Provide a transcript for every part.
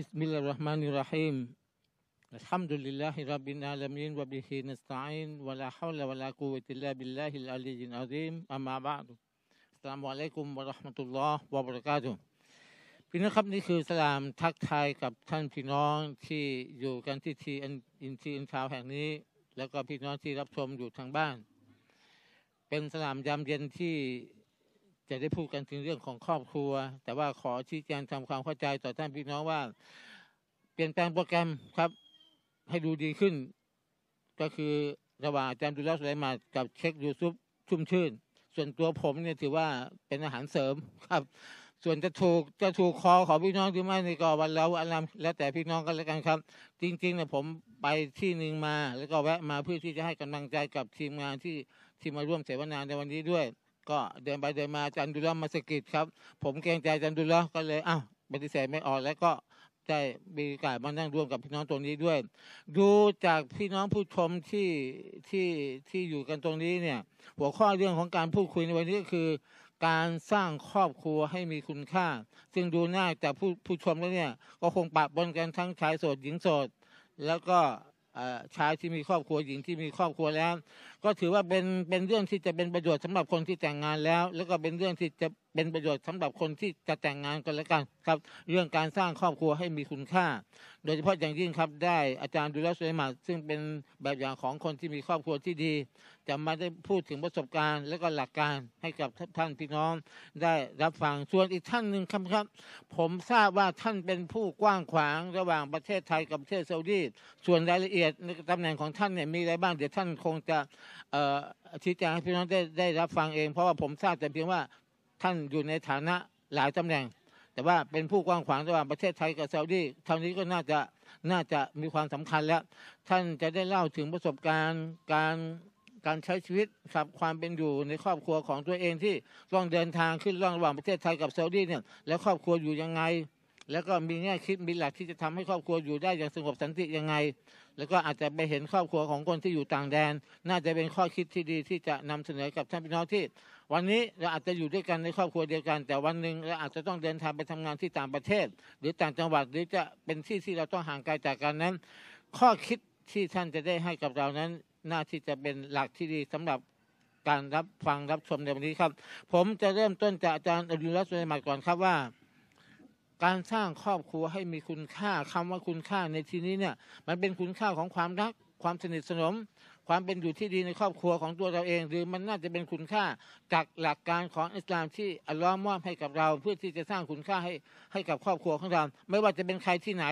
بسم الله الرحمن الرحيم الحمد لله رب العالمين وبه نستعين ولا حول ولا قوة إلا بالله العلي العظيم أما بعد السلام عليكم ورحمة الله وبركاته พี่น้องครับนี่คือสลามทักทายกับท่านพี่น้องที่อยู่กันที่ทีอินทีอินทาวแห่งนี้ แล้วก็พี่น้องที่รับชมอยู่ทางบ้าน เป็นสลามยามเย็นที่จะได้พูดกันถึงเรื่องของครอบครัว แต่ว่าขอชี้แจงทำความเข้าใจต่อท่านพี่น้องว่า เปลี่ยนแปลงโปรแกรมครับให้ดูดีขึ้น ก็คือระหว่างอาจารย์ดุลสุไลมากับเช็คยูซุปชุ่มชื่นส่วนตัวผมเนี่ยถือว่าเป็นอาหารเสริมครับ ส่วนจะถูกจะถูกคอของพี่น้องหรือไม่ในก็วันแล้วอารแล้วแต่พี่น้องกันแล้วกันครับ จริงๆเนี่ยผมไปที่หนึ่งมา แล้วก็แวะมาเพื่อที่จะให้กำลังใจกับทีมงานที่ที่มาร่วมเสวนาในวันนี้ด้วยก็เดินไปเดินมาจันดุลมาสกิดครับ ผมเกรงใจจันดุลก็เลยอ้าวปฏิเสธไม่ออกแล้วก็ได้มีการมานั่งร่วมกับพี่น้องตรงนี้ด้วย ดูจากพี่น้องผู้ชมที่ที่ที่อยู่กันตรงนี้เนี่ยหัวข้อเรื่องของการพูดคุยในวันนี้ก็คือ การสร้างครอบครัวให้มีคุณค่า ซึ่งดูหน้าจากผู้ผู้ชมแล้วเนี่ย ก็คงปะบนกันทั้งชายโสดหญิงโสด แล้วก็ชายที่มีครอบครัวหญิงที่มีครอบครัวแล้ว ก็ถือว่าเป็นเป็นเรื่องที่จะเป็นประโยชน์สำหรับคนที่แต่งงานแล้ว แล้วก็เป็นเรื่องที่จะเป็นประโยชน์สำหรับคนที่จะแต่งงานกันแล้วกันครับ เรื่องการสร้างครอบครัวให้มีคุณค่า โดยเฉพาะอย่างยิ่งครับได้อาจารย์ดูแลสวยมาซึ่งเป็นแบบอย่างของคนที่มีครอบครัวที่ดี จะมาได้พูดถึงประสบการณ์ และก็หลักการให้กับท่านพี่น้องได้รับฟังส่วนอีกท่านหนึ่งครับครับ ผมทราบว่าท่านเป็นผู้กว้างขวางระหว่างประเทศไทยกับประเทศซาอุดีส่วนรายละเอียดในตำแหน่งของท่านเนี่ยมีอะไรบ้างเดี๋ยวท่านคงจะชี้แจงให้พี่น้องได้ได้รับฟังเอง เพราะว่าผมทราบแต่เพียงว่าท่านอยู่ในฐานะหลายตำแหน่ง แต่ว่าเป็นผู้กว้างขวางระหว่างประเทศไทยกับซาอุดีเท่านี้ก็น่าจะ น่าจะมีความสำคัญแล้ว ท่านจะได้เล่าถึงประสบการณ์การการใช้ชีวิตครับความเป็นอยู่ในครอบครัวของตัวเองที่ต้องเดินทางขึ้นร่องระหว่างประเทศไทยกับซาอุดีเนี่ย แล้วครอบครัวอยู่ยังไง แล้วก็มีแง่คิดมีหลักที่จะทำให้ครอบครัวอยู่ได้อย่างสงบสันติยังไง แล้วก็อาจจะไปเห็นครอบครัวของคนที่อยู่ต่างแดน น่าจะเป็นข้อคิดที่ดีที่จะนำเสนอกับท่านพี่น้องที่วันนี้เราอาจจะอยู่ด้วยกันในครอบครัวเดียวกัน แต่วันหนึ่งเราอาจจะต้องเดินทางไปทำงานที่ต่างประเทศ หรือต่างจังหวัดหรือจะเป็นที่ที่เราต้องห่างไกลจากกันนั้น ข้อคิดที่ท่านจะได้ให้กับเรานั้น น่าที่จะเป็นหลักที่ดีสำหรับการรับฟังรับชมในวันนี้ครับ ผมจะเริ่มต้นจากอาจารย์อดุลรัตน์สมัยก่อนครับว่า การสร้างครอบครัวให้มีคุณค่าคำว่าคุณค่าในที่นี้เนี่ยมันเป็นคุณค่าของความรักความสนิทสนมความเป็นอยู่ที่ดีในครอบครัวของตัวเราเอง หรือมันน่าจะเป็นคุณค่าจากหลักการของอิสลามที่อัลลอฮ์มอบให้กับเราเพื่อที่จะสร้างคุณค่าให้ให้กับครอบครัวของเรา ไม่ว่าจะเป็นใครที่ไหน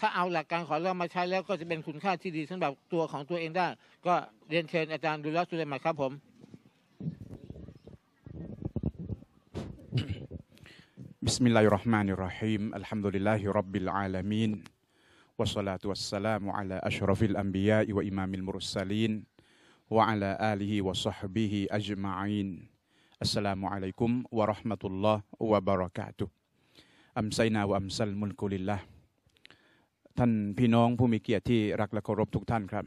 ถ้าเอาหลักการของเรามาใช้แล้วก็จะเป็นคุณค่าที่ดีสำหรับตัวของตัวเองได้ ก็เรียนเชิญ อาจารย์ดุลลสุเลมาครับผม บิิสม ب س ร الله الرحمن الرحيم الحمد لله رب العالمين والصلاة والسلام على أشرف الأنبياء وإمام المرسلين وعلى آله وصحبه أجمعين السلام عليكم ورحمة الله وبركاته أمسينا وأمسى الملك لله ท่านพี่น้องผู้มีเกียรติที่ รักและเคารพทุกท่านครับ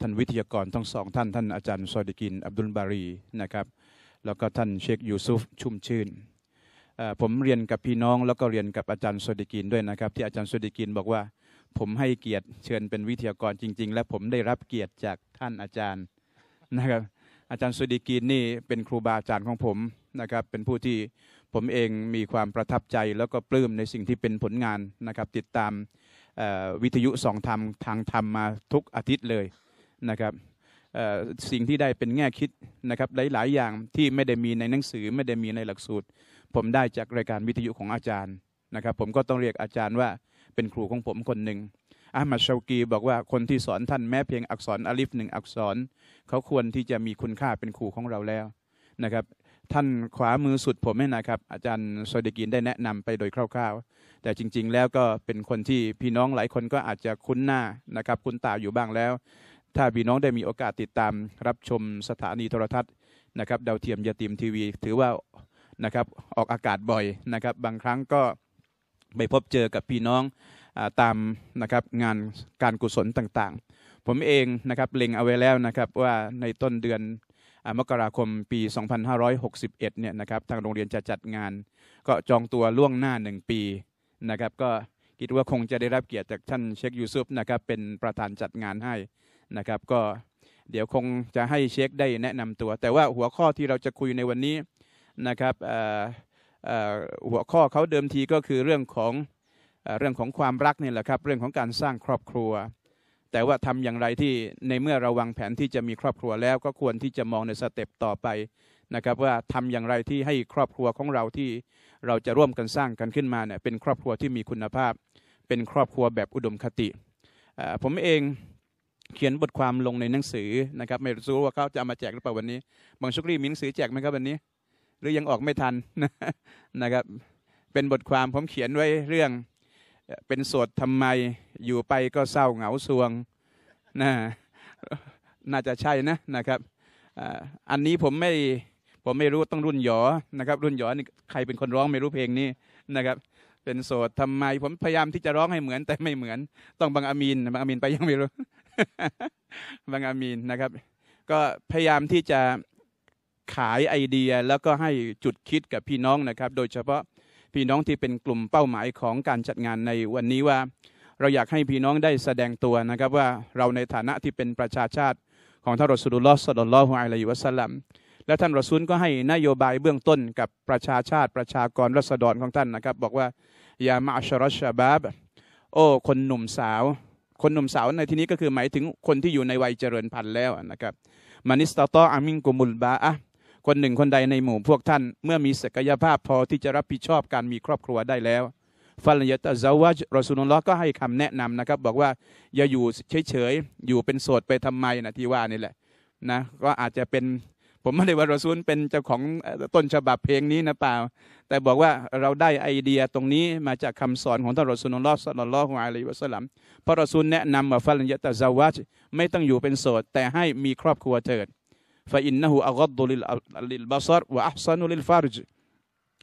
ท่านวิทยากรทั้งสองท่านท่านอาจารย์ซอดิกินอับดุลบารีนะครับแล้วก็ท่านเชคยูซุฟชุ่มชื่นผมเรียนกับพี่น้องแล้วก็เรียนกับอาจารย์สวดิกินด้วยนะครับ ที่อาจารย์สวดิกินบอกว่า ผมให้เกียรติเชิญเป็นวิทยากรจริงๆและผมได้รับเกียรติจากท่านอาจารย์นะครับอาจารย์สวดีกินนี่เป็นครูบาอาจารย์ของผมนะครับเป็นผู้ที่ผมเองมีความประทับใจ แล้วก็ปลื้มในสิ่งที่เป็นผลงานนะครับติดตามวิทยุสองธรรมทางธรรมมาทุกอาทิตย์เลยนะครับสิ่งที่ได้เป็นแง่คิดนะครับหลาย ๆ อย่างที่ไม่ได้มีในหนังสือไม่ได้มีในหลักสูตรผมได้จากรายการวิทยุของอาจารย์นะครับผมก็ต้องเรียกอาจารย์ว่าเป็นครูของผมคนหนึ่งอามัดชากีบอกว่าคนที่สอนท่านแม้เพียงอักษรอลิฟหนึ่งอักษรเขาควรที่จะมีคุณค่าเป็นครูของเราแล้วนะครับท่านขวามือสุดผมเนี่ยนะครับ อาจารย์โซเดกินได้แนะนำไปโดยคร่าวๆ แต่จริง ๆแล้วก็เป็นคนที่พี่น้องหลายคนก็อาจจะคุ้นหน้านะครับคุ้นตาอยู่บ้างแล้ว ถ้าพี่น้องได้มีโอกาสติดตาม รับชมสถานีโทรทัศน์นะครับดาวเทียมยาติมทีวี ถือว่านะครับออกอากาศบ่อยนะครับบางครั้งก็ไปพบเจอกับพี่น้องตามนะครับงานการกุศลต่างๆผมเองนะครับเล็งเอาไว้แล้วนะครับว่าในต้นเดือนมกราคมปี 2561 เนี่ยนะครับทางโรงเรียนจะจัดงาน ก็จองตัวล่วงหน้า1ปีนะครับก็คิดว่าคงจะได้รับเกียรติจากท่านเชคยูซุฟนะครับเป็นประธานจัดงานให้นะครับก็เดี๋ยวคงจะให้เชคได้แนะนำตัว แต่ว่าหัวข้อที่เราจะคุยในวันนี้นะครับหัวข้อเขาเดิมทีก็คือเรื่องของเรื่องของความรักนี่แหละครับเรื่องของการสร้างครอบครัว แต่ว่าทำอย่างไรที่ในเมื่อเราวางแผนที่จะมีครอบครัวแล้วก็ควรที่จะมองในสเต็ปต่อไปนะครับว่าทำอย่างไรที่ให้ครอบครัวของเราที่เราจะร่วมกันสร้างกันขึ้นมาเนี่ยเป็นครอบครัวที่มีคุณภาพ เป็นครอบครัวแบบอุดมคติ ผมเองเขียนบทความลงในหนังสือนะครับไม่รู้ว่าเขาจะมาแจกหรือเปล่าวันนี้บางชุกรีมีหนังสือแจกไหมครับวันนี้หรือยังออกไม่ทันนะครับ เป็นบทความผมเขียนไว้เรื่อง เป็นโสดทำไมอยู่ไป ก็เศร้าเหงาสวงนะน่าจะใช่นะนะครับอันนี้ผมไม่ผมไม่รู้ต้องรุ่นหยอนะครับ รุ่นหยอนใครเป็นคนร้องไม่รู้เพลงนี้นะครับ เป็นโสดทำไม ผมพยายามที่จะร้องให้เหมือน แต่ไม่เหมือนต้องบังอามีนบังอามีนไปยังไม่รู้บังอามีนนะครับ ก็พยายามที่จะขายไอเดียแล้วก็ให้จุดคิดกับพี่น้องนะครับ โดยเฉพาะพี่น้องที่เป็นกลุ่มเป้าหมายของการจัดงานในวันนี้ว่า เราอยากให้พี่น้องได้แสดงตัวนะครับว่าเราในฐานะที่เป็นประชาชาติของท่านรอสูลุลลอฮ์สลลลอฮุอะลัยฮิวะสัลลัมและท่านรอซูลก็ให้นโยบายเบื้องต้นกับประชาชาติประชากรรัศดรของท่านนะครับบอกว่ายามาอัชรชาบาบโอ้ คนหนุ่มสาว คนหนุ่มสาวในที่นี้ก็คือหมายถึงคนที่อยู่ในวัยเจริญพันธุ์แล้วนะครับมานิสตาตออามิงกุมุลบาอะคนหนึ่งคนใดในหมู่พวกท่านเมื่อมีศักยภาพพอที่จะรับผิดชอบการมีครอบครัวได้แล้วฟัลยตะซาวะรอสุลลอฮ์ก็ให้คำแนะนำนะครับบอกว่าอย่าอยู่เฉยๆอยู่เป็นโสดไปทำไมนะที่ว่านี่แหละนะก็อาจจะเป็นผมไม่ได้ว่ารอซูลเป็นเจ้าของต้นฉบับเพลงนี้นะเปล่าแต่บอกว่าเราได้ไอเดียตรงนี้มาจากคำสอนของท่านรอซูลลอฮ์สัลลัลลอฮุอะลัยฮิวะสัลลัมพระรอซูลแนะนำว่าฟัลยตะซาวะไม่ต้องอยู่เป็นโสดแต่ให้มีครอบครัวเถิด فإنه أغض للبصر وأحسن للفرج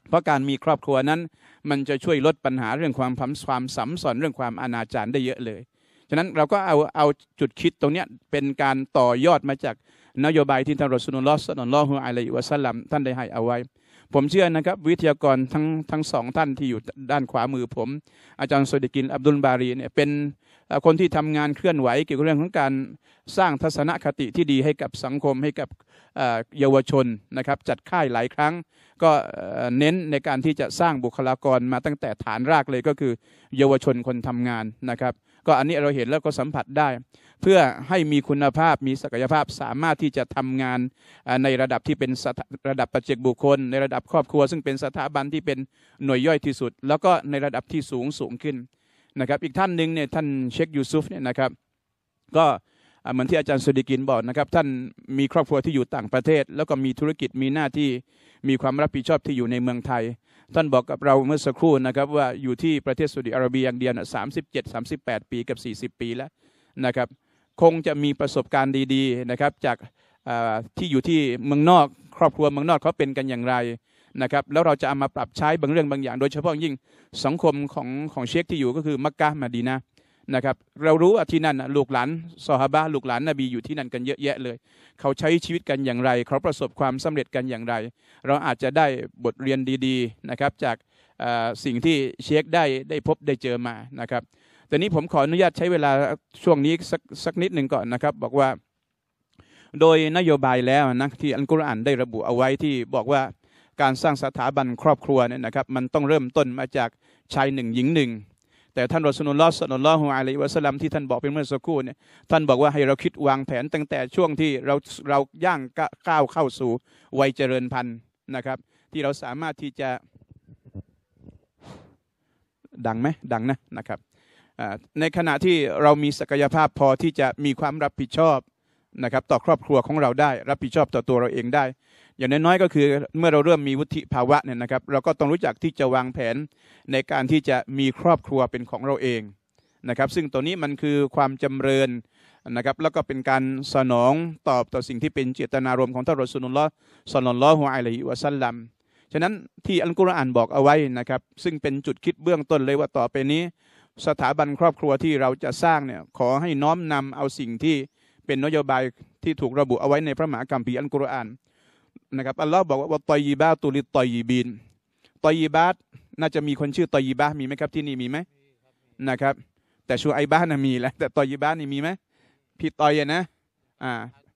เพราะการมีครอบครัวนั้น มันจะช่วยลดปัญหาเรื่องความผัมความสัมสอนเรื่องความอนาจารได้เยอะเลย ฉะนั้นเราก็เอาเอาจุดคิดตรงนี้เป็นการต่อยอดมาจากนโยบายที่ท่านรอสุนุลลอฮ์สนนลอฮุอะลัยอุสัลลัมท่านได้ให้เอาไว้ ผมเชื่อนะครับวิทยากรทั้งทั้งสองท่านที่อยู่ด้านขวามือผม อาจารย์โซดิกินอับดุลบารีเนี่ยเป็นคนที่ทำงานเคลื่อนไหวเกี่ยวกับเรื่องของการสร้างทัศนคติที่ดีให้กับสังคมให้กับเยาวชนนะครับจัดค่ายหลายครั้งก็เน้นในการที่จะสร้างบุคลากรมาตั้งแต่ฐานรากเลยก็คือเยาวชนคนทำงานนะครับ ก็อันนี้เราเห็นแล้วก็สัมผัสได้ เพื่อให้มีคุณภาพมีศักยภาพสามารถที่จะทำงานในระดับที่เป็นระดับประเจกบุคคลในระดับครอบครัวซึ่งเป็นสถาบันที่เป็นหน่วยย่อยที่สุด แล้วก็ในระดับที่สูงสูงขึ้นนะครับอีกท่านหนึ่งเนี่ยท่านเชคยูซุฟเนี่ยนะครับก็เหมือนที่อาจารย์สุดิกินบอกนะครับท่านมีครอบครัวที่อยู่ต่างประเทศ แล้วก็มีธุรกิจมีหน้าที่มีความรับผิดชอบที่อยู่ในเมืองไทย ท่านบอกกับเราเมื่อสักครู่นะครับว่าอยู่ที่ประเทศสุดิอาระเบียอย่างเดียวนะสามสิบเจ็ดสามสิบแปดปีกับสี่สิบปีแล้วนะครับคงจะมีประสบการณ์ดีๆนะครับจากที่อยู่ที่เมืองนอก ครอบครัวเมืองนอกเขาเป็นกันอย่างไรนะครับแล้วเราจะเอามาปรับใช้บางเรื่องบางอย่างโดยเฉพาะยิ่งสังคมของของเชคที่อยู่ก็คือมักกะมาดีนะนะครับเรารู้ว่าที่นั่นลูกหลานซอฮาบะลูกหลานนบีอยู่ที่นั่นกันเยอะแยะเลย เขาใช้ชีวิตกันอย่างไรเขาประสบความสำเร็จกันอย่างไร เราอาจจะได้บทเรียนดีๆนะครับจากสิ่งที่เชคได้ได้พบได้เจอมานะครับแต่นี้ผมขออนุญาตใช้เวลาช่วงนี้สักสักนิดหนึ่งก่อนนะครับบอกว่า โดยนโยบายแล้วนะที่อัลกุรอานได้ระบุเอาไว้ที่บอกว่าการสร้างสถาบันครอบครัวเนี่ยนะครับมันต้องเริ่มต้นมาจากชายหนึ่งหญิงหนึ่ง แต่ท่านรอสนุลลอสนุลลอฮุอะลัยวะสลัมที่ท่านบอกเป็นเมื่อสักครู่เนี่ยท่านบอกว่าให้เราคิดวางแผน ตั้งแต่ช่วงที่เราเราย่างก้าวเข้าสู่วัยเจริญพันธุ์นะครับที่เราสามารถที่จะดังไหมดังนะนะครับในขณะที่เรามีศักยภาพพอที่จะมีความรับผิดชอบนะครับต่อครอบครัวของเราได้รับผิดชอบต่อตัวเราเองได้อย่างน้อยๆก็คือเมื่อเราเริ่มมีวุฒิภาวะเนี่ยนะครับเราก็ต้องรู้จักที่จะวางแผนในการที่จะมีครอบครัวเป็นของเราเองนะครับซึ่งตัวนี้มันคือความจำเริญนะครับแล้วก็เป็นการสนองตอบต่อสิ่งที่เป็นเจตนารมณ์ของท่านรอสุลลอฮ์นลลลอฮุอะลัยฮิวะสัลลัมฉะนั้นที่อัลกุรอานบอกเอาไว้นะครับซึ่งเป็นจุดคิดเบื้องต้นเลยว่าต่อไปนี้ สถาบันครอบครัวที่เราจะสร้างเนี่ยขอให้น้อมนำเอาสิ่งที่เป็นนโยบายที่ถูกระบุเอาไว้ในพระมหากัมภีร์อัลกุรอานนะครับอัลลอฮ์บอกว่าตอยีบาตุลิตอยีบินตอยีบาตน่าจะมีคนชื่อตอยีบามีไหมครับที่นี่มีไหมนะครับ แต่ชูไอบ้านมีแล้ว แต่ตอยีบานี่มีไหมพี่ตอยนะ อ่า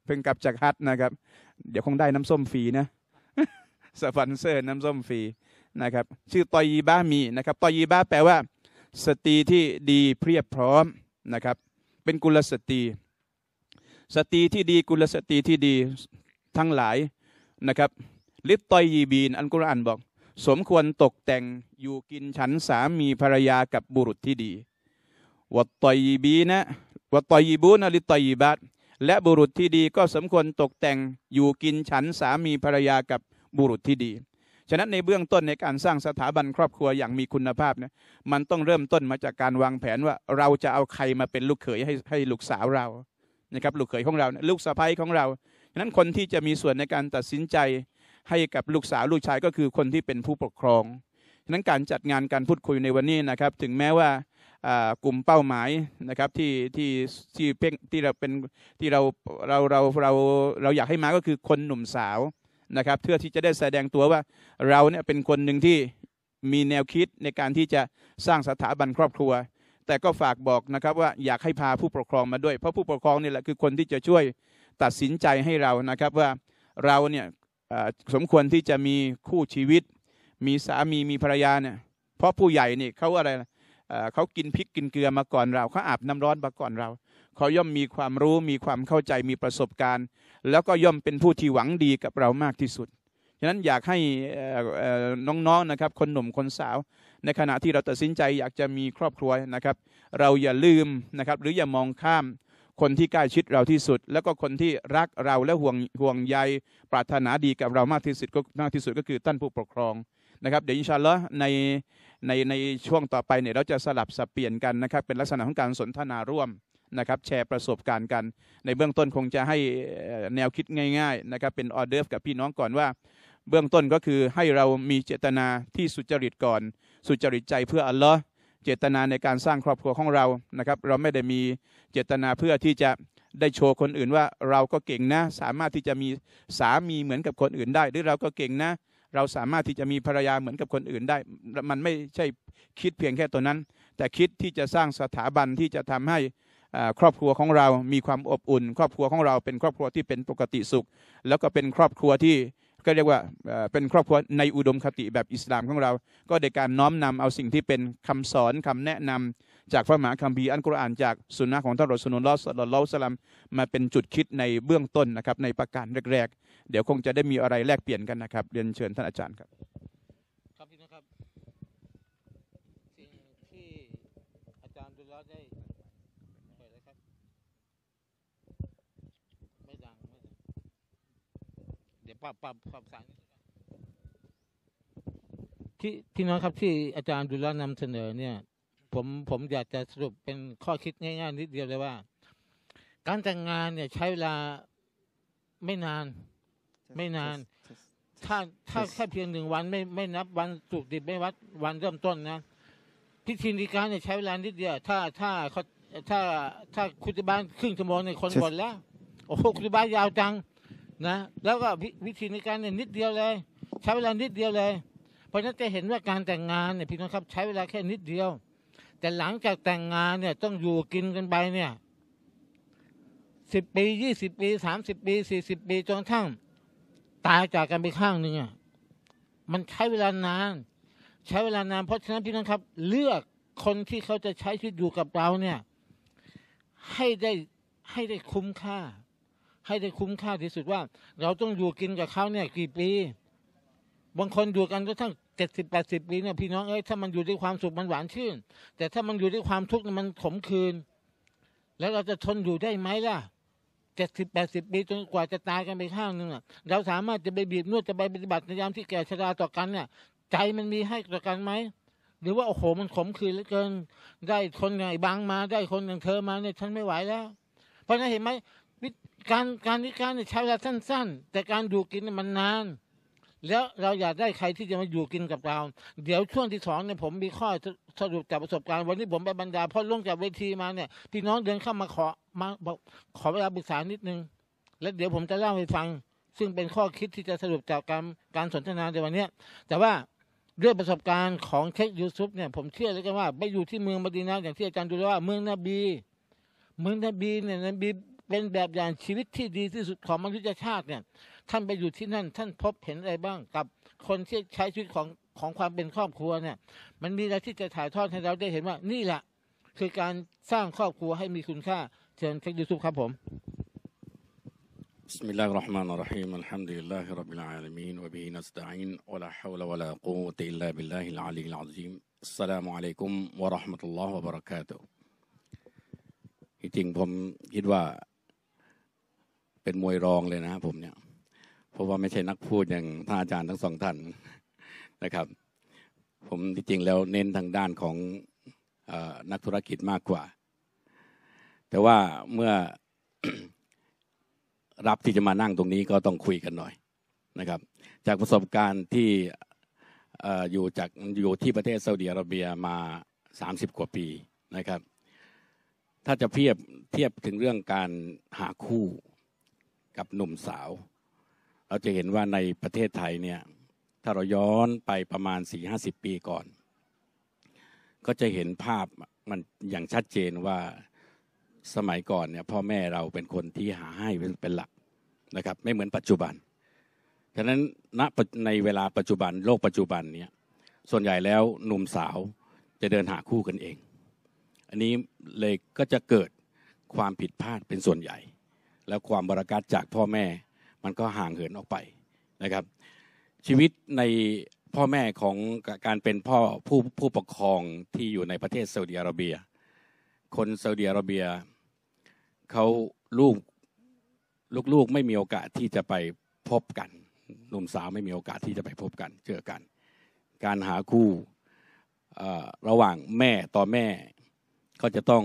เพิ่งกลับจากฮัทนะครับ เดี๋ยวคงได้น้ำส้มฟรีนะสปอนเซอร์น้ำส้มฟรีนะครับ ชื่อตอยีบ้ามีนะครับ ตอยีบ้าแปลว่า สตรีที่ดีเพียบพร้อมนะครับ เป็นกุลสตรี สตรีที่ดีกุลสตรีที่ดีทั้งหลายนะครับลิตตอยยีบีนอันกุรอานบอก สมควรตกแต่งอยู่กินฉันสามีภรรยากับบุรุษที่ดีวัตตอยยีบีนะวัตตอยยีบูนะลิตตอยยีบัดและบุรุษที่ดีก็สมควรตกแต่งอยู่กินฉันสามีภรรยากับบุรุษที่ดี ฉะนั้นในเบื้องต้นในการสร้างสถาบันครอบครัวอย่างมีคุณภาพเนี่ยมันต้องเริ่มต้นมาจากการวางแผนว่าเราจะเอาใครมาเป็นลูกเขยให้ให้ลูกสาวเรานะครับลูกเขยของเรา ลูกสะใภ้ของเราฉะนั้นคนที่จะมีส่วนในการตัดสินใจให้กับลูกสาวลูกชายก็คือคนที่เป็นผู้ปกครอง ฉะนั้นการจัดงานการพูดคุยในวันนี้นะครับถึงแม้ว่ากลุ่มเป้าหมายนะครับที่ที่ที่เพ่งที่เราเป็นที่เราเราเราเราเราอยากให้มาก็คือคนหนุ่มสาวนะครับเพื่อที่จะได้แสดงตัวว่าเราเนี่ยเป็นคนหนึ่งที่มีแนวคิดในการที่จะสร้างสถาบันครอบครัว แต่ก็ฝากบอกนะครับว่าอยากให้พาผู้ปกครองมาด้วยเพราะผู้ปกครองนี่แหละคือคนที่จะช่วยตัดสินใจให้เรานะครับว่าเราเนี่ยสมควรที่จะมีคู่ชีวิต มีสามีมีภรรยาเนี่ย เพราะผู้ใหญ่นี่เขาอะไรเขากินพริกกินเกลือมาก่อนเราเขาอาบน้ำร้อนมาก่อนเราเขาย่อมมีความรู้มีความเข้าใจมีประสบการณ์ แล้วก็ย่อมเป็นผู้ที่หวังดีกับเรามากที่สุดฉะนั้นอยากให้น้องๆนนะครับคนหนุ่มคนสาว ในขณะที่เราตัดสินใจอยากจะมีครอบครัวนะครับ เราอย่าลืมนะครับหรืออย่ามองข้ามคนที่ใกล้ชิดเราที่สุด แล้วก็คนที่รักเราและห่วงห่วงใยปรารถนาดีกับเรามากที่สุด ก็มากที่สุดก็คือท่านผู้ปกครองนะครับเดี๋ยวอินชาอัลลอฮ์ในในในช่วงต่อไปเนี่ยเราจะสลับสับเปลี่ยนกันนะครับเป็นลักษณะของการสนทนาร่วมนะครับแชร์ประสบการณ์กัน ในเบื้องต้นคงจะให้แนวคิดง่ายๆนะครับเป็นออเดอร์กับพี่น้องก่อนว่า เบื้องต้นก็คือให้เรามีเจตนาที่สุจริตก่อนสุจริตใจเพื่ออัลลอฮ์เจตนาในการสร้างครอบครัวของเรานะครับ เราไม่ได้มีเจตนาเพื่อที่จะได้โชว์คนอื่นว่าเราก็เก่งนะ สามารถที่จะมีสามีเหมือนกับคนอื่นได้ หรือเราก็เก่งนะ เราสามารถที่จะมีภรรยาเหมือนกับคนอื่นได้มันไม่ใช่คิดเพียงแค่ตัวนั้น แต่คิดที่จะสร้างสถาบันที่จะทำให้ครอบครัวของเรา มีความอบอุ่น ครอบครัวของเราเป็น ครอบครัวที่เป็นปกติสุข แล้วก็เป็นครอบครัวที่ก็เรียกว่าเป็นครอบครัวในอุดมคติแบบอิสลามของเรา ก็โดยการน้อมนำเอาสิ่งที่เป็นคำสอนคำแนะนำจากพระมหาคัมภีร์อัลกุรอาน จากสุนนะของท่านรอสุนุลลอฮ์สัลลัลลอฮุสลัมมาเป็นจุดคิดในเบื้องต้นนะครับในประการแรกๆ เดี๋ยวคงจะได้มีอะไรแลกเปลี่ยนกันนะครับเรียนเชิญท่านอาจารย์ครับปรับปรับปับสางที่ที่น้องครับที่อาจารย์ดุลานำเสนอเนี่ย ผมผมอยากจะสรุปเป็นข้อคิดง่ายๆนิดเดียวเลยว่า การแต่งงานเนี่ยใช้เวลาไม่นาน ไม่นาน ถ้าถ้าแค่เพียงหนึ่งวัน ไม่ไม่นับ วันสุกดิบไม่วัดวันเริ่มต้นนะพิธีนิการเนี่ยใช้เวลานิดเดียวถ้าถ้าเขาถ้าถ้าคุณบ้านครึ่งชั่วโมงใน่คนหมดแล้วโอ้โหคุณบ้านยาวจังนะแล้วก็วิธีในการเนี่ยนิดเดียวเลยใช้เวลานิดเดียวเลย เพราะนั้นจะเห็นว่าการแต่งงานเนี่ยพี่น้องครับ ใช้เวลาแค่นิดเดียว แต่หลังจากแต่งงานเนี่ยต้องอยู่กินกันไปเนี่ยสิบปียี่สิบปีสามสิบปีสี่สิบปีจนทั้งตายจากกันไปข้างหนึ่งอ่ะมันใช้เวลานาน ใช้เวลานานเพราะฉะนั้นพี่น้องครับ เลือกคนที่เขาจะใช้ชีวิตอยู่กับเราเนี่ยให้ได้ให้ได้คุ้มค่าให้ได้คุ้มค่าที่สุดว่า เราต้องอยู่กินกับเขาเนี่ย กี่ปีบางคนอยู่กันก็ทั้งเจ็ดสิบแปดสิบปีเนี่ยพี่น้องเอ้ยถ้ามันอยู่ด้วยความสุขมันหวานชื่น แต่ถ้ามันอยู่ด้วยความทุกข์มันขมขื่นแล้วเราจะทนอยู่ได้ไหมล่ะเจ็ดสิบแปดสิบปีจนกว่าจะตายกันไปข้างหนึ่งเราสามารถจะไปบีบนวดจะไปปฏิบัติในยามที่แก่ชราต่อกันเนี่ย ใจมันมีให้ต่อกันไหมหรือว่าโอ้โหมันขมขื่นเหลือเกิน ได้คนไงบางมาได้คนอย่างเธอมาเนี่ยฉันไม่ไหวแล้ว เพราะนั้นเห็นไหมการการนิการเนี่ยใช้เวลาสั้นๆแต่การอยู่กินมันนาน แล้วเราอยากได้ใครที่จะมาอยู่กินกับเรา เดี๋ยวช่วงที่สองเนี่ยผมมีข้อสรุปจากประสบการณ์วันนี้ผมไปบรรดาพ่อลงจากเวทีมาเนี่ยพี่น้องเดินเข้ามาขอมาบอกขอเวลาปรึกษานิดนึง และเดี๋ยวผมจะเล่าให้ฟัง ซึ่งเป็นข้อคิดที่จะสรุปจากการการสนทนาในวันนี้แต่ว่าด้วยประสบการณ์ของเชคยูซุปเนี่ยผมเชื่อเลยกันว่าไปอยู่ที่เมืองมดีนาอย่างที่อาจารย์ดูแล้วว่าเมืองนบี เมืองนบีเนี่ยนบีเป็นแบบอย่างชีวิตที่ดีที่สุดของมนุษยชาติเนี่ย ท่านไปอยู่ที่นั่นท่านพบเห็นอะไรบ้าง กับคนที่ใช้ชีวิตของของความเป็นครอบครัวเนี่ย มันมีอะไรที่จะถ่ายทอดให้เราได้เห็นว่านี่แหละ คือการสร้างครอบครัวให้มีคุณค่า เชิญเช็คยูซุปครับผม بسم الله الرحمن الرحيم الحمد لله رب العالمين وبه نستعين ولا حول ولا قوة إلا بالله العلي العظيم السلام عليكم ورحمة الله وبركاته จริงผมคิดว่าเป็นมวยรองเลยนะผมเนี่ยเพราะว่าไม่ใช่นักพูดอย่างท่านอาจารย์ทั้งสองท่านนะครับ ผมที่จริงแล้วเน้นทางด้านของอนักธุรกิจมากกว่า แต่ว่าเมื่อรับที่จะมานั่งตรงนี้ก็ต้องคุยกันหน่อยนะครับ จากประสบการณ์ที่อยู่จากอยู่ที่ประเทศซาอุดิอาระเบียมา 30กว่าปีนะครับ ถ้าจะเทียบเทียบถึงเรื่องการหาคู่กับหนุ่มสาว เราจะเห็นว่าในประเทศไทยเนี่ย ถ้าเราย้อนไปประมาณสี่ห้าสิบปีก่อน ก็จะเห็นภาพมันอย่างชัดเจนว่าสมัยก่อนเนี่ยพ่อแม่เราเป็นคนที่หาให้เป็นหลักนะครับไม่เหมือนปัจจุบัน ฉะนั้นณในเวลาปัจจุบัน โลกปัจจุบันเนี่ยส่วนใหญ่แล้วหนุ่มสาวจะเดินหาคู่กันเอง อันนี้เลยก็จะเกิดความผิดพลาดเป็นส่วนใหญ่แล้วความบรากัดจากพ่อแม่ มันก็ห่างเหินออกไปนะครับ ชีวิตในพ่อแม่ของการเป็นพ่อผู้ผู้ปกครองที่อยู่ในประเทศซาอุดิอาระเบีย คนซาอุดิอาระเบียเขาลูกลูกๆไม่มีโอกาสที่จะไปพบกันหนุ่มสาวไม่มีโอกาสที่จะไปพบกันเจอกัน การหาคู่ระหว่างแม่ต่อแม่ก็จะต้อง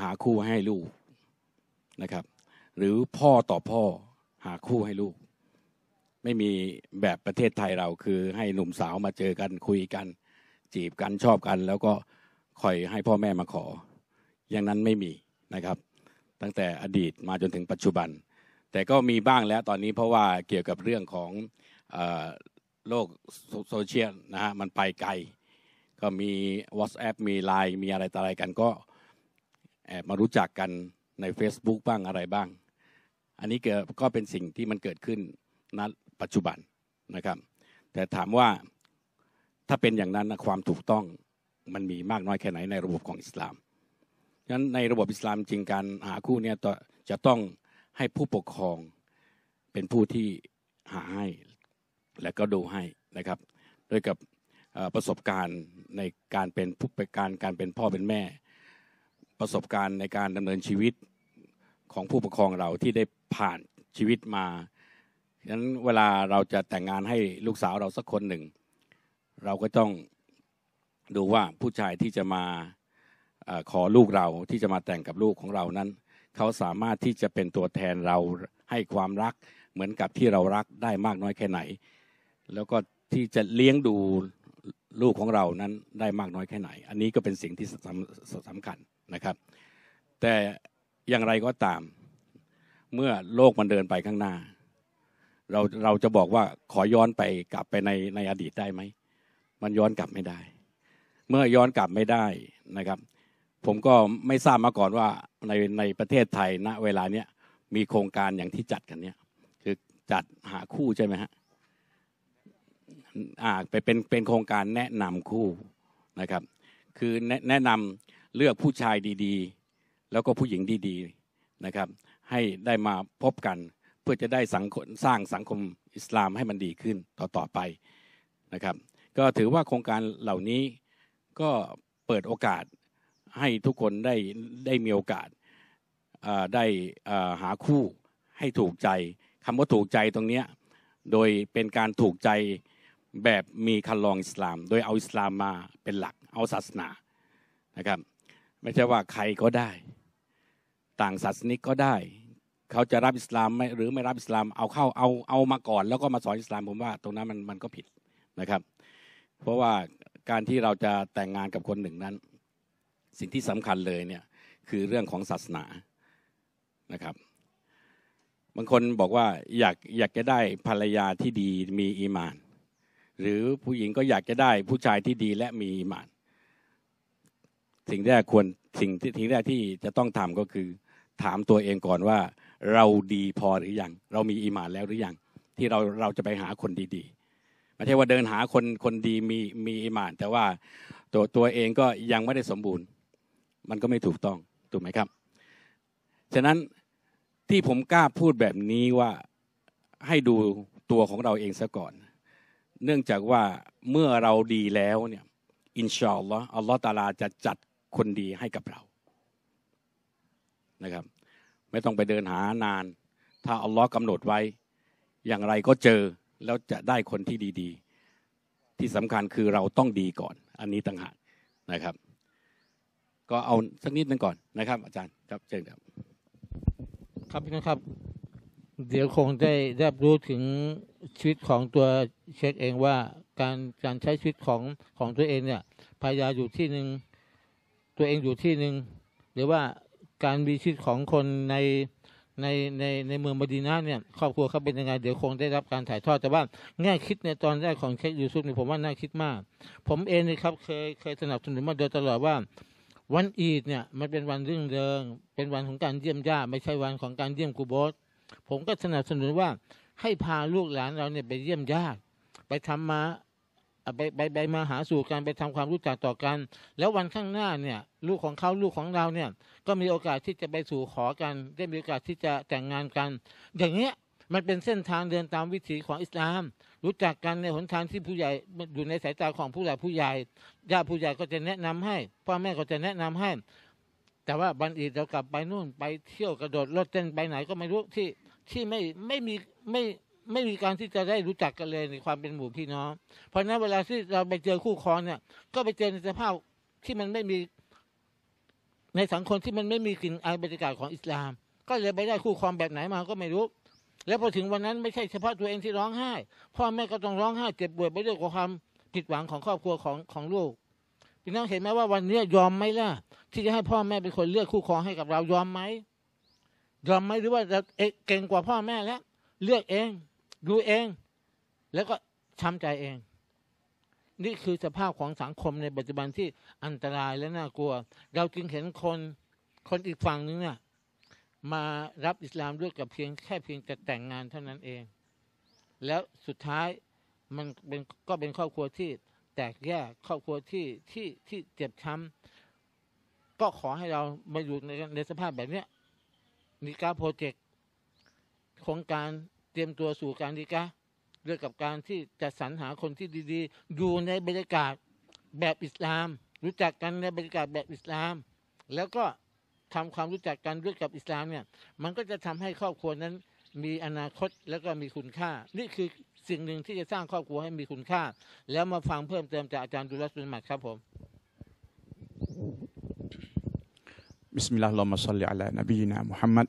หาคู่ให้ลูกนะครับหรือพ่อต่อพ่อหาคู่ให้ลูก ไม่มีแบบประเทศไทยเรา คือให้หนุ่มสาวมาเจอกัน คุยกัน จีบกันชอบกัน แล้วก็คอยให้พ่อแม่มาขอ อย่างนั้นไม่มีนะครับ ตั้งแต่อดีตมาจนถึงปัจจุบัน แต่ก็มีบ้างแล้วตอนนี้เพราะว่าเกี่ยวกับเรื่องของโลกโซเชียลนะฮะมันไปไกล ก็มี WhatsApp มี l ล n e มีอะไรต่ออะไรกัน ก็แอบมารู้จักกันใน Facebook บ้างอะไรบ้างอันนี้ก็เป็นสิ่งที่มันเกิดขึ้นณปัจจุบันนะครับ แต่ถามว่าถ้าเป็นอย่างนั้นความถูกต้องมันมีมากน้อยแค่ไหนในระบบของอิสลามฉะนั้นในระบบอิสลามจริงการหาคู่เนี่ยจะต้องให้ผู้ปกครองเป็นผู้ที่หาให้และก็ดูให้นะครับ ด้วยกับประสบการณ์ในการเป็นผู้ปกคการการเป็นพ่อเป็นแม่ ประสบการณ์ในการดำเนินชีวิตของผู้ปกครองเราที่ได้ผ่านชีวิตมาฉะนั้นเวลาเราจะแต่งงานให้ลูกสาวเราสักคนหนึ่ง เราก็ต้องดูว่าผู้ชายที่จะมาอขอลูกเรา ที่จะมาแต่งกับลูกของเรานั้น เขาสามารถที่จะเป็นตัวแทนเราให้ความรักเหมือนกับที่เรารักได้มากน้อยแค่ไหน แล้วก็ที่จะเลี้ยงดูลูกของเรานั้นได้มากน้อยแค่ไหน อันนี้ก็เป็นสิ่งที่สำคัญนะครับ แต่อย่างไรก็ตามเมื่อโลกมันเดินไปข้างหน้า เราเราจะบอกว่าขอย้อนไปกลับไปในในอดีตได้ไหมมันย้อนกลับไม่ได้ เมื่อย้อนกลับไม่ได้นะครับ ผมก็ไม่ทราบมาก่อนว่าในในประเทศไทยณเวลาเนี้ยมีโครงการอย่างที่จัดกันเนี้ยคือจัดหาคู่ใช่ไหมฮะอ่าไปเป็นเป็นโครงการแนะนำคู่นะครับ คือแนะนำเลือกผู้ชายดี ๆแล้วก็ผู้หญิงดีๆนะครับให้ได้มาพบกัน เพื่อจะได้สังคมสร้างสังคมอิสลามให้มันดีขึ้นต่อๆไปนะครับก็ถือว่าโครงการเหล่านี้ก็เปิดโอกาสให้ทุกคนได้ได้มีโอกาสได้หาคู่ให้ถูกใจคำว่าถูกใจตรงนี้ โดยเป็นการถูกใจแบบมีคันลองอิสลาม โดยเอาอิสลามมาเป็นหลักเอาศาสนานะครับไม่ใช่ว่าใครก็ได้ต่างศาสนิกก็ได้ เขาจะรับอิสลามไม่หรือไม่รับอิสลามเอาเข้าเอาเอามาก่อนแล้วก็มาสอนอิสลามผมว่าตรงนั้นมันมันก็ผิดนะครับ เพราะว่าการที่เราจะแต่งงานกับคนหนึ่งนั้น สิ่งที่สำคัญเลยเนี่ยคือเรื่องของศาสนานะครับ บางคนบอกว่าอยากอยากจะได้ภรรยาที่ดีมีอีมาน หรือผู้หญิงก็อยากจะได้ ผู้ชายที่ดีและมีอีมาน สิ่งแรกควรสิ่งที่สิ่งแรกที่จะต้องทำก็คือถามตัวเองก่อนว่าเราดีพอหรือยังเรามีอิมานแล้วหรือยังที่เราเราจะไปหาคนดีๆไม่ใช่ว่าเดินหาคนคนดีมีมีอิมาน แต่ว่าตัวตัวเองก็ยังไม่ได้สมบูรณ์ มันก็ไม่ถูกต้องถูกไหมครับฉะนั้นที่ผมกล้าพูดแบบนี้ว่าให้ดูตัวของเราเองซะก่อน เนื่องจากว่าเมื่อเราดีแล้วเนี่ยอินชาอัลลอฮ์อัลลอฮ์ตาลาจะจัดคนดีให้กับเรานะครับไม่ต้องไปเดินหานาน ถ้าอัลลอฮ์กำหนดไว้ อย่างไรก็เจอแล้วจะได้คนที่ดีๆ ที่สำคัญคือเราต้องดีก่อน อันนี้ต่างหากนะครับ ก็เอาสักนิดนึงก่อนนะครับ อาจารย์ครับเชิญครับครับพี่น้องครับ เดี๋ยวคงได้รับรู้ถึงชีวิตของตัวเช็คเองว่าการการใช้ชีวิตของของตัวเองเนี่ยภรรยาอยู่ที่หนึ่งตัวเองอยู่ที่หนึ่งหรือว่าการมีชีวิตของคนในในในในเมืองมดีนาเนี่ย ครอบครัวเขาเป็นยังไงเดี๋ยวคงได้รับการถ่ายทอดแต่ว่าแง่คิดในตอนแรกของเชคยูซุฟเนี่ยผมว่าน่าคิดมาก ผมเองนะครับ เคยเคยสนับสนุนมาโดยตลอดว่า วันอีดเนี่ยมันเป็นวันรื่นเริงเป็นวันของการเยี่ยมญาติไม่ใช่วันของการเยี่ยมกูโบส ผมก็สนับสนุนว่าให้พาลูกหลานเราเนี่ยไปเยี่ยมญาติไปทำมาไปไปไปมาหาสู่กันไปทำความรู้จักต่อกัน แล้ววันข้างหน้าเนี่ยลูกของเขาลูกของเราเนี่ยก็มีโอกาสที่จะไปสู่ขอกัน ได้มีโอกาสที่จะแต่งงานกัน อย่างเงี้ยมันเป็นเส้นทางเดินตามวิถีของอิสลาม รู้จักกันในหนทางที่ผู้ใหญ่อยู่ในสายตาของผู้ใหญ่ผู้ใหญ่ญาติผู้ใหญ่ก็จะแนะนำให้พ่อแม่ก็จะแนะนำให้ แต่ว่าบันอีเรากลับไปนู่น ไปเที่ยวกระโดดรถเต้นไปไหนก็ไม่รู้ที่ที่ไม่ไม่มีไม่ไม่มีการที่จะได้รู้จักกันเลยในความเป็นหมู่พี่น้อง เพราะนั้นเวลาที่เราไปเจอคู่ครองเนี่ย ก็ไปเจอในสภาพที่มันไม่มี ในสังคมที่มันไม่มีกลิ่นอายบรรยากาศของอิสลาม ก็เลยไปได้คู่ครองแบบไหนมาก็ไม่รู้ แล้วพอถึงวันนั้นไม่ใช่เฉพาะตัวเองที่ร้องไห้ พ่อแม่ก็ต้องร้องไห้เจ็บปวดไปด้วยความผิดหวังของครอบครัวของของลูก พี่น้องเห็นไหมว่าวันนี้ยอมไหมล่ะ ที่จะให้พ่อแม่เป็นคนเลือกคู่ครองให้กับเรายอมไหม ยอมไหมหรือว่าจะเก่งกว่าพ่อแม่แล้วเลือกเองดูเองแล้วก็ ช้ำใจเอง นี่คือสภาพของสังคมในปัจจุบันที่อันตรายและน่ากลัว เราจึงเห็นคนคนอีกฝั่งนึงเนี่ย มารับอิสลามด้วยกับเพียงแค่เพียงแต่แต่งงานเท่านั้นเอง แล้วสุดท้ายมันเป็นก็เป็นครอบครัวที่แตกแยกครอบครัวที่ที่ที่เจ็บช้ำก็ขอให้เรามาอยู่ในในสภาพแบบเนี้ยมีการโปรเจกต์โครงการตรียมตัวสู่การดีกาเรื่องกับการที่จะสรรหาคนที่ดีๆอยู่ในบรรยากาศแบบอิสลาม รู้จักกันในบรรยากาศแบบอิสลาม แล้วก็ทำความรู้จักกันด้วยกับอิสลามเนี่ยมันก็จะทำให้ครอบครัวนั้นมีอนาคตแล้วก็มีคุณค่า นี่คือสิ่งหนึ่งที่จะสร้างครอบครัวให้มีคุณค่า แล้วมาฟังเพิ่มเติมจากอาจารย์ดุลสุนมัดครับผมบิสมิลลาฮิรเราะห์มาซัลลิอะลานบีนะมุฮัมมัด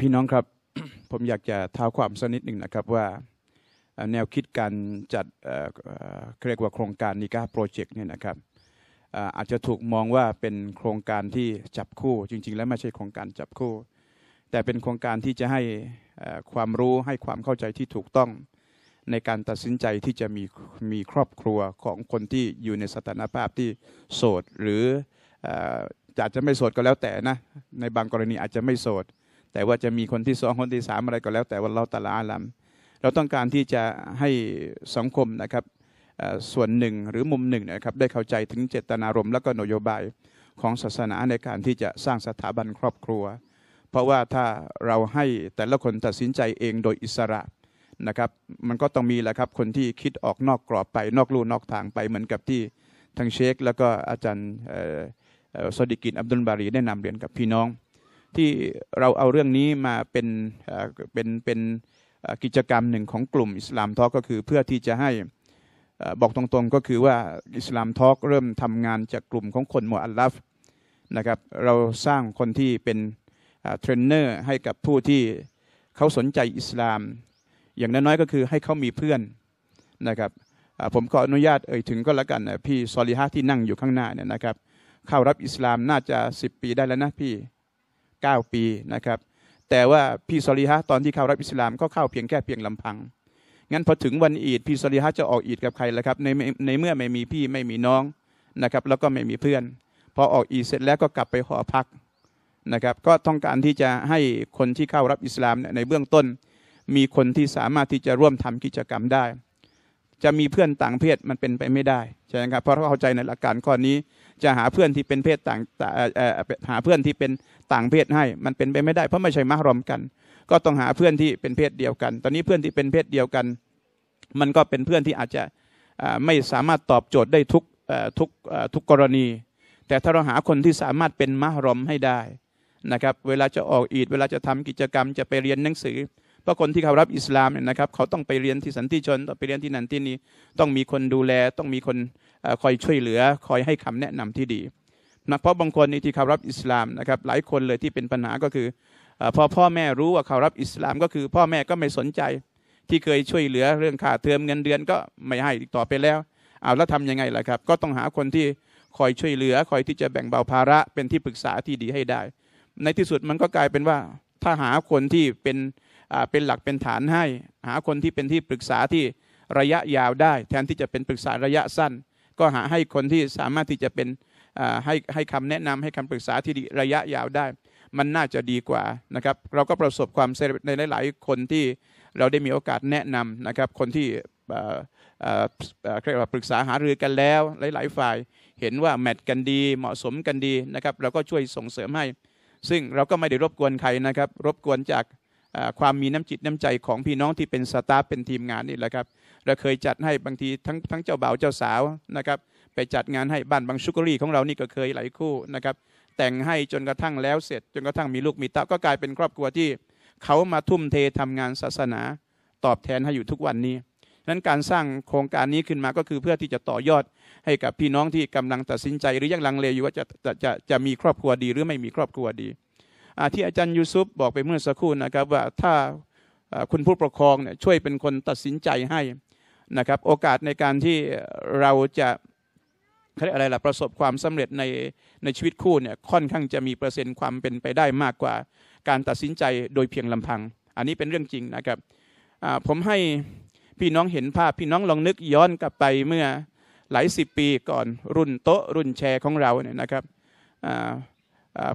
พี่น้องครับผมอยากจะเท้าความสักนิดหนึ่งนะครับว่าแนวคิดการจัดเรียกว่าโครงการนิก้าโปรเจกต์เนี่ยนะครับอาจจะถูกมองว่าเป็นโครงการที่จับคู่จริง ๆ แล้วไม่ใช่โครงการจับคู่ แต่เป็นโครงการที่จะให้ความรู้ให้ความเข้าใจที่ถูกต้องในการตัดสินใจที่จะมีมีครอบครัวของคนที่อยู่ในสถานภาพที่โสด หรืออาจจะไม่โสดก็แล้วแต่นะในบางกรณีอาจจะไม่โสดแต่ว่าจะมีคนที่สองคนที่สามอะไรก็แล้ว แต่ว่าเราตะลาลัม เราต้องการที่จะให้สังคมนะครับส่วนหนึ่งหรือมุมหนึ่งนะครับได้เข้าใจถึงเจตนารมณ์และก็นโยบายของศาสนาในการที่จะสร้างสถาบันครอบครัว เพราะว่าถ้าเราให้แต่ละคนตัดสินใจเองโดยอิสระนะครับมันก็ต้องมีแหละครับคนที่คิดออกนอกกรอบไป นอกลู่นอกทางไปเหมือนกับที่ทั้งเชคแล้วก็อาจารย์สดิกินอับดุลบารีได้นำเรียนกับพี่น้องที่เราเอาเรื่องนี้มาเป็นเป็นเป็นกิจกรรมหนึ่งของกลุ่มอิสลามทอก็คือเพื่อที่จะให้บอกตรงๆก็คือว่าอิสลามทอล์กเริ่มทำงานจากกลุ่มของคนมัวอัลลัฟนะครับเราสร้างคนที่เป็นเทรนเนอร์ ให้กับผู้ที่เขาสนใจอิสลาม อย่างน้อยๆก็คือให้เขามีเพื่อนนะครับผมขออนุญาตเอ่ยถึงก็แล้วกันพี่ซอลิฮะที่นั่งอยู่ข้างหน้าเนี่ยนะครับเข้ารับอิสลามน่าจะ 10 ปีได้แล้วนะพี่9ปีนะครับแต่ว่าพี่ซอลีฮะตอนที่เข้ารับอิสลาม ก็เข้าเพียงแค่เพียงลำพังงั้นพอถึงวันอีดพี่ซอลีฮะจะออกอีดกับใครล่ะครับในในเมื่อไม่มีพี่ไม่มีน้องนะครับแล้วก็ไม่มีเพื่อนพอออกอีดเสร็จแล้วก็กลับไปหอพักนะครับก็ต้องการที่จะให้คนที่เข้ารับอิสลามในเบื้องต้น มีคนที่สามารถที่จะร่วมทำกิจกรรมได้ จะมีเพื่อนต่างเพศมันเป็นไปไม่ได้ใช่ไหมครับเพราะเข้าใจในหลักการข้อนี้จะหาเพื่อนที่เป็นเพศต่างหาเพื่อนที่เป็นต่างเพศให้มันเป็นไปไม่ได้เพราะไม่ใช่มารอมกัน ก็ต้องหาเพื่อนที่เป็นเพศเดียวกัน ตอนนี้เพื่อนที่เป็นเพศเดียวกัน มันก็เป็นเพื่อนที่อาจจะไม่สามารถตอบโจทย์ได้ทุกทุกทุกกรณี แต่ถ้าเราหาคนที่สามารถเป็นมารอมให้ได้นะครับ เวลาจะออกอีด เวลาจะทำกิจกรรมจะไปเรียนหนังสือราะคนที่เขารับอิสลามเนี่ยนะครับเขาต้องไปเรียนที่สันติชนต้องไปเรียนที่นันที่นี้ต้องมีคนดูแลต้องมีคนคอยช่วยเหลือคอยให้คำแนะนำที่ดีนะเพราะบางคนนที่เขารับอิสลามนะครับ หลายคนเลยที่เป็นปัญหาก็คือพอพ่อแม่รู้ว่าเขารับอิสลาม ก็คือพ่อแม่ก็ไม่สนใจที่เคยช่วยเหลือเรื่องค่าเทอมเงินเดือนก็ไม่ให้อีกต่อไปแล้วเอาแล้วทำยังไงล่ะครับ ก็ต้องหาคนที่คอยช่วยเหลือคอยที่จะแบ่งเบาภาระเป็นที่ปรึกษาที่ดีให้ได้ ในที่สุดมันก็กลายเป็นว่าถ้าหาคนที่เป็นเป็นหลักเป็นฐานให้หาคนที่เป็นที่ปรึกษาที่ระยะยาวได้ แทนที่จะเป็นปรึกษาระยะสั้น ก็หาให้คนที่สามารถที่จะเป็นให้ให้คำแนะนำให้คำปรึกษาที่ระยะยาวได้ มันน่าจะดีกว่านะครับเราก็ประสบความสำเร็จในหลาย ๆ คนที่เราได้มีโอกาสแนะนำนะครับคนที่เรียกว่าปรึกษาหารือกันแล้ว หลาย ๆ ฝ่ายเห็นว่าแมทกันดีเหมาะสมกันดีนะครับเราก็ช่วยส่งเสริมให้ซึ่งเราก็ไม่ได้รบกวนใครนะครับรบกวนจากความมีน้ำจิตน้ำใจของพี่น้องที่เป็นสตาฟเป็นทีมงานนี่แหละครับเราเคยจัดให้บางทีทั้งทั้งเจ้าบ่าวเจ้าสาวนะครับไปจัดงานให้บ้านบางชุกรีของเรานี่ก็เคยหลายคู่นะครับแต่งให้จนกระทั่งแล้วเสร็จ จนกระทั่งมีลูกมีเต้าก็กลายเป็นครอบครัวที่เขามาทุ่มเททำงานศาสนา ตอบแทนให้อยู่ทุกวันนี้นั้นการสร้างโครงการนี้ขึ้นมาก็คือเพื่อที่จะต่อยอดให้กับพี่น้องที่กำลังตัดสินใจ หรือยังลังเลอยู่ว่าจะจะจะจะมีครอบครัวดีหรือไม่มีครอบครัวดีที่อาจารย์ยูซุปบอกไปเมื่อสักครู่นะครับ ว่าถ้าคุณผู้ปกครองเนี่ยช่วยเป็นคนตัดสินใจให้นะครับโอกาสในการที่เราจะอะไรล่ะประสบความสำเร็จในในชีวิตคู่เนี่ยค่อนข้างจะมีเปอร์เซ็นต์ความเป็นไปได้มากกว่าการตัดสินใจโดยเพียงลำพัง อันนี้เป็นเรื่องจริงนะครับผมให้พี่น้องเห็นภาพพี่น้องลองนึกย้อนกลับไปเมื่อหลายสิบปีก่อนรุ่นโต๊ะรุ่นแชร์ของเราเนี่ยนะครับ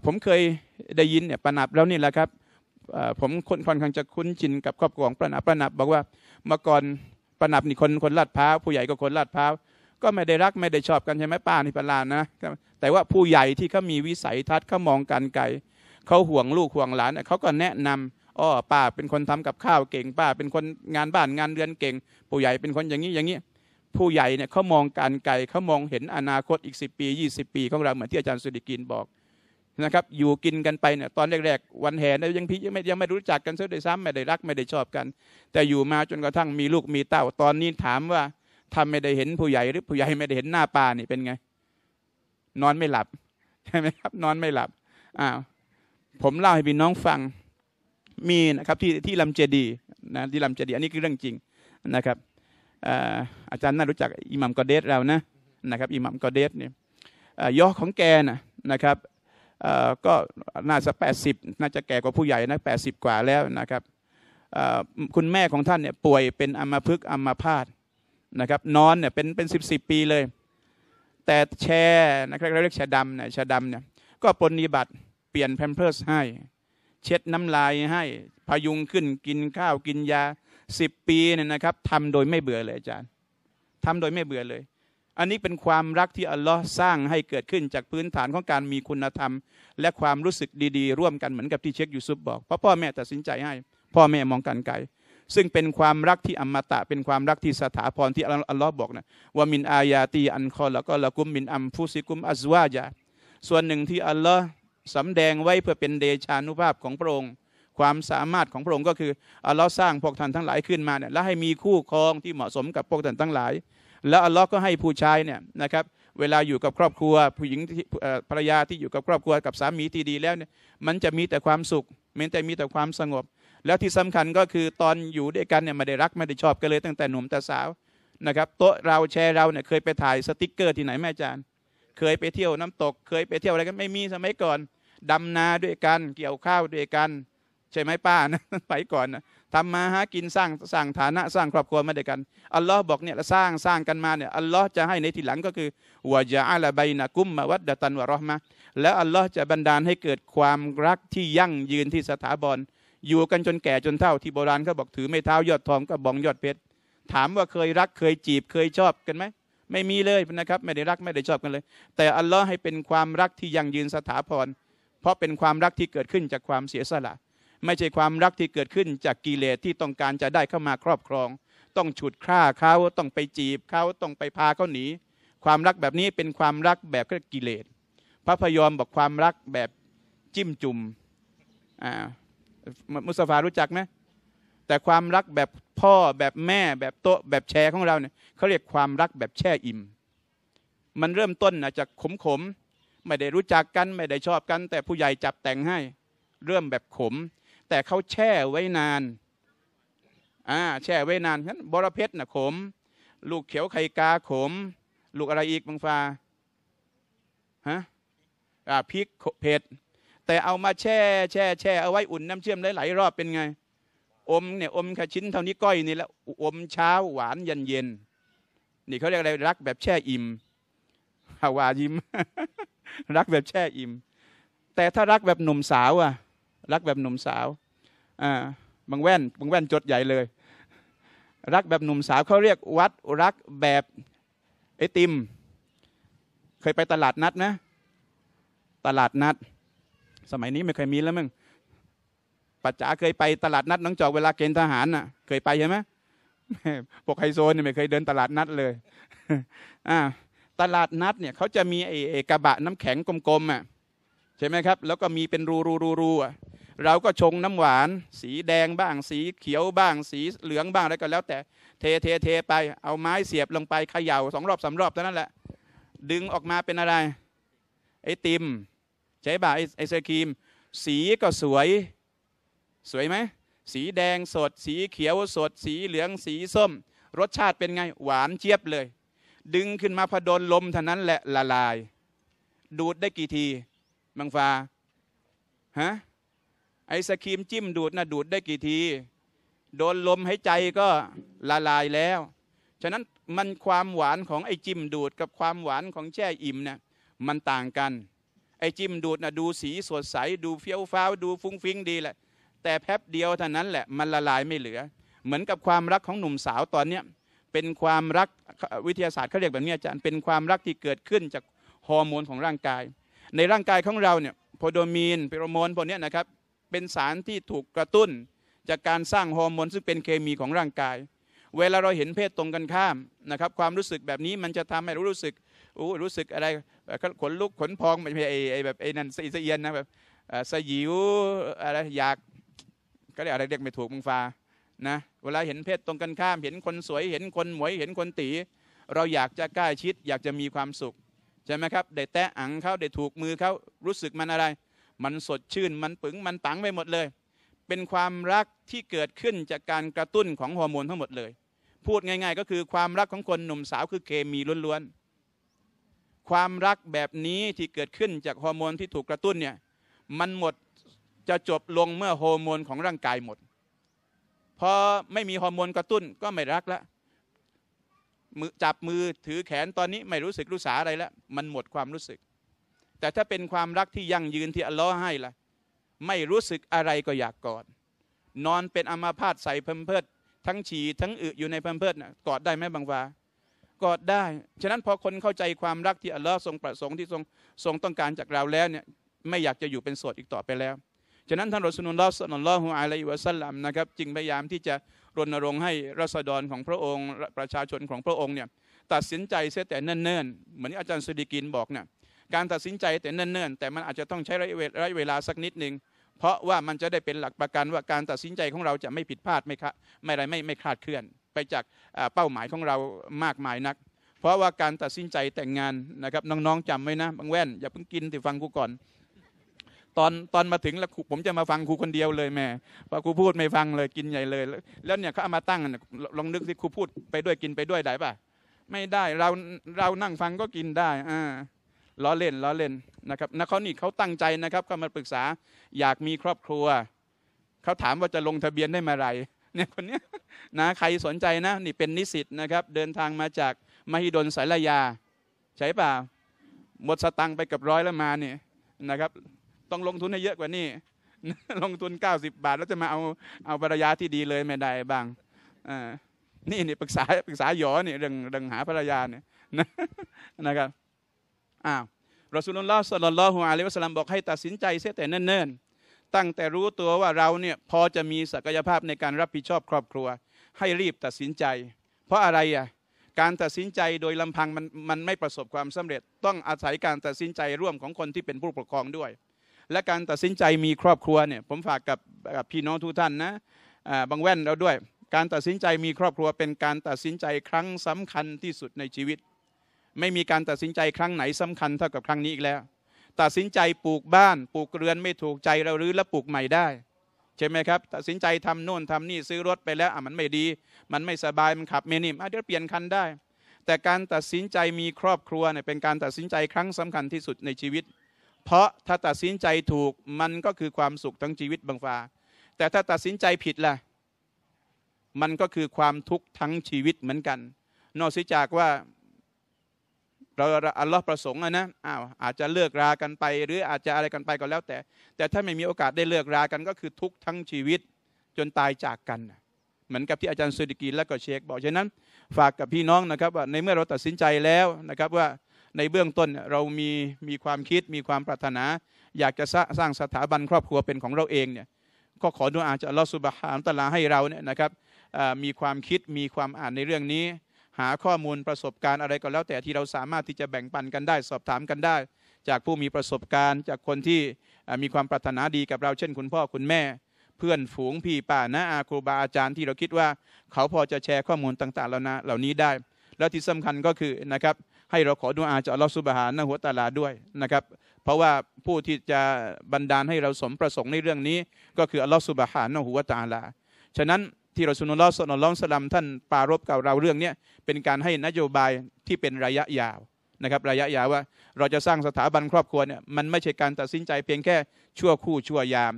ผมเคยได้ยินเนี่ยประนับแล้วนี่แหละครับ ผมคนค่อนข้างจะคุ้นชินกับครอบครัวของประนับประนับบอกว่าเมื่อก่อนประนับนี่คนคนลาดพร้าว ผู้ใหญ่ก็คนลาดพร้าวก็ไม่ได้รักไม่ได้ชอบกันใช่ไหมป้านี่ประหลาดนะ แต่ว่าผู้ใหญ่ที่เขามีวิสัยทัศน์เขามองการไกลเขาห่วงลูกห่วงหลานเขาก็แนะนำอ้อป้าเป็นคนทำกับข้าวเก่ง ป้าเป็นคนงานบ้านงานเรือนเก่ง ผู้ใหญ่เป็นคนอย่างนี้อย่างนี้ ผู้ใหญ่เนี่ยเขามองการไกลเขามองเห็นอนาคตอีก10ปี20 ปีของเราเหมือนที่อาจารย์สุริกินบอกนะครับอยู่กินกันไปเนี่ยตอนแรกๆ วันแห่เนี่ยยังพี่ยังไม่ยังไม่รู้จักกันซะด้วยซ้ำไม่ได้รักไม่ได้ชอบกัน แต่อยู่มาจนกระทั่งมีลูกมีเต้าตอนนี้ถามว่า ทำไม่ได้เห็นผู้ใหญ่หรือผู้ใหญ่ไม่ได้เห็นหน้าป่านี่เป็นไง นอนไม่หลับใช่ไหมครับ นอนไม่หลับอ้าวผมเล่าให้พี่น้องฟังมีนะครับที่ที่ลำเจดีนะที่ลำเจดีอันนี้คือเรื่องจริงนะครับอาจารย์น่ารู้จักอิหมัมกอเดสเรานะนะครับอิหมัมกอเดสเนี่ยยอของแกนะนะครับก็น่าจะแปดสิบน่าจะแก่กว่าผู้ใหญ่นะแปดสิบกว่าแล้วนะครับ คุณแม่ของท่านเนี่ยป่วยเป็นอัมพฤกษ์อัมพาตนะครับ นอนเนี่ยเป็นเป็นสิบสิบปีเลย แต่แช่นะครับเรียกแชาดำเนี่ยแชาดำเนี่ยก็ปนิบัติเปลี่ยนแพมเพิร์สให้ เช็ดน้ำลายให้พยุงขึ้นกินข้าวกินยาสิบปีเนี่ยนะครับทำโดยไม่เบื่อเลยอาจารย์ทำโดยไม่เบื่อเลย อันนี้เป็นความรักที่อัลลอฮ์สร้างให้เกิดขึ้นจากพื้นฐานของการมีคุณธรรมและความรู้สึกดีๆ ร่วมกันเหมือนกับที่เชคยูซุปบอกเพราะพ่อแม่ตัดสินใจให้ พ่อแม่มองกันไกล ซึ่งเป็นความรักที่อมตะ เป็นความรักที่สถาพรที่อัลลอฮ์บอกนะว่ามินอายาตีอันคอแล้วก็ละกุมมินอัมฟุซิกุมอัซวายาส่วนหนึ่งที่อัลลอฮ์สำแดงไว้เพื่อเป็นเดชานุภาพของพระองค์ความสามารถของพระองค์ก็คืออัลลอฮ์สร้างพวกท่านทั้งหลายขึ้นมาเนี่ยและให้มีคู่ครองที่เหมาะสมกับพวกท่านทั้งหลาย แล้วอัลลอฮ์ก็ให้ผู้ชายเนี่ยนะครับเวลาอยู่กับครอบครัว ผู้หญิงภรรยาที่อยู่กับครอบครัวกับ สามีที่ดีแล้วเนี่ยมันจะมีแต่ความสุขมันจะมีแต่ความสงบ แล้วที่สำคัญก็คือตอนอยู่ด้วยกันเนี่ยไม่ได้รักไม่ได้ชอบกันเลยตั้งแต่หนุ่มแต่สาวนะครับโต๊ะเราแชร์เราเนี่ยเคยไปถ่ายสติ๊กเกอร์ที่ไหนแม่จานเคยไปเที่ยวน้ำตก เคยไปเที่ยวอะไรกันไม่มีสมัยก่อนดำนาด้วยกันเกี่ยวข้าวด้วยกันใช่ไหมป้านะไปก่อนนะทำมาหากินสร้างสร้างฐานะสร้างครอบครัวมาด้วยกัน อัลลอฮ์บอกเนี่ยสร้างสร้างกันมาเนี่ยอัลลอฮ์จะให้ในทีหลังก็คือวะยะอัลไบนะกุมมาวัดดะตันวะรอห์มะแล้วอัลลอฮ์จะบันดาลให้เกิดความรักที่ยั่งยืนที่สถาบันอยู่กันจนแก่จนเฒ่าที่โบราณเขาบอกถือไม่เท้ายอดทองกับบองยอดเพชรถามว่าเคยรักเคยจีบเคยชอบกันไหมไม่มีเลยนะครับ ไม่ได้รักไม่ได้ชอบกันเลย แต่อัลลอฮ์ให้เป็นความรักที่ยั่งยืนสถาพรเพราะเป็นความรักที่เกิดขึ้นจากความเสียสละไม่ใช่ความรักที่เกิดขึ้นจากกิเลสที่ต้องการจะได้เข้ามาครอบครอง ต้องฉุดฆ่าเขาต้องไปจีบเขาต้องไปพาเขาหนีความรักแบบนี้เป็นความรักแบบกิเลส พระพยอมบอกความรักแบบจิ้มจุ่มอ่ามุสฟารู้จักไหมแต่ความรักแบบพ่อแบบแม่แบบโต๊ะแบบแชร์ของเราเนี่ยเขาเรียกความรักแบบแช่อิ่ม มันเริ่มต้นจากขมขมไม่ได้รู้จักกันไม่ได้ชอบกัน แต่ผู้ใหญ่จับแต่งให้เริ่มแบบขมแต่เขาแช่ไว้นาน อ่าแช่ไว้นานฉะนั้นบรเพชรนะขม ลูกเขียวไข่กาขม ลูกอะไรอีกบางฟ้าฮะ อ่าพริกเผ็ด แต่เอามาแช่ แช่ แช่เอาไว้อุ่น น้ำเชื่อมหลายรอบเป็นไง อมเนี่ย อมแค่ชิ้นเท่านี้ก้อยนี่แล้วอมเช้าหวานเย็นเย็น นี่เขาเรียกอะไร รักแบบแช่อิ่มฮาวายิ้มรักแบบแช่อิ่ม แต่ถ้ารักแบบหนุ่มสาวอะรักแบบหนุ่มสาว อ่า บางแว่น บางแว่นจดใหญ่เลย รักแบบหนุ่มสาวเขาเรียกวัดรักแบบไอติม เคยไปตลาดนัดนะตลาดนัด สมัยนี้ไม่เคยมีแล้วมึงปัจจาเคยไปตลาดนัดน้องจอกเวลาเกณฑ์ทหารน่ะ เคยไปใช่ไหมพวกไฮโซเนี่ยไม่เคยเดินตลาดนัดเลย อ่า ตลาดนัดเนี่ยเขาจะมีไอ้กระบะน้ำแข็งกลมๆอ่ะช่ไหมครับ แล้วก็มีเป็นรูรูรูรูเราก็ชงน้ำหวาน สีแดงบ้างสีเขียวบ้างสีเหลืองบ้าง แล้วก็แล้วแต่ เทเทเทไปเอาไม้เสียบลงไปเขย่าสองรอบสารอบเท่านั้นแหละ ดึงออกมาเป็นอะไรไอติมใช่ป่ะไอไอเซครีมสีก็สวยสวยไหมสีแดงสด สีเขียวสด สีเหลืองสีส้ม รสชาติเป็นไง หวานเจี๊ยบเลย ดึงขึ้นมาพอดนลมเท่านั้นแหละละลาย ดูดได้กี่ทีมังฟ้าฮะไอศครีมจิ้มดูดนะดูดได้กี่ที โดนลมหายใจก็ละลายแล้วฉะนั้นมันความหวานของไอจิ้มดูด กับความหวานของแช่อิ่มเนี่ยมันต่างกัน ไอจิ้มดูดนะดูสีสดใส ดูเฟี้ยวฟ้าวดูฟุ้งฟิ้งดีแหละ แต่แป๊บเดียวเท่านั้นแหละมันละลายไม่เหลือ เหมือนกับความรักของหนุ่มสาวตอนเนี้ยเป็นความรักวิทยาศาสตร์เขาเรียกแบบนี้อาจารย์เป็นความรักที่เกิดขึ้นจากฮอร์โมนของร่างกายในร่างกายของเราเนี่ยโพโดมีนเปโรโมนพวกนี้นะครับเป็นสารที่ถูกกระตุ้น จากการสร้างฮอร์โมน ซึ่งเป็นเคมีของร่างกาย เวลาเราเห็นเพศตรงกันข้ามนะครับความรู้สึกแบบนี้มันจะทำให้รู้รู้สึกอู้รู้สึกอะไรขนลุกขนพองไม่ใช่ไอ้แบบไอ้นั่นสะเอียนนะแบบสยิวอะไรอยากก็เรียกอะไรเรียกไม่ถูกมึงฟ้านะเวลาเห็นเพศตรงกันข้าม เห็นคนสวย เห็นคนหมวยเห็นคนตี เราอยากจะใกล้ชิด อยากจะมีความสุขใช่ไหมครับได้แตะอังเขาได้ถูกมือเขารู้สึกมันอะไร มันสดชื่นมันปึงมันปังไปหมดเลย เป็นความรักที่เกิดขึ้นจากการกระตุ้นของฮอร์โมนทั้งหมดเลย พูดง่ายๆ ก็คือความรักของคนหนุ่มสาวคือเคมีล้วนๆความรักแบบนี้ที่เกิดขึ้นจากฮอร์โมนที่ถูกกระตุ้นเนี่ยมันหมดจะจบลงเมื่อฮอร์โมนของร่างกายหมดพอไม่มีฮอร์โมนกระตุ้นก็ไม่รักแล้วมือจับมือถือแขนตอนนี้ไม่รู้สึกรู้สาอะไรแล้วมันหมดความรู้สึก แต่ถ้าเป็นความรักที่ยั่งยืนที่อัลลอฮ์ให้ละ่ะไม่รู้สึกอะไรก็อยากกอดนอนเป็นอมาพาตใส่เพิ่มเพิด ทั้งฉี่ทั้งอึอยู่ในเพิ่มเพิดนะกอดได้ไหมบางวากอดได้ฉะนั้นพอคนเข้าใจความรักที่อัลลอฮ์ทรงประสงค์ที่ทรงทรงต้องการจากเราแล้วเนี่ยไม่อยากจะอยู่เป็นโสดอีกต่อไปแล้ว ฉะนั้นท่านรอสุนุลลอฮ์สุลุลลอฮุอะลัยฮิวะสัลลัมนะครับจึงพยายามที่จะรณรงค์ให้รัษฎรของพระองค์ประชาชนของพระองค์เนี่ยตัดสินใจเสียแต่เนิ่นๆเหมือนอาจารย์สุดิกินบอกเนี่ยการตัดสินใจแต่เนิ่นๆแต่มันอาจจะต้องใช้ระยะเวลาสักนิดหนึ่งเพราะว่ามันจะได้เป็นหลักประกันว่าการตัดสินใจของเราจะไม่ผิดพลาดไม่คะไม่อะไรไม่ไม่คลาดเคลื่อน ไปจากเป้าหมายของเรามากมายนัก เพราะว่าการตัดสินใจแต่งงานนะครับน้องๆจำไว้นะ บางแว่นอย่าเพิ่งกินติฟังกูก่อนตอนตอนมาถึงแล้วผมจะมาฟังครูคนเดียวเลยแม่พอครูพูดไม่ฟังเลยกินใหญ่เลย แล้วเนี่ยเขาเอามาตั้งลองนึกสิครูพูดไปด้วยกินไปด้วยได้ปะไม่ได้เราเรานั่งฟังก็กินได้อ่าล้อเล่นล้อเล่นนะครับนะเขานี่เขาตั้งใจนะครับ ก็มาปรึกษาอยากมีครอบครัวเขาถามว่าจะลงทะเบียนได้เมื่อไหร่เนี่ยคนนี้นะใครสนใจนะ นี่เป็นนิสิตนะครับ เดินทางมาจากมหิดลสายลายา ใช่ป่าหมดสตังไปกับร้อยแล้วมาเนี่ยนะครับต้องลงทุนให้เยอะกว่านี้ลงทุนเก้าสิบบาท แล้วจะมาเอาเอาภรรยาที่ดีเลยไม่ได้บ้าง นี่นี่ปรึกษาปรึกษาหยอเนี่ยเรื่องเรื่องหาภรรยาเนี่ยนะครับ อ้าว รอสุลลอฮ์สัลลัลลอฮุอะลัยฮิวะสัลลัมบอกให้ตัดสินใจเสียแต่เนิ่นๆ ตั้งแต่รู้ตัวว่าเราเนี่ย พอจะมีศักยภาพในการรับผิดชอบครอบครัว ให้รีบตัดสินใจ เพราะอะไรอ่ะ การตัดสินใจโดยลำพัง มันมันไม่ประสบความสำเร็จ ต้องอาศัยการตัดสินใจร่วมของคนที่เป็นผู้ปกครองด้วยและการตัดสินใจมีครอบครัวเนี่ยผมฝากกับกับพี่น้องทุกท่านนะบางแว่นเราด้วย การตัดสินใจมีครอบครัวเป็นการตัดสินใจครั้งสำคัญที่สุดในชีวิต ไม่มีการตัดสินใจครั้งไหนสำคัญเท่ากับครั้งนี้อีกแล้ว ตัดสินใจปลูกบ้าน ปลูกเรือนไม่ถูกใจเรารื้อแล้วปลูกใหม่ได้ใช่ไหมครับตัดสินใจทำโน่นทำนี่ซื้อรถไปแล้วอ่ะมันไม่ดี มันไม่สบายมันขับไม่นิ่มอาจเดี๋ยวเปลี่ยนคันได้ แต่การตัดสินใจมีครอบครัวเนี่ยเป็นการตัดสินใจครั้งสำคัญที่สุดในชีวิตเพราะถ้าตัดสินใจถูกมันก็คือความสุขทั้งชีวิตบังฟ้าแต่ถ้าตัดสินใจผิดล่ะมันก็คือความทุกข์ทั้งชีวิตเหมือนกัน นอกเสียจากว่าเราอัลลอฮ์ประสงค์นะอ้าวอาจจะเลิกรากันไป หรืออาจจะอะไรกันไปก็แล้ว แต่ แต่ถ้าไม่มีโอกาสได้เลิกรากันก็คือทุกข์ทั้งชีวิต จนตายจากกันเหมือนกับที่อาจารย์สุดิกีและก็เชคบอกฉะนั้น ฝากกับพี่น้องนะครับว่าในเมื่อเราตัดสินใจแล้วนะครับว่าในเบื้องต้นเรามีมีความคิดมีความปรารถนา อยากจะสร้างสถาบันครอบครัวเป็นของเราเองเนี่ยก็ขอดุอาจจะลอสุบฮานตะลาให้เราเนี่ยนะครับมีความคิดมีความอ่านในเรื่องนี้ หาข้อมูลประสบการณ์อะไรก็แล้ว แต่ที่เราสามารถที่จะแบ่งปันกันได้สอบถามกันได้ จากผู้มีประสบการณ์จากคนที่มีความปรารถนาดีกับเราเช่น คุณพ่อคุณแม่ เพื่อนฝูงพี่ป่านะอาครูบาอาจารย์ ที่เราคิดว่า เขาพอจะแชร์ข้อมูลต่างๆเหล่านี้ได้ แล้วที่สำคัญก็คือนะครับให้เราขอดุอาจากอัลลอฮฺสุบฮานะหัวตาลาด้วยนะครับเพราะว่าผู้ที่จะบันดาลให้เราสมประสงค์ในเรื่องนี้ ก็คืออัลลอฮฺสุบฮานะหัวตาลา ฉะนั้นที่เราสุนลลอฮฺสุนลลอฮฺสลัมท่านปารบกับเราเรื่องนี้เป็นการให้นโยบายที่เป็นระยะยาวนะครับระยะยาวว่าเราจะสร้างสถาบันครอบครัวเนี่ยมันไม่ใช่การตัดสินใจเพียงแค่ชั่วคู่ชั่วยาม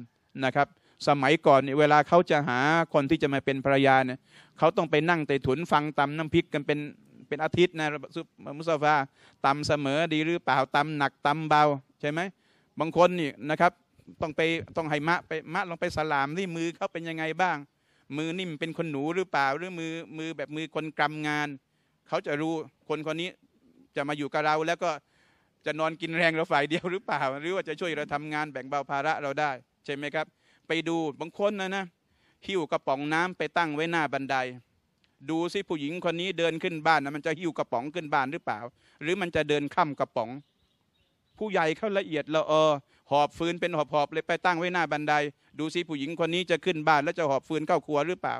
นะครับสมัยก่อนเวลาเขาจะหาคนที่จะมาเป็นภรรยาเนี่ยเขาต้องไปนั่งเต่ถุนฟังตำน้ำพริกกันเป็นเป็นอาทิตย์นะมุสฟาตำเสมอดีหรือเปล่าตำหนักตำเบาใช่ไหมบางคนนี่นะครับ ต้องไปต้องให้มะไปมะลองไปสลามที่มือเขาเป็นยังไงบ้าง มือนิ่มเป็นคนหนูหรือเปล่าหรือมือมือแบบมือคนกรรมงานเขาจะรู้คนคนนี้จะมาอยู่กับเราแล้วก็จะนอนกินแรงเราฝ่ายเดียวหรือเปล่าหรือว่าจะช่วยเราทำงานแบ่งเบาภาระเราได้ ใช่ไหมครับ ไปดูบางคนนะนะหิ้วกระป๋องน้ำไปตั้งไว้หน้าบันไดดูสิผู้หญิงคนนี้เดินขึ้นบ้านนะมันจะหิ้วกระป๋องขึ้นบ้านหรือเปล่า หรือมันจะเดินข้ามกระป๋อง ผู้ใหญ่เข้าละเอียดละเออหอบฟืนเป็นหอบหอบเลยไปตั้งไว้หน้าบันได ดูสิผู้หญิงคนนี้จะขึ้นบ้าน แล้วจะหอบฟืนเข้าครัวหรือเปล่า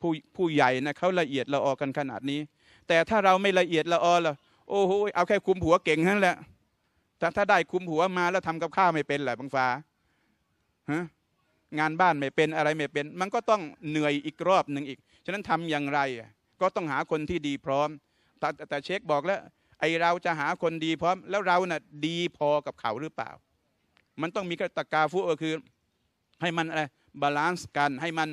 ผู้ผู้ใหญ่นะเขาละเอียดละออกันขนาดนี้ แต่ถ้าเราไม่ละเอียดละออละโอ้โหเอาแค่คุมหัวเก่งนั่นแหละแต่ถ้าได้คุมหัวมา แล้วทำกับข้าวไม่เป็นแหละบังฟ้าฮะงานบ้านไม่เป็นอะไรไม่เป็น มันก็ต้องเหนื่อยอีกรอบหนึ่งอีกฉะนั้นทำอย่างไรก็ต้องหาคนที่ดีพร้อมแต่แต่เช็คบอกแล้ว ไอเราจะหาคนดีพร้อม แล้วเรานะ่ะดีพอกับเขาหรือเปล่า มันต้องมีกตกาฟุก็คือ ให้มันอะไรบาลานซ์กันให้มัน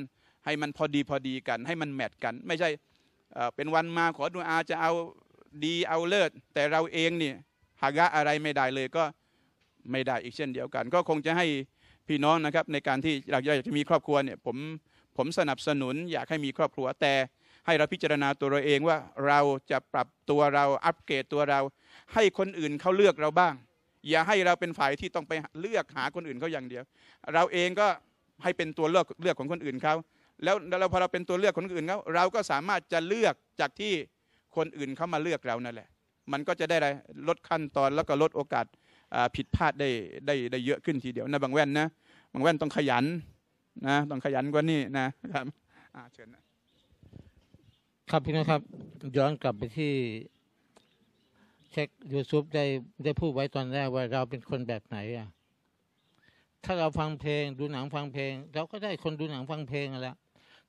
ให้มันพอดีพอดีกัน ให้มันแมทกัน ไม่ใช่เป็นวันมาขอดูอาจะเอาดีเอาเลิศแต่เราเองเนี่ยหากะอะไรไม่ได้เลยก็ไม่ได้อีกเช่นเดียวกัน ก็คงจะให้พี่น้องนะครับ ในการที่เราอยากจะมีครอบครัวเนี่ยผมผมสนับสนุนอยากให้มีครอบครัวแต่ ให้เราพิจารณาตัวเราเองว่าเราจะปรับตัวเราอัปเกรดตัวเราให้คนอื่นเขาเลือกเราบ้าง อย่าให้เราเป็นฝ่ายที่ต้องไปเลือกหาคนอื่นเขาอย่างเดียว เราเองก็ให้เป็นตัวเลือกเลือกของคนอื่นเขาแล้วเราพอเราเป็นตัวเลือกของคนอื่นเขาเราก็สามารถจะเลือกจากที่คนอื่นเขามาเลือกเรานั่นแหละ มันก็จะได้อะไรลดขั้นตอนแล้วก็ลดโอกาสผิดพลาดได้ได้ได้เยอะขึ้นทีเดียวนะบางแว่นนะบางแว่นต้องขยันนะต้องขยันกว่านี้นะครับเชิญครับพี่น้องครับย้อนกลับไปที่เช็คยูทูบได้ได้พูดไว้ตอนแรกว่าเราเป็นคนแบบไหนอ่ะถ้าเราฟังเพลง ดูหนังฟังเพลงเราก็ได้คนดูหนังฟังเพลงแล้ว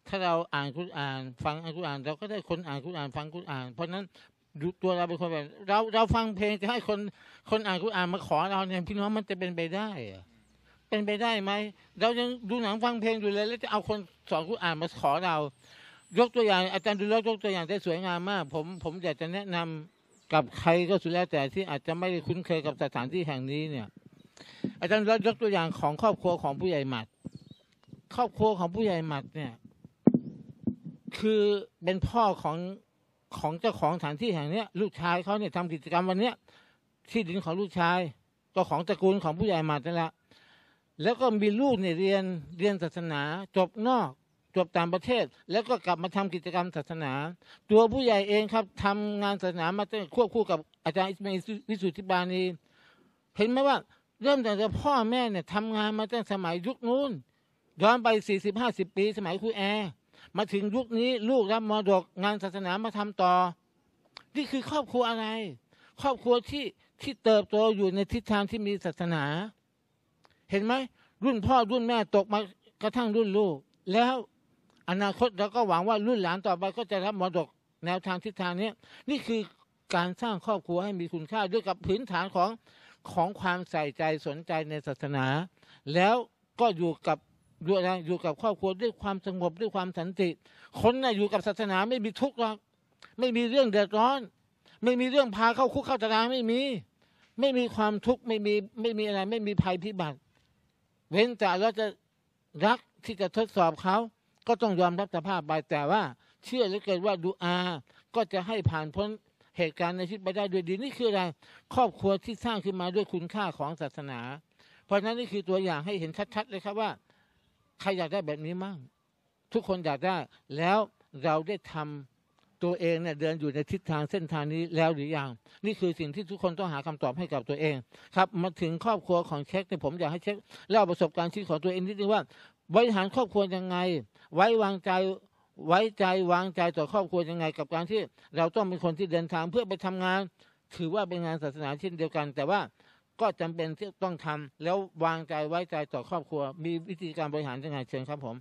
ถ้าเราอ่านคุณอ่าน ฟังอ่านคุณอ่าน เราก็ได้คนอ่านคุณอ่านฟังคุณอ่าน เพราะนั้นตัวเราเป็นคนแบบเราเราฟังเพลงจะให้คนคนอ่านคุณอ่านมาขอเราเนี่ยพี่น้องมันจะเป็นไปได้อ่ะเป็นไปได้ไหมเรายังดูหนังฟังเพลงอยู่เลย แล้วจะเอาคนสอนคุณอ่านมาขอเรา ยกตัวอย่าง อาจารย์ดูแล้วยกตัวอย่างได้สวยงามมาก ผมผมอยากจะแนะนำกับใครก็สุดแล้วแต่ที่อาจจะไม่ได้คุ้นเคยกับสถานที่แห่งนี้เนี่ย อาจารย์เรายกตัวอย่างของครอบครัวของผู้ใหญ่หมัด ครอบครัวของผู้ใหญ่หมัดเนี่ย คือเป็นพ่อของของเจ้าของสถานที่แห่งเนี้ยลูกชายเขาเนี่ยทำกิจกรรมวันเนี้ยที่ดินของลูกชายก็ของตระกูลของผู้ใหญ่หมัดนั่นแหละแล้วก็มีลูกเนี่ยเรียนเรียนศาสนาจบนอก จบต่างประเทศแล้วก็กลับมาทำกิจกรรมศาสนา ตัวผู้ใหญ่เองครับ ทำงานศาสนามาตั้งควบคู่กับอาจารย์อิสมาอิวิสุทธิบานีเห็นไหมว่าเริ่มตั้งแต่พ่อแม่เนี่ยทำงานมาตั้งสมัยยุคนู้นย้อนไปสี่สิบห้าสิบปีสมัยคุณแอร์มาถึงยุคนี้ลูกรับมรดกงานศาสนามาทำต่อนี่คือครอบครัวอะไร ครอบครัวที่ที่เติบโตอยู่ในทิศทางที่มีศาสนาเห็นไหมรุ่นพ่อรุ่นแม่ตกมากระทั่งรุ่นลูกแล้วอนาคตเราก็หวังว่ารุ่นหลานต่อไปก็จะรับมรดกแนวทางทิศทางนี้นี่คือการสร้างครอบครัวให้มีคุณค่า ด้วยกับพื้นฐานของของความใส่ใจสนใจในศาสนา แล้วก็อยู่กับอยู่อะไรอยู่กับครอบครัวด้วยความสงบด้วยความสันติคนนะ่ะอยู่กับศาสนาไม่มีทุกข์หรอกไม่มีเรื่องเดือดร้อน ไม่มีเรื่องพาเข้าคุกเข้าตารางไม่มี ไม่มีความทุกข์ไม่มีไม่มีอะไรไม่มีภัยพิบัติเว้นแต่เราจะรักที่จะทดสอบเขา ก็ต้องยอมรับสภาพไปแต่ว่า เชื่อเหลือเกินว่าดูอา ก็จะให้ผ่านพ้นเหตุการณ์ในชีวิตไปได้ด้วยดีนี่คืออะไร ครอบครัวที่สร้างขึ้นมาด้วยคุณค่าของศาสนา เพราะฉะนั้น นี่คือตัวอย่างให้เห็นชัด ๆ เลยครับว่า ใครอยากได้แบบนี้มั่งทุกคนอยากได้แล้วเราได้ทำตัวเองเนี่ยเดินอยู่ในทิศทางเส้นทางนี้แล้วหรือยังนี่คือสิ่งที่ทุกคนต้องหาคำตอบให้กับตัวเอง ครับมาถึงครอบครัวของเช็คใน่ผมอยากให้เช็คเล่าประสบการณ์ชีวิตของตัวเองนิดนึงว่าบริหารครอบครัวยังไง ไว้วางใจไว้ใจวางใจต่อครอบครัวยังไง กับการที่ เราต้องเป็นคนที่เดินทาง เพื่อไปทำงานถือว่าเป็นงานศาสนาเช่นเดียวกัน แต่ว่าก็จำเป็นที่ต้องทำ แล้ววางใจไว้ใจต่อครอบครัวมีวิธีการบริหารยังไงเชิญครับผม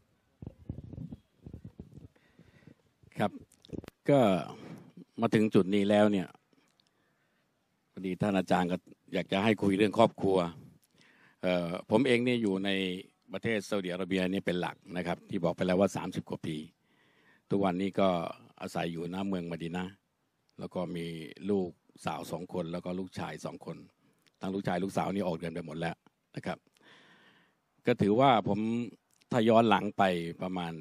ครับก็มาถึงจุดนี้แล้วเนี่ยพอดีท่านอาจารย์ก็อยากจะให้คุยเรื่องครอบครัว ผมเองเนี่ยอยู่ในประเทศซาอุดิอาระเบียนี่เป็นหลักนะครับ ที่บอกไปแล้วว่า 30 กว่าปีทุกวันนี้ก็อาศัยอยู่หน้าเมืองมาดินะแล้วก็มีลูกสาวสองคนแล้วก็ลูกชายสองคนทั้งลูกชายลูกสาวนี่ออกเดินไปหมดแล้วนะครับ ก็ถือว่าผมถ้าย้อนหลังไปประมาณ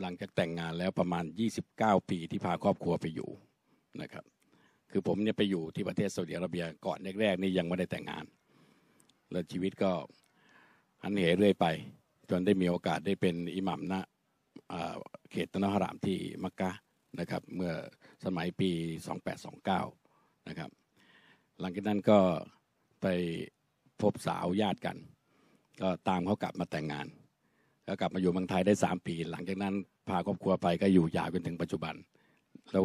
หลังจากแต่งงานแล้วประมาณ 29 ปีที่พาครอบครัวไปอยู่นะครับ คือผมเนี่ยไปอยู่ที่ประเทศซาอุดิอาระเบียก่อนแรกๆนี่ยังไม่ได้แต่งงาน แล้วชีวิตก็หันเหเรื่อยไป จนได้มีโอกาสได้เป็นอิหมัมนะเขตตนฮารามที่มักกะนะครับเมื่อสมัยปี 2829 นะครับหลังจากนั้นก็ไปพบสาวญาติกัน ก็ตามเขากลับมาแต่งงานก็กลับมาอยู่เมืองไทยได้ 3 ปี หลังจากนั้นพาครอบครัวไป ก็อยู่ยาวจนถึงปัจจุบัน เรา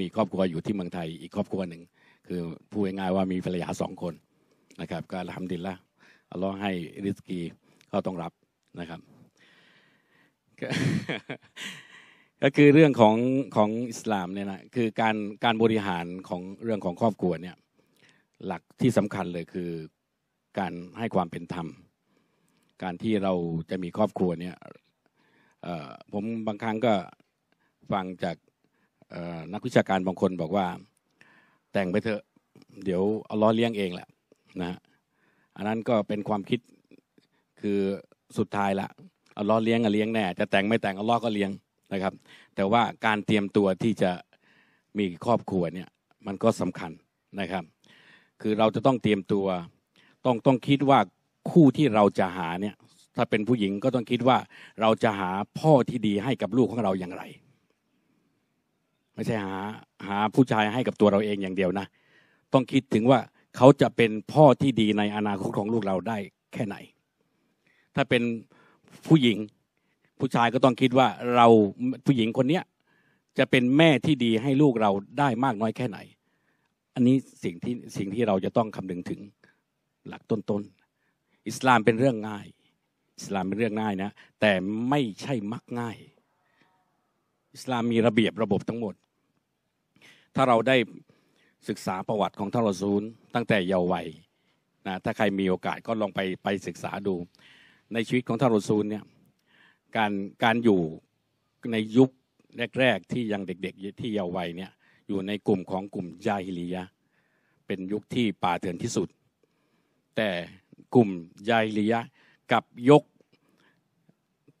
มีครอบครัวอยู่ที่เมืองไทย อีกครอบครัวหนึ่งคือพูดง่ายๆว่ามีภรรยาสองคนนะครับก็ทำดินละอัลอฮให้ริสกีก็ต้องรับนะครับก็คือเรื่องของของอิสลามเนี่ยนะคือการการบริหารของเรื่องของครอบครัวเนี่ย หลักที่สำคัญเลยคือการให้ความเป็นธรรมการที่เราจะมีครอบครัวเนี่ยผมบางครั้งก็ฟังจากนักวิชาการบางคนบอกว่าแต่งไปเถอะ เดี๋ยวเอาล้อเลี้ยงเองแหละนะอันนั้นก็เป็นความคิดคือสุดท้ายละเอาล้อเลี้ยงอะเลี้ยงแน่ จะแต่งไม่แต่งเอาล้อก็เลี้ยงนะครับ แต่ว่าการเตรียมตัวที่จะมีครอบครัวเนี่ยมันก็สำคัญนะครับ คือเราจะต้องเตรียมตัวต้องต้องคิดว่าคู่ที่เราจะหาเนี่ยถ้าเป็นผู้หญิงก็ต้องคิดว่าเราจะหาพ่อที่ดีให้กับลูกของเราอย่างไร ไม่ใช่หาหาผู้ชายให้กับตัวเราเองอย่างเดียวนะ ต้องคิดถึงว่าเขาจะเป็นพ่อที่ดีในอนาคตของลูกเราได้แค่ไหน ถ้าเป็นผู้หญิงผู้ชายก็ต้องคิดว่าเราผู้หญิงคนเนี้ยจะเป็นแม่ที่ดีให้ลูกเราได้มากน้อยแค่ไหน อันนี้สิ่งที่สิ่งที่เราจะต้องคำนึงถึงหลักต้นๆอิสลามเป็นเรื่องง่าย อิสลามเป็นเรื่องง่ายนะ แต่ไม่ใช่มักง่าย อิสลามมีระเบียบระบบทั้งหมด ถ้าเราได้ศึกษาประวัติของท่านรอซูลตั้งแต่เยาว์วัยนะ ถ้าใครมีโอกาสก็ลองไปไปศึกษาดู ในชีวิตของท่านรอซูลเนี่ย การการอยู่ในยุคแรก ๆ ที่ยังเด็กๆที่เยาว์วัยเนี่ย อยู่ในกลุ่มของกลุ่มยาฮิลียะ เป็นยุคที่ป่าเถื่อนที่สุด แต่กลุ่มยายลียะกับยก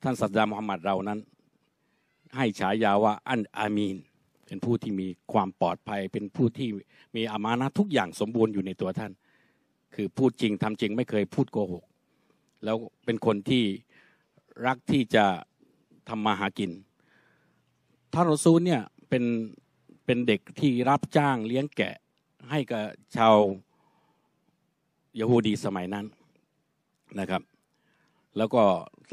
ท่านสัจจามุฮัมมัดเรานั้น ให้ฉายาว่าอันอามีน เป็นผู้ที่มีความปลอดภัยเป็นผู้ที่มีอามานะทุกอย่างสมบูรณ์อยู่ในตัวท่าน คือพูดจริงทำจริงไม่เคยพูดโกหก แล้วเป็นคนที่รักที่จะทำมาหากิน ท่านรซูลเนี่ยเป็นเป็นเด็กที่รับจ้างเลี้ยงแกะให้กับชาวยโฮดีสมัยนั้นนะครับ แล้วก็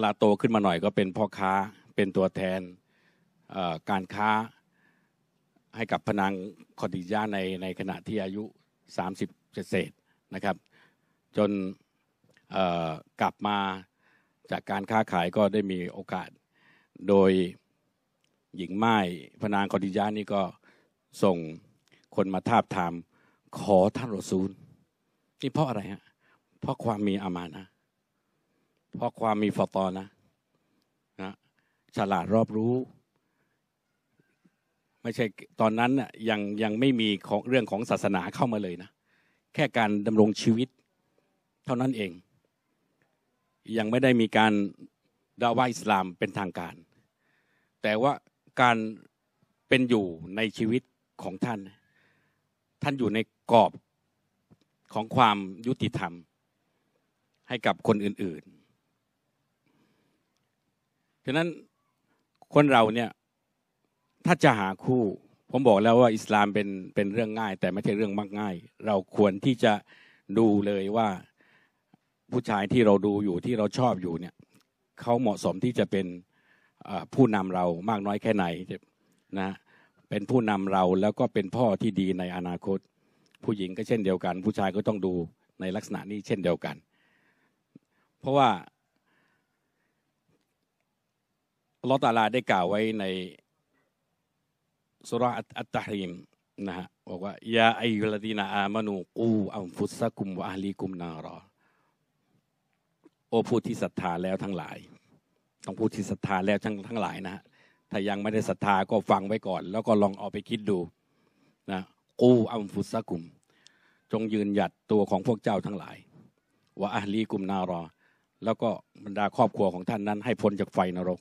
ลาโตขึ้นมาหน่อยก็เป็นพ่อค้าเป็นตัวแทนการค้าให้กับพนางคอดิยาในในขณะที่อายุ30เศษนะครับจนกลับมาจากการค้าขายก็ได้มีโอกาสโดยหญิงไม้พนางคอดิยานี่ก็ส่งคนมาทาบทามขอท่านรอซูลนี่เพราะอะไรฮะ เพราะความมีอามานะ เพราะความมีฟอตอนะนะ ฉลาดรอบรู้ไม่ใช่ตอนนั้นะยังยังไม่มีของเรื่องของศาสนาเข้ามาเลยนะ แค่การดำรงชีวิตเท่านั้นเอง ยังไม่ได้มีการดาวาอิสลามเป็นทางการ แต่ว่าการเป็นอยู่ในชีวิตของท่าน ท่านอยู่ในกรอบของความยุติธรรมให้กับคนอื่นๆ ฉะนั้นคนเราเนี่ยถ้าจะหาคู่ผมบอกแล้วว่าอิสลามเป็นเป็น เรื่องง่าย แต่ไม่ใช่เรื่องมักง่าย เราควรที่จะดูเลยว่าผู้ชายที่เราดูอยู่ที่เราชอบอยู่เนี่ยเขาเหมาะสมที่จะเป็นผู้นำเรามากน้อยแค่ไหนนะเป็นผู้นำเราแล้วก็เป็นพ่อที่ดีในอนาคตผู้หญิงก็เช่นเดียวกัน ผู้ชายก็ต้องดูในลักษณะนี้เช่นเดียวกัน เพราะว่าลอตาลาได้กล่าวไว้ในสุราอัตตะฮิมนะฮะบอกว่ายาอายุลดีนาอามานูกูอัมฟุตสกุมวะฮาลีกุมนารอโอผู้ที่ศรัทธาแล้วทั้งหลายต้องผู้ที่ศรัทธาแล้วทั้งทั้งหลายนะฮะถ้ายังไม่ได้ศรัทธาก็ฟังไว้ก่อน แล้วก็ลองเอาไปคิดดูนะกูอัมฟุสกุม จงยืนหยัดตัวของพวกเจ้าทั้งหลาย ว่าอาลีกุมนารอ แล้วก็บรรดาครอบครัวของท่านนั้น ให้พ้นจากไฟนรก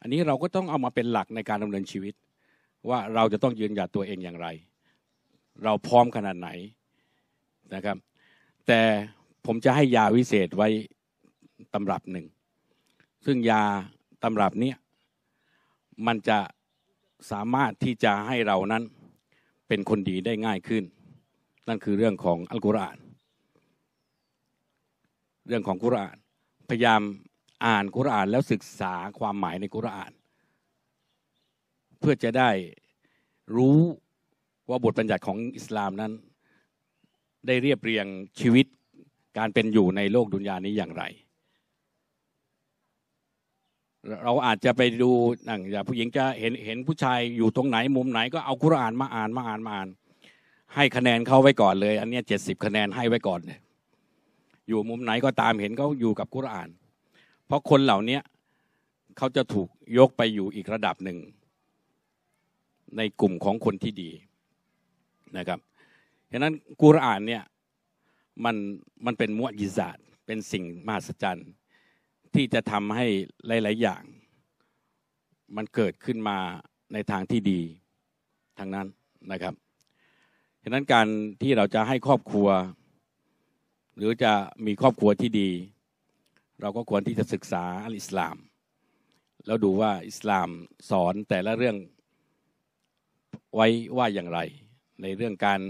อันนี้เราก็ต้องเอามาเป็นหลักในการดำเนินชีวิตว่าเราจะต้องยืนหยัดตัวเองอย่างไร เราพร้อมขนาดไหนนะครับ แต่ผมจะให้ยาวิเศษไว้ตำรับหนึ่งซึ่งยาตำรับเนี้มันจะสามารถที่จะให้เรานั้นเป็นคนดีได้ง่ายขึ้น นั่นคือเรื่องของอัลกุรอาน เรื่องของกุรอาน พยายามอ่านกุรอานแล้วศึกษาความหมายในกุรอาน เพื่อจะได้รู้ว่าบทบัญญัติของอิสลามนั้นได้เรียบเรียงชีวิตการเป็นอยู่ในโลกดุนยานี้อย่างไรเราอาจจะไปดูนังผู้หญิงจะเห็นเห็นผู้ชายอยู่ตรงไหน มุมไหนก็เอาคุรานมาอ่านมาอ่านมาอ่านให้คะแนนเขาไว้ก่อนเลย อันนี้เจ็ดสิบคะแนนให้ไว้ก่อนเลยอยู่มุมไหนก็ตามเห็นเขาอยู่กับกุราน เพราะคนเหล่านี้เขาจะถูกยกไปอยู่อีกระดับหนึ่งในกลุ่มของคนที่ดีนะครับฉะนั้นกุรานเนี่ยมันมันเป็นมุอิซาดเป็นสิ่งมหัศจรรย์ที่จะทำให้หลาย ๆ อย่างมันเกิดขึ้นมาในทางที่ดีทางนั้นนะครับฉะนั้นการที่เราจะให้ครอบครัว หรือจะมีครอบครัวที่ดี เราก็ควรที่จะศึกษาอัลอิสลาม แล้วดูว่าอิสลามสอนแต่ละเรื่องไว้ว่าอย่างไร ในเรื่องการ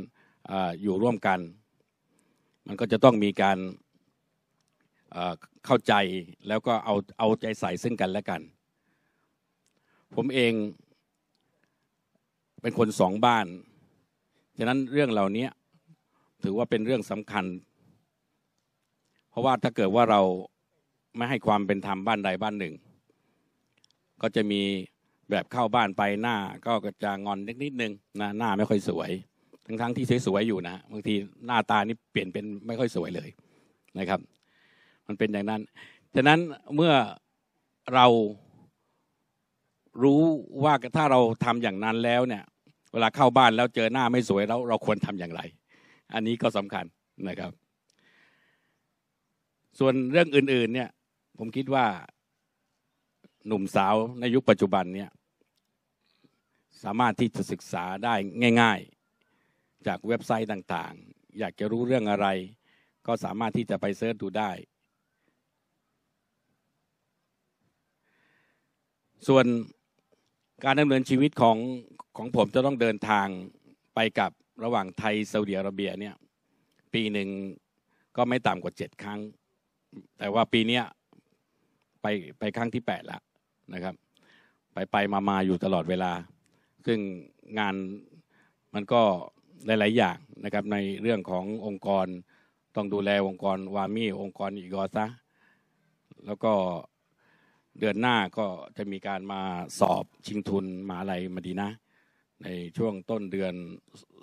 ออยู่ร่วมกัน มันก็จะต้องมีการเข้าใจแล้วก็เอาเอาใจใส่ซึ่งกันและกัน ผมเองเป็นคนสองบ้าน ฉะนั้นเรื่องเหล่านี้ถือว่าเป็นเรื่องสำคัญ เพราะว่าถ้าเกิดว่าเราไม่ให้ความเป็นธรรมบ้านใดบ้านหนึ่ง ก็จะมีแบบเข้าบ้านไปหน้าก็จะงอนนิดนิดนึงนะหน้าไม่ค่อยสวย ทั้งทั้งที่สวยๆอยู่นะบางทีหน้าตานี่เปลี่ยนเป็นไม่ค่อยสวยเลยนะครับมันเป็นอย่างนั้น ฉะนั้นเมื่อเรารู้ว่าถ้าเราทำอย่างนั้นแล้วเนี่ยเวลาเข้าบ้านแล้วเจอหน้าไม่สวยแล้ว เราควรทำอย่างไร อันนี้ก็สำคัญนะครับ ส่วนเรื่องอื่นๆเนี่ยผมคิดว่าหนุ่มสาวในยุคปัจจุบันเนี่ยสามารถที่จะศึกษาได้ง่ายๆจากเว็บไซต์ต่างๆ อยากจะรู้เรื่องอะไร ก็สามารถที่จะไปเสิร์ชดูได้ส่วนการดำเนินชีวิตของของผมจะต้องเดินทางไปกับระหว่างไทยซาอุดิอาระเบียเนี่ยปีหนึ่งก็ไม่ต่ำกว่าเจ็ดครั้ง แต่ว่าปีเนี้ยไปไปครั้งที่แปดละนะครับ ไปไปมามาอยู่ตลอดเวลา ซึ่งงานมันก็หลายๆอย่างนะครับในเรื่องขององค์กรต้องดูแลองค์กรวามีองค์กรอีกอซะแล้วก็เดือนหน้าก็จะมีการมาสอบชิงทุนมหาลัยมดีนะในช่วงต้นเดือน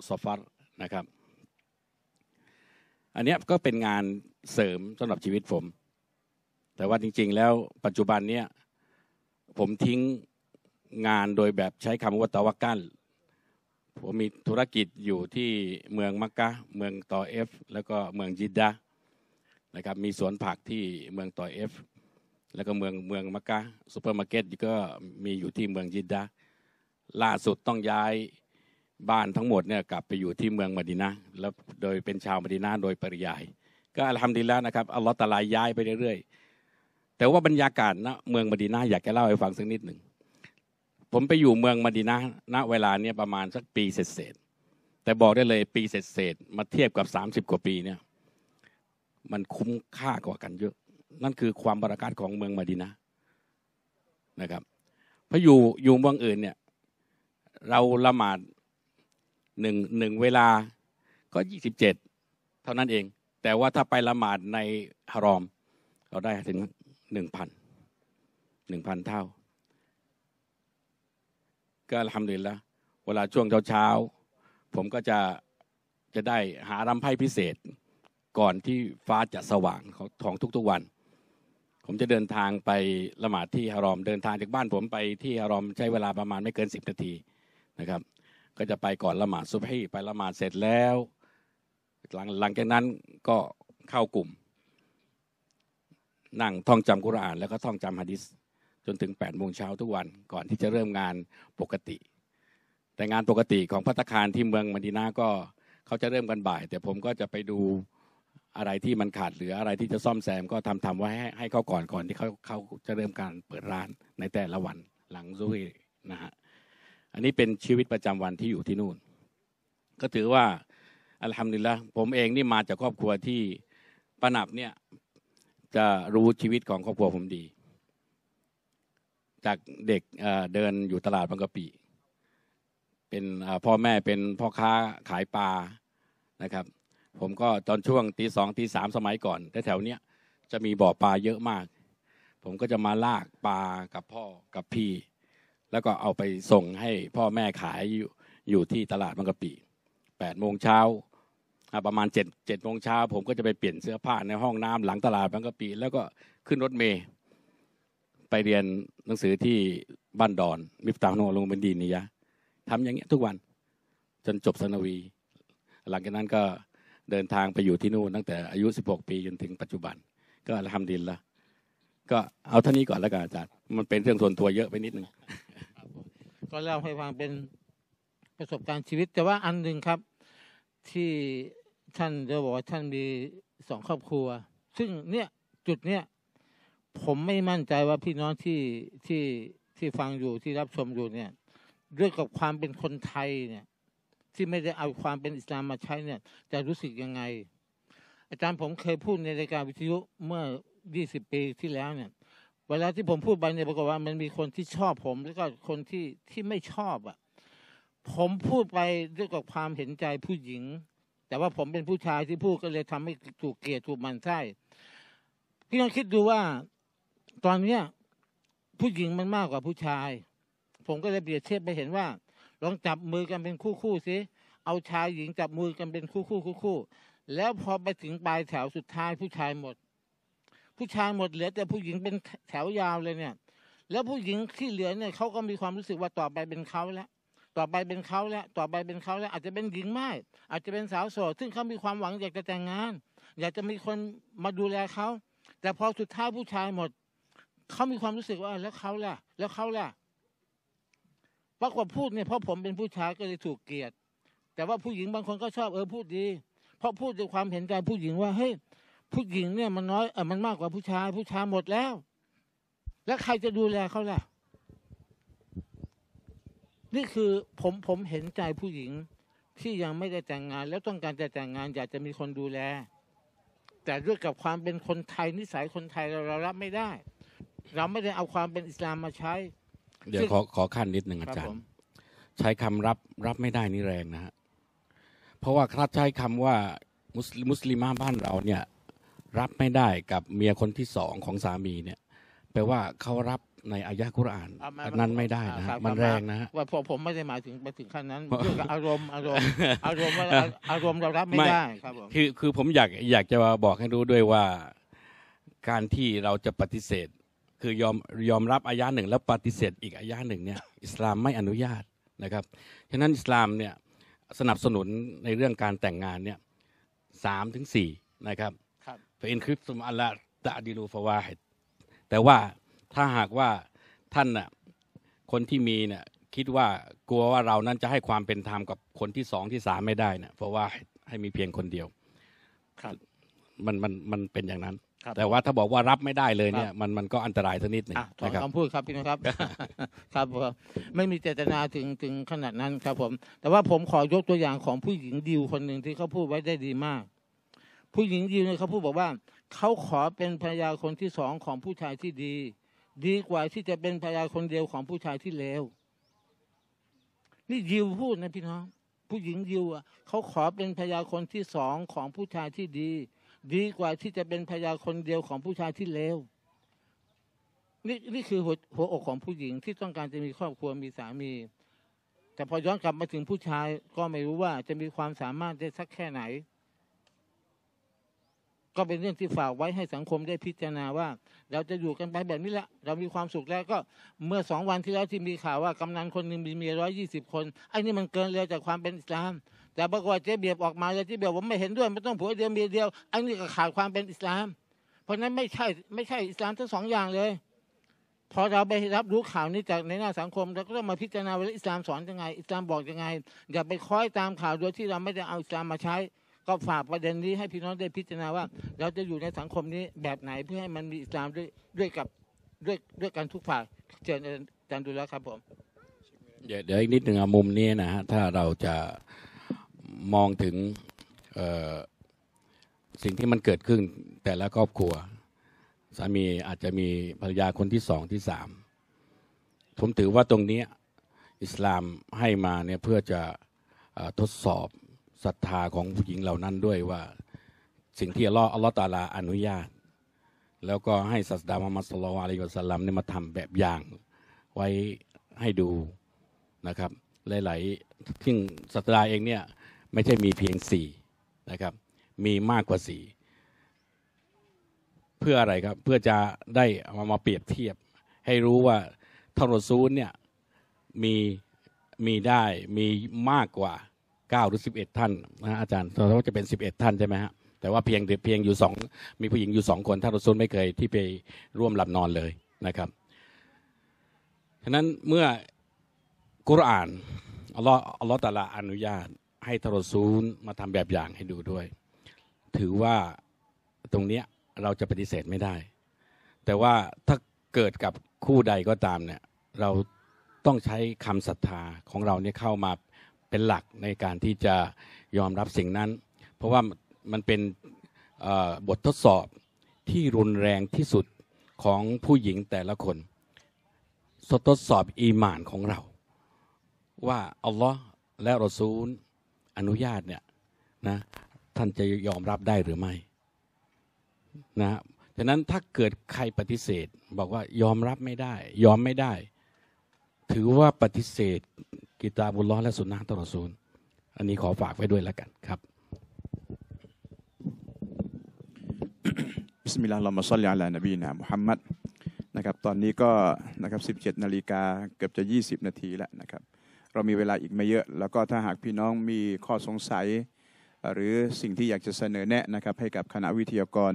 สฟัตนะครับ อันนี้ก็เป็นงานเสริมสำหรับชีวิตผม แต่ว่าจริงๆ แล้วปัจจุบันเนี้ยผมทิ้งงานโดยแบบใช้คำว่าตะวักกันผมมีธุรกิจอยู่ที่เมืองมักกะ เมืองต่อเอฟ แล้วก็เมืองจิดดะนะครับ มีสวนผักที่เมืองต่อเอฟแล้วก็เมืองเมืองมักกะซูเปอร์มาร์เก็ตก็มีอยู่ที่เมืองยิดดาล่าสุดต้องย้ายบ้านทั้งหมดเนี่ยกลับไปอยู่ที่เมืองมดินาแล้วโดยเป็นชาวมดินาโดยปริยายก็อำดีแล้วนะครับอัลลอฮ์ตาลายย้ายไปเรื่อยๆแต่ว่าบรรยากาศณนะเมืองมดินาอยากจะเล่าให้ฟังสักนิดหนึ่งผมไปอยู่เมืองมดินาณเวลาเนี่ยประมาณสักปีเศษแต่บอกได้เลย ปีเศษมาเทียบกับ30กว่าปีเนี่ย มันคุ้มค่ากว่ากันเยอะนั่นคือความบราการของเมืองมาดินะนะครับพระอยู่อยู่เมืองอื่นเนี่ย เราละหมาดหนึ่งหนึ่งเวลาก็ยี่สิบเจ็ดเท่านั้นเอง แต่ว่าถ้าไปละหมาดในฮารอม เราได้ถึงหนึ่งพันหนึ่งพันเท่า ก็ทำเลยละเวลาช่วงเช้าเช้าผมก็จะจะได้หารำไพ่พิเศษ ก่อนที่ฟ้าจะสว่างของทุกๆวันผมจะเดินทางไปละหมาดที่ฮารอม เดินทางจากบ้านผมไปที่ฮารอมใช้เวลาประมาณไม่เกินสิบนาทีนะครับ ก็จะไปก่อนละหมาดซุบฮีไปละหมาดเสร็จแล้วหลังหลังจากนั้นก็เข้ากลุ่ม นั่งท่องจำกุรอานแล้วก็ท่องจำฮะดิษจนถึง8ปดโมงเช้าทุกวัน ก่อนที่จะเริ่มงานปกติ แต่งานปกติของพัตคารที่เมืองมดินาก็เขาจะเริ่มกันบ่ายแต่ผมก็จะไปดูอะไรที่มันขาดเหลืออะไรที่จะซ่อมแซมก็ทำทำไว้ให้ให้เขาก่อนก่อนที่เขาเขาจะเริ่มการเปิดร้านในแต่ละวันหลังซุยนะฮะอันนี้เป็นชีวิตประจำวันที่อยู่ที่นู่น ก็ถือว่าอัลฮัมดุลิละผมเองนี่มาจากครอบครัวที่ปนับเนี่ยจะรู้ชีวิตของครอบครัวผมดี จากเด็กเดินอยู่ตลาดบางกะปิเป็นพ่อแม่เป็นพ่อค้าขายปลานะครับผมก็ตอนช่วงตีสองตีสามสมัยก่อนแถวๆเนี้ยจะมีบ่อปลาเยอะมาก ผมก็จะมาลากปลากับพ่อกับพี่แล้วก็เอาไปส่งให้พ่อแม่ขายอยู่อยู่ที่ตลาดบางกะปิแปดโมงเช้าประมาณเจ็ดเจ็ดโมงเช้าผมก็จะไปเปลี่ยนเสื้อผ้าในห้องน้ำหลังตลาดบางกะปิแล้วก็ขึ้นรถเมย์ไปเรียนหนังสือที่บ้านดอนมิฟตาโนลงเป็นดีนี่ยะทำอย่างเงี้ยทุกวันจนจบสนวี หลังจากนั้นก็เดินทางไปอยู่ที่นู่นตั้งแต่อายุ 16 ปีจนถึงปัจจุบัน ก็ทำดินละก็เอาเท่านี้ก่อนแล้วกันอาจารย์ มันเป็นเรื่องส่วนตัวเยอะไปนิดนึงก็เล่าให้ฟังเป็นประสบการณ์ชีวิต แต่ว่าอันหนึ่งครับที่ท่านจะบอกว่า ท่านมีสองครอบครัว ซึ่งเนี่ย จุดเนี่ยผมไม่มั่นใจว่าพี่น้องที่ที่ที่ฟังอยู่ที่รับชมอยู่เนี่ยด้วยกับความเป็นคนไทยเนี่ยที่ไม่ได้เอาความเป็นอิสลามมาใช้เนี่ยจะรู้สึกยังไง อาจารย์ผมเคยพูดในรายการวิทยุเมื่อ 20 ปีที่แล้วเนี่ย เวลาที่ผมพูดไปเนี่ยปรากฏว่า มันมีคนที่ชอบผม แล้วก็คนที่ที่ไม่ชอบอะ่ะผมพูดไปด้วยกับความเห็นใจผู้หญิง แต่ว่าผมเป็นผู้ชายที่พูดก็เลยทำให้ถูกเกลียดถูกมันไส้พี่ลองคิดดูว่าตอนเนี้ยผู้หญิงมันมากกว่าผู้ชาย ผมก็เลยเปรียบเทียบไปเห็นว่าลองจับมือกันเป็นคู่คู่สิเอาชายหญิงจับมือกันเป็นคู่คู่คู่คู่ แล้วพอไปถึงปลายแถวสุดท้ายผู้ชายหมด ผู้ชายหมดเหลือแต่ผู้หญิงเป็นแถวยาวเลยเนี่ย แล้วผู้หญิงที่เหลือเนี่ยเขาก็มีความรู้สึกว่าต่อไปเป็นเขาแล้ว ต่อไปเป็นเขาแล้ว ต่อไปเป็นเขาแล้ว อาจจะเป็นหญิงไม่ อาจจะเป็นสาวโสด ซึ่งเขามีความหวังอยากจะแต่งงาน อยากจะมีคนมาดูแลเขา แต่พอสุดท้ายผู้ชายหมด เขามีความรู้สึกว่าแล้วเขาล่ะ แล้วเขาล่ะปรากฏพูดเนี่ยเพราะผมเป็นผู้ชายก็เลยถูกเกลียดแต่ว่าผู้หญิงบางคนก็ชอบเออพูดดี เพราะพูดด้วยความเห็นใจผู้หญิงว่าเฮ้ยผู้หญิงเนี่ยมันน้อยเออมันมากกว่าผู้ชายผู้ชายหมดแล้ว แล้วใครจะดูแลเขาล่ะนี่คือผมผมเห็นใจผู้หญิงที่ยังไม่ได้แต่งงาน แล้วต้องการจะแต่งงาน อยากจะมีคนดูแล แต่ด้วยกับความเป็นคนไทยนิสัยคนไทยเราเรารับไม่ได้ เราไม่ได้เอาความเป็นอิสลามมาใช้เดี๋ยวขอขอขั้นนิดหนึ่งอาจารย์ใช้คำรับรับไม่ได้นี่แรงนะฮะเพราะว่าถ้าใช้คำว่า มุสลิมุสลิมาบ้านเราเนี่ยรับไม่ได้กับเมียคนที่สองของสามีเนี่ย แปลว่าเขารับในอายะคุรอานอนนั้นไม่ได้นะมันแรงนะว่าผมไม่ได้หมายถึงไปถึงขั้นนั้นเรื่องอารมณ์อารมณ์อารมณ์อารมณ์เรารับไม่ได้ครับคือคือผมอยากอยากจะบอกให้รู้ด้วยว่าการที่เราจะปฏิเสธคือยอมยอมรับอายะหนึ่งแล้วปฏิเสธ อีกอายะหนึ่งเนี่ย อิสลามไม่อนุญาตนะครับฉะนั้นอิสลามเนี่ยสนับสนุนในเรื่องการแต่งงานเนี่ยสามถึงสี่นะครับเป็นคริปสุมอัลละตะดิลูฟาวาฮิดแต่ว่าถ้าหากว่าท่านน่ะคนที่มีเนี่ยคิดว่ากลัวว่าเรานั้นจะให้ความเป็นธรรมกับคนที่สองที่สามไม่ได้เนี่ยเพราะว่าให้มีเพียงคนเดียวครับมันมันมันเป็นอย่างนั้นแต่ว่าถ้าบอกว่ารับไม่ได้เลยเนี่ยมันมันก็อันตรายสักนิดหนึ่งนะครับคำพูดครับพี่นะครับครับผมไม่มีเจตนาถึงถึงขนาดนั้นครับ ผม แต่ว่าผมขอยกตัวอย่างของผู้หญิงดิวคนหนึ่งที่เขาพูดไว้ได้ดีมาก ผู้หญิงดิวเนี่ยเขาพูดบอกว่า เขาขอเป็นภรรยาคนที่สองของผู้ชายที่ดี ดีกว่าที่จะเป็นภรรยาคนเดียวของผู้ชายที่เลวนี่ยิวพูดนะพี่น้องผู้หญิงยิวอ่ะเขาขอเป็นภรรยาคนที่สองของผู้ชายที่ดีดีกว่าที่จะเป็นพยาคนเดียวของผู้ชายที่เลวนี่นี่คือหัวหัวอกของผู้หญิงที่ต้องการจะมีครอบครัวมีสามี แต่พอย้อนกลับมาถึงผู้ชายก็ไม่รู้ว่าจะมีความสามารถได้สักแค่ไหน ก็เป็นเรื่องที่ฝากไว้ให้สังคมได้พิจารณาว่าเราจะอยู่กันไปแบบนี้แหละเรามีความสุขแล้ว ก็เมื่อสองวันที่แล้วที่มีข่าวว่า กำนันคนหนึ่งมีเมียร้อยยี่สิบคนไอ้นี่มันเกินเลยจากความเป็นอิสลามแต่ปรากฏเจ๊เบียบออกมาเลยที่เบียบว่าไม่เห็นด้วยไม่ต้องผัวเดียวเมียเดียว อันนี้ก็ขาดความเป็นอิสลาม เพราะนั้นไม่ใช่ไม่ใช่อิสลามทั้งสองอย่างเลยพอเราไปรับรู้ข่าวนี้จากในหน้าสังคมเราก็ต้องมาพิจารณาว่าอิสลามสอนยังไง อิสลามบอกยังไง อย่าไปคอยตามข่าวโดยที่เราไม่ได้เอาอิสลามมาใช้ ก็ฝากประเด็นนี้ให้พี่น้องได้พิจารณาว่า เราจะอยู่ในสังคมนี้แบบไหนเพื่อให้มันมีอิสลามด้วยด้วยกับด้วยด้วยกันทุกฝ่ายเจอาจารย์ดูแลครับผมเดี๋ยวอีกนิดหนึ่งมุมนี้นะฮะถ้าเราจะมองถึงสิ่งที่มันเกิดขึ้นแต่ละครอบครัว สามีอาจจะมีภรรยาคนที่สองที่สามผมถือว่าตรงนี้อิสลามให้มาเนี่ยเพื่อจะทดสอบศรัทธาของผู้หญิงเหล่านั้นด้วยว่าสิ่งที่อัลลอฮฺออตาลา อนุญาต แล้วก็ให้ศาสดามามัสลลัลอะลัยวะสัลลัมเนี่ยมาทำแบบอย่าง ไว้ให้ดูนะครับ หลายๆซึ่งศาสดาเองเนี่ยไม่ใช่มีเพียงสี่นะครับ มีมากกว่าสี่เพื่ออะไรครับเพื่อจะได้มามาเปรียบเทียบ ให้รู้ว่าทรซูนเนี่ยมีมีได้มีมากกว่า9หรือ11 ท่านนะอาจารย์เราจะเป็น11 ท่านใช่ไหมฮะแต่ว่าเพียงเพียงอยู่สองมีผู้หญิงอยู่สองคน ท่านรสูนไม่เคยที่ไปร่วมหลับนอนเลยนะครับฉะนั้นเมื่อกุรอานอัลลอฮ์อัลลอฮ์ตะลาอนุญาตให้ทรซูลมาทำแบบอย่างให้ดูด้วย ถือว่าตรงเนี้ยเราจะปฏิเสธไม่ได้ แต่ว่าถ้าเกิดกับคู่ใดก็ตามเนี่ยเราต้องใช้คำศรัทธา ของเราเนี่ยเข้ามาเป็นหลักในการที่จะยอมรับสิ่งนั้น เพราะว่ามันเป็นบททดสอบที่รุนแรงที่สุดของผู้หญิงแต่ละคนทดสอบอีหมานของเรา ว่า อัลลอฮ์และรอซูลอนุญาตเนี่ยนะ ท่านจะยอมรับได้หรือไม่ นะฉะนั้นถ้าเกิดใครปฏิเสธ บอกว่ายอมรับไม่ได้ ยอมไม่ได้ ถือว่าปฏิเสธ กิตาบุลล้อและสุนนะตลอดศูนย์อันนี้ขอฝากไว้ด้วยแล้วกันครับ บิสมิลลาฮิรเราะห์มาซัลลิอะลานบีนะมุฮัมมัดนะครับ ตอนนี้ก็นะครับ17นาฬิกา เกือบจะ 20 นาทีแล้วนะครับเรามีเวลาอีกไม่เยอะ แล้วก็ถ้าหากพี่น้องมีข้อสงสัย หรือสิ่งที่อยากจะเสนอแนะนะครับให้กับคณะวิทยากร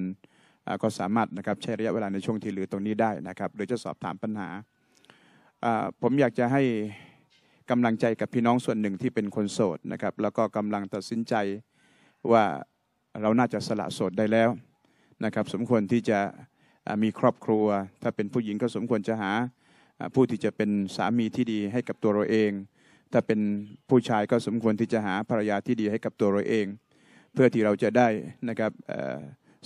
ก็สามารถนะครับใช้ระยะเวลาในช่วงที่เหลือตรงนี้ได้นะครับหรือจะสอบถามปัญหาผมอยากจะให้กำลังใจกับพี่น้องส่วนหนึ่งที่เป็นคนโสดนะครับแล้วก็กำลังตัดสินใจว่าเราน่าจะสละโสดได้แล้วนะครับสมควรที่จะมีครอบครัว ถ้าเป็นผู้หญิงก็สมควรจะหาผู้ที่จะเป็นสามีที่ดีให้กับตัวเราเองถ้าเป็นผู้ชายก็สมควรที่จะหาภรรยาที่ดีให้กับตัวเราเอง เพื่อที่เราจะได้นะครับ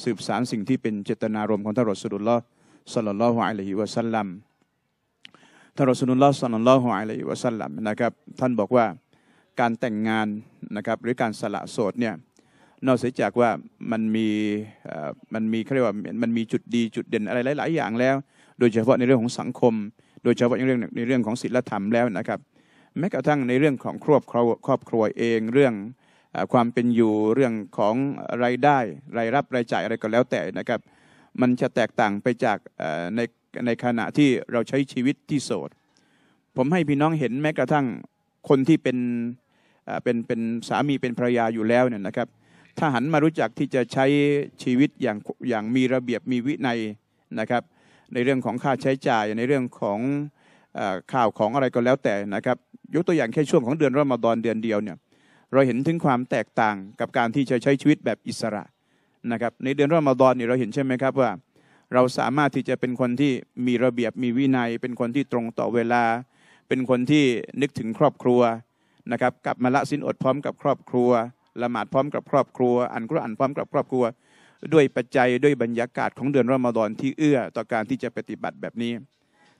สืบสารสิ่งที่เป็นเจตนารมณ์ของท่านรอสุลลอสัลลัลลอฮุอะลัยฮิวะสัลลัมท่านรอสุลลอสัลลัลลอฮุอะลัยฮิวะสัลลัมนะครับ ท่านบอกว่าการแต่งงานนะครับหรือการสละโสดเนี่ยนอกเสียจากว่ามันมีมันมีเขาเรียกว่ามันมีจุดดีจุดเด่นอะไรหลาย ๆ อย่างแล้ว โดยเฉพาะในเรื่องของสังคม โดยเฉพาะในเรื่องในเรื่องของศีลธรรมแล้วนะครับแม้กระทั่งในเรื่องของครอบครัวครอบครัวเองเรื่องความเป็นอยู่เรื่องของรายได้รายรับรายจ่ายอะไรก็แล้วแต่นะครับ มันจะแตกต่างไปจากในในขณะที่เราใช้ชีวิตที่โสดผมให้พี่น้องเห็นแม้กระทั่งคนที่เป็นเป็นเป็นสามีเป็นภรรยาอยู่แล้วเนี่ยนะครับ ถ้าหันมารู้จักที่จะใช้ชีวิตอย่างอย่างมีระเบียบมีวินัยนะครับ ในเรื่องของค่าใช้จ่าย ในเรื่องของข่าวของอะไรก็แล้วแต่นะครับยกตัวอย่างแค่ช่วงของเดือนรอมฎอนเดือนเดียวเนี่ยเราเห็นถึงความแตกต่างกับการที่จะใช้ชีวิตแบบอิสระนะครับในเดือนรอมฎอนนี่เราเห็นใช่ไหมครับว่า เราสามารถที่จะเป็นคนที่มีระเบียบมีวินัย เป็นคนที่ตรงต่อเวลา เป็นคนที่นึกถึงครอบครัวนะครับกลับมาละสินอดพร้อมกับครอบครัวละหมาดพร้อมกับครอบครัวอ่านกุรอานพร้อมกับครอบครัว ด้วยปัจจัยด้วยบรรยากาศของเดือนรอมฎอนที่เอื้อต่อการที่จะปฏิบัติแบบนี้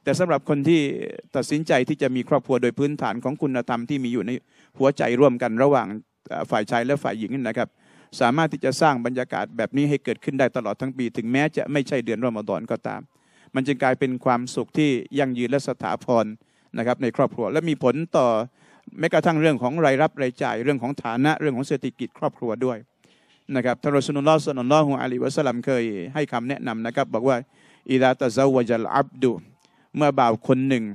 แต่สำหรับคนที่ตัดสินใจที่จะมีครอบครัวโดยพื้นฐานของคุณธรรม ที่มีอยู่ในหัวใจร่วมกันระหว่างฝ่ายชายและฝ่ายหญิงนะครับสามารถที่จะสร้างบรรยากาศแบบนี้ให้เกิดขึ้นได้ตลอดทั้งปี ถึงแม้จะไม่ใช่เดือนรอมฎอนก็ตาม มันจึงกลายเป็นความสุขที่ยั่งยืนและสถาพรนะครับในครอบครัวและมีผลต่อแม้กระทั่งเรื่องของรายรับรายจ่ายเรื่องของฐานะเรื่องของเศรษฐกิจครอบครัวด้วยนะครับทารสนุลลอฮ์สนุลลอฮ์ฮุอะลีวะสลัมเคยให้คำแนะนำนะครับบอกว่าอิดาตะซาวะจัลอับดุเมื่อบ่าวคนหนึ่ง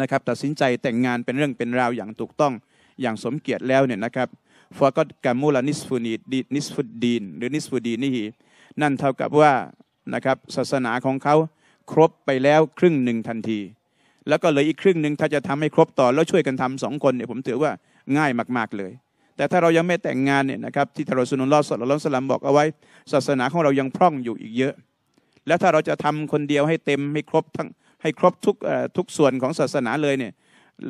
นะครับตัดสินใจแต่งงานเป็นเรื่องเป็นราวอย่างถูกต้องอย่างสมเกียรติแล้วเนี่ยนะครับฟอก็กามูลานิสฟูนีดนิสฟุดีนหรือนิสฟุดีนี่นั่นเท่ากับว่านะครับศาสนาของเขาครบไปแล้วครึ่งหนึ่งทันที แล้วก็เลยอีกครึ่งหนึ่งถ้าจะทำให้ครบต่อแล้วช่วยกันทำสองคนเนี่ยผมถือว่าง่ายมาก ๆเลย แต่ถ้าเรายังไม่แต่งงานเนี่ยนะครับ ที่ทารสุนุลลอสลลสลัมบอกเอาไว้ ศาสนาของเรายังพร่องอยู่อีกเยอะ และถ้าเราจะทำคนเดียวให้เต็มให้ครบทั้งให้ครบทุกทุกส่วนของศาสนาเลยเนี่ย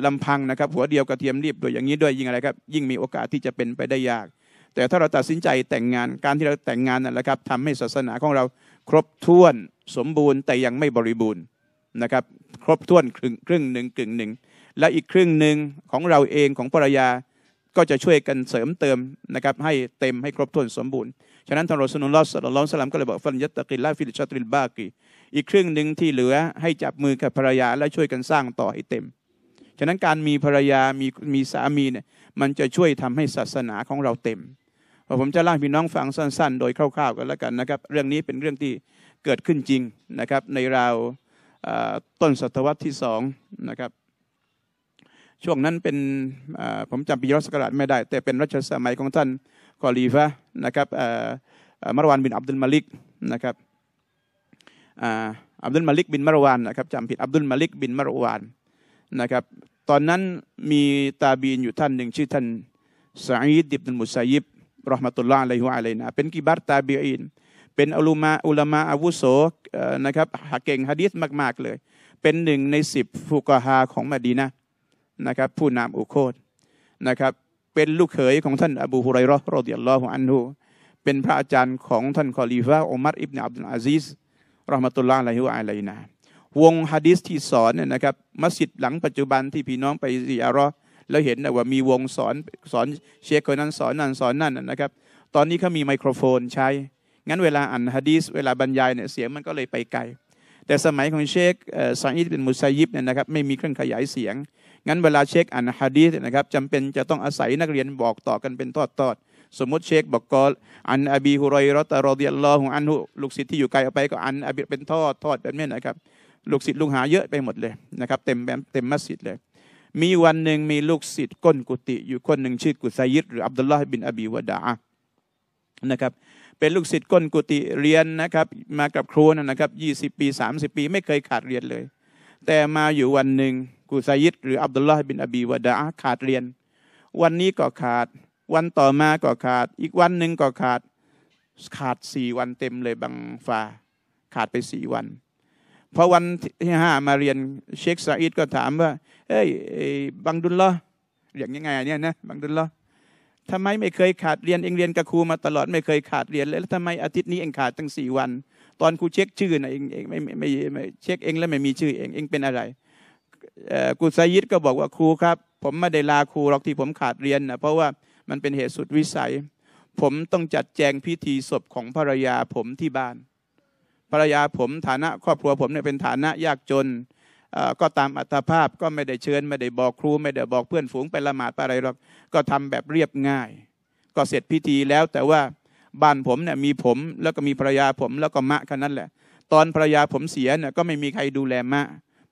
ลำพังนะครับหัวเดียวกระเทียมรีบโดยอย่างนี้ด้วยยิ่งอะไรครับยิ่งมีโอกาสที่จะเป็นไปได้ยาก แต่ถ้าเราตัดสินใจแต่งงานการที่เราแต่งงานนั่นแหละครับทำให้ศาสนาของเราครบถ้วนสมบูรณ์ แต่ยังไม่บริบูรณ์นะครับครบถ้วนครึ่งครึ่งหนึ่งกึ่งหนึ่งและอีกครึ่งหนึ่งของเราเองของภรรยาก็จะช่วยกันเสริมเติมนะครับให้เต็มให้ครบถ้วนสมบูรณ์ฉะนั้นท่านรอสุนุลลอฮ์สัลลัลลอฮุสลลามก็เลยบอกฟันยัตตะกิลลาฟิลชาตริลบากีอีกครึ่งหนึ่งที่เหลือให้จับมือกับภรรยาและช่วยกันสร้างต่อให้เต็ม ฉะนั้นการมีภรรยามีมีสามีเนี่ยมันจะช่วยทำให้ศาสนาของเราเต็ม ผมจะเล่าพี่น้องฟังสั้นๆ โดยคร่าวๆกันแล้วกันนะครับ เรื่องนี้เป็นเรื่องที่เกิดขึ้นจริงนะครับ ในราวต้นศตวรรษที่สองนะครับช่วงนั้นเป็นผมจำปีรัศกราชไม่ได้ แต่เป็นรัชสมัยของท่านกอลีฟะนะครับมารวานบินอับดุลมาลิกนะครับอับดุลมาลิกบินมารวานนะครับจำผิดอับดุลมาลิกบินมารวานนะครับตอนนั้นมีตาบีนอยู่ท่านหนึ่งชื่อท่านสัยิดดิบนุมุสัยิบรอฮ์มะตุลลอฮ์อะลัยฮุวอะลัยนะเป็นกิบัตตาบีอินเป็นอัลุมาอุลามะอาวุโสนะครับหกเก่งฮะดีษมากๆเลย เป็นหนึ่งในสิบฟุกฮาของมาดีนะนะครับผู้นำอุโคดนะครับเป็นลูกเขยของท่านอบูฮุไรรอรอดิยัลลอฮุอันฮูเป็นพระอาจารย์ของท่านคอลีฟะอุมัรอิบนาอับดุลอาซิสรอมาตุลาอะลรหัวอะลัยนา วงฮะดิษที่สอนเนี่ยนะครับมัสยิดหลังปัจจุบันที่พี่น้องไปสิอารอแล้วเห็นนะว่ามีวงสอนสอนเชคคนนั้นสอนนั่นสอนนั่นนะครับ ตอนนี้เขามีไมโครโฟนใช้ งั้นเวลาอ่านฮะดิษเวลาบรรยายเนี่ยเสียงมันก็เลยไปไกลแต่สมัยของเชคซาอิดเป็นมุสยิบเนี่ยนะครับไม่มีเครื่องขยายเสียง งั้นเวลาเชคอ่านฮะดิษนะครับจำเป็นจะต้องอาศัยนักเรียนบอกต่อกันเป็นทอดสมมติเชคบอกกอลอันอบีฮุรอยรอตารอดิยัลลอฮุอันหุลูกศิษย์ที่อยู่ไกลออกไปก็อันอบีเป็นทอดทอดแบบนี้นะครับลูกศิษย์ลูกหาเยอะไปหมดเลยนะครับ เต็มเต็มมัสยิดเลย มีวันหนึ่งมีลูกศิษย์ก้นกุฏิอยู่คนหนึ่งชื่อกุซายิดหรืออับดุลลาห์บินอบีวะดานะครับเป็นลูกศิษย์ก้นกุฏิเรียนนะครับมากับครูนะครับยี่สิบปีสามสิบปีไม่เคยขาดเรียนเลย แต่มาอยู่วันหนึ่งกุซายิดหรืออับดุลลาห์บินอบีวะดาขาดเรียน วันนี้ก็ขาดวันต่อมาก็ขาด อีกวันหนึ่งก็ขาด ขาดสี่วันเต็มเลยบางฟ้าขาดไปสี่วันพอวันที่ห้ามาเรียนเชคซาอิดก็ถามว่า เอ้ยบังดุลละอย่างยังไงเนี่ยนะ บังดุลละทำไมไม่เคยขาดเรียนเองเรียนกับครูมาตลอดไม่เคยขาดเรียนเลย แล้วทำไมอาทิตย์นี้เองขาดตั้งสี่วัน ตอนครูเช็คชื่อนะเองเองไม่ไม่ไม่เช็คเองแล้วไม่มีชื่อเองเองเป็นอะไรกูซาอิดก็บอกว่าครูครับ ผมไม่ได้ลาครูหรอกที่ผมขาดเรียนนะเพราะว่ามันเป็นเหตุสุดวิสัย ผมต้องจัดแจงพิธีศพของภรรยาผมที่บ้าน ภรรยาผมฐานะครอบครัวผมเนี่ยเป็นฐานะยากจนก็ตามอัตภาพก็ไม่ได้เชิญไม่ได้บอกครูไม่ได้บอกเพื่อนฝูงไปละหมาดอะไรหรอก ก็ทำแบบเรียบง่าย ก็เสร็จพิธีแล้ว แต่ว่าบ้านผมเนี่ยมีผมแล้วก็มีภรรยาผมแล้วก็มะแค่นั้นแหละ ตอนภรรยาผมเสียเนี่ยก็ไม่มีใครดูแลมะ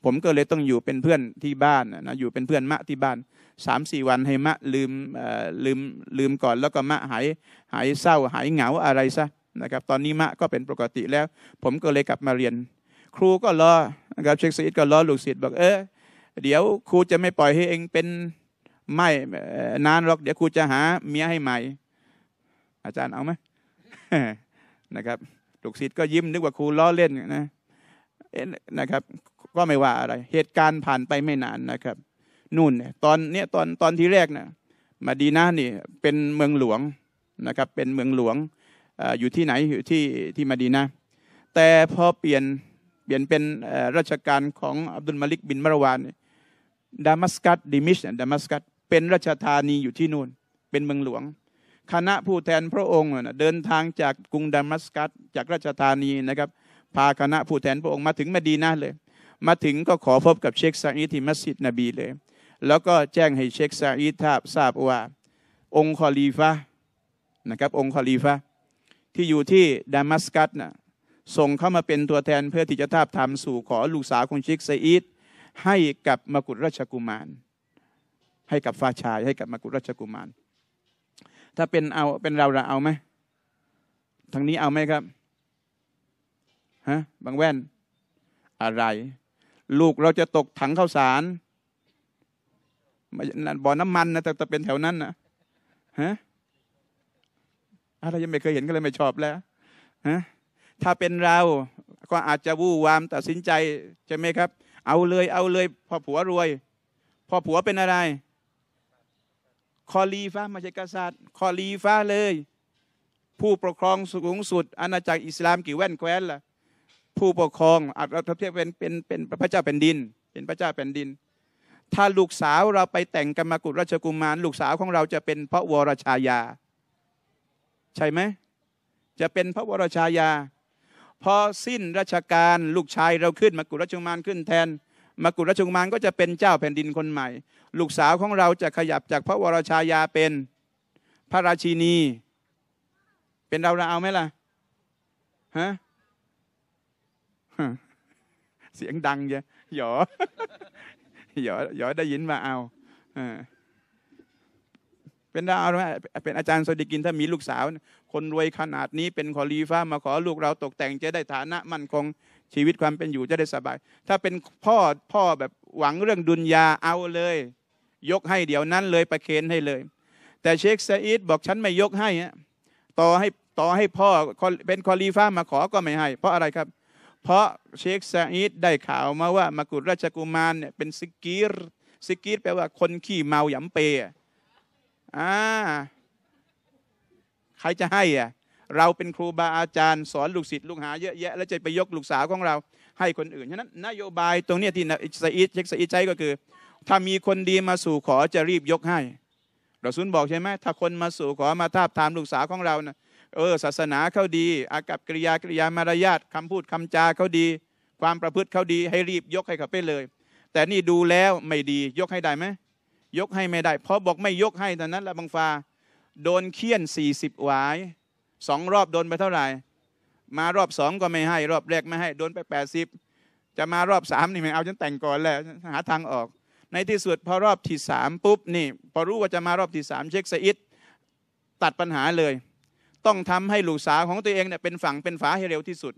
ผมก็เลยต้องอยู่เป็นเพื่อนที่บ้านนะอยู่เป็นเพื่อนมะที่บ้านสามสี่วันให้มะลืมลืมลืมก่อน แล้วก็มะหายหายเศร้าหายเหงาอะไรซะนะครับ ตอนนี้มะก็เป็นปกติแล้ว ผมก็เลยกลับมาเรียน ครูก็รอนะครับเชคซีดก็รอลูกศิษย์บอกเออเดี๋ยวครูจะไม่ปล่อยให้เองเป็นไม่นานหรอก เดี๋ยวครูจะหาเมียให้ใหม่อาจารย์เอาไหมนะครับ ลูกศิษย์ก็ยิ้มนึกว่าครูล้อเล่น นะนะครับก็ไม่ว่าอะไร เหตุการณ์ผ่านไปไม่นานนะครับ นู่นเนี่ยตอนเนี้ยตอนตอนที่แรกนะมาดีนานี่เป็นเมืองหลวงนะครับ เป็นเมืองหลวงอยู่ที่ไหนอยู่ที่ที่มาดีนาแต่พอเปลี่ยนเปลี่ยนเป็นราชการของอับดุลมาลิกบินมารวานดามัสกัสดิมิชดามัสกัสเป็นราชธานีอยู่ที่นู่น เป็นเมืองหลวง คณะผู้แทนพระองค์ เดินทางจากกรุงดามัสกัสจากราชธานีนะครับ พาคณะผู้แทนพระองค์มาถึงมาดีนาเลยมาถึงก็ขอพบกับเชคซาอิดที่มัสยิดนบีเลย แล้วก็แจ้งให้เชคซาอีทราบทราบว่า องค์คอลีฟะนะครับ องค์คอลีฟะที่อยู่ที่ดามัสกัสนะ่ะส่งเข้ามาเป็นตัวแทนเพื่อที่จะทาบทามสู่ขอลูกสาวของเชคซาอิดให้กับมกุฎราชกุมาร ให้กับฟ้าชายให้กับมกุฎราชกุมาร ถ้าเป็นเอาเป็นเราเราเอาไหมทางนี้เอาไหมครับฮะบางแว่น อะไรลูกเราจะตกถังข้าวสารบ่อน้ำมันนะแต่ต่เป็นแถวนั้นนะฮะอะไรยังไม่เคยเห็นก็เลยไม่ชอบแล้วฮะถ้าเป็นเราก็อาจจะวู่วามตัดสินใจ ใช่ไหมครับ เอาเลย เอาเลย พอผัวรวย พอผัวเป็นอะไร คอลีฟ้าไม่ใช่กษัตริย์ คอลีฟ้าเลย ผู้ปกครองสูงสุดอาณาจักรอิสลามกี่แว่นแคว้นล่ะผู้ปกครองอาจเราเทียบเป็นเป็นเป็นพระเจ้าแผ่นดินเป็นพระเจ้าแผ่นดิน ถ้าลูกสาวเราไปแต่งกรรมกุฎราชกุมาร ลูกสาวของเราจะเป็นพระวรชายา ใช่ไหม จะเป็นพระวรชายาพอสิ้นราชการลูกชายเราขึ้นมากุฎราชกุมารขึ้นแทนมากุฎราชกุมารก็จะเป็นเจ้าแผ่นดินคนใหม่ลูกสาวของเราจะขยับจากพระวรชายาเป็นพระราชินี เป็นเราเราเอาไหมล่ะฮะเสียงดังเยอะหยอหยอหยอได้ยินมาเอาเป็นดาวเป็นอาจารย์สซดิกินถ้ามีลูกสาว คนรวยขนาดนี้เป็นขอลีฟ้ามาขอลูกเราตกแต่ง จะได้ฐานะ มั่นคงชีวิตความเป็นอยู่จะได้สบาย ถ้าเป็นพ่อพ่อแบบหวังเรื่องดุนยาเอาเลย ยกให้ เดี๋ยวนั้นเลย ประเคนให้เลย แต่เชคซาอิดบอกฉันไม่ยกให้ต่อให้ต่อให้พ่อเป็นคอลีฟ้ามาขอก็ไม่ให้ เพราะอะไรครับเพราะเชคซาอิดได้ข่าวมาว่ามากุฎราชกุมารเนี่ยเป็นซิกีรซิกีรแปลว่า คนขี้เมาหยำเปย์อ่าใครจะให้อ่ะเราเป็นครูบาอาจารย์สอนลูกศิษย์ลูกหาเยอะแยะแล้วจะไปยกลูกสาวของเราให้คนอื่นฉะนั้น นโยบายตรงนี้ที่ซาอิดเชคซาอิดใช้ก็คือ ถ้ามีคนดีมาสู่ขอจะรีบยกให้เราซุนบอกใช่ไหม ถ้าคนมาสู่ขอมาทาบทามลูกสาวของเรานะ่ะเออศาสนาเขาดีอากับกิริยากริยามารยาทคำพูดคำจาเขาดี ความประพฤติเขาดีให้รีบยกให้เขาไปเลย แต่นี่ดูแล้วไม่ดียกให้ได้ไหมยกให้ไม่ได้ เพราะบอกไม่ยกให้ตอนนั้นละบังฟาโดนเคี่ยนสี่สิบหวายสองรอบโดนไปเท่าไหร่มารอบสองก็ไม่ให้รอบแรกไม่ให้โดนไปแปดสิบจะมารอบสามนี่ไม่เอาฉันแต่งก่อนแหละหาทางออก ในที่สุดพอรอบที่สามปุ๊บนี่พอรู้ว่าจะมารอบที่สามเช็คสอิดตัดปัญหาเลยต้องทำให้ลูกสาวของตัวเองเนี่ยเป็นฝั่งเป็นฝาให้เร็วที่สุด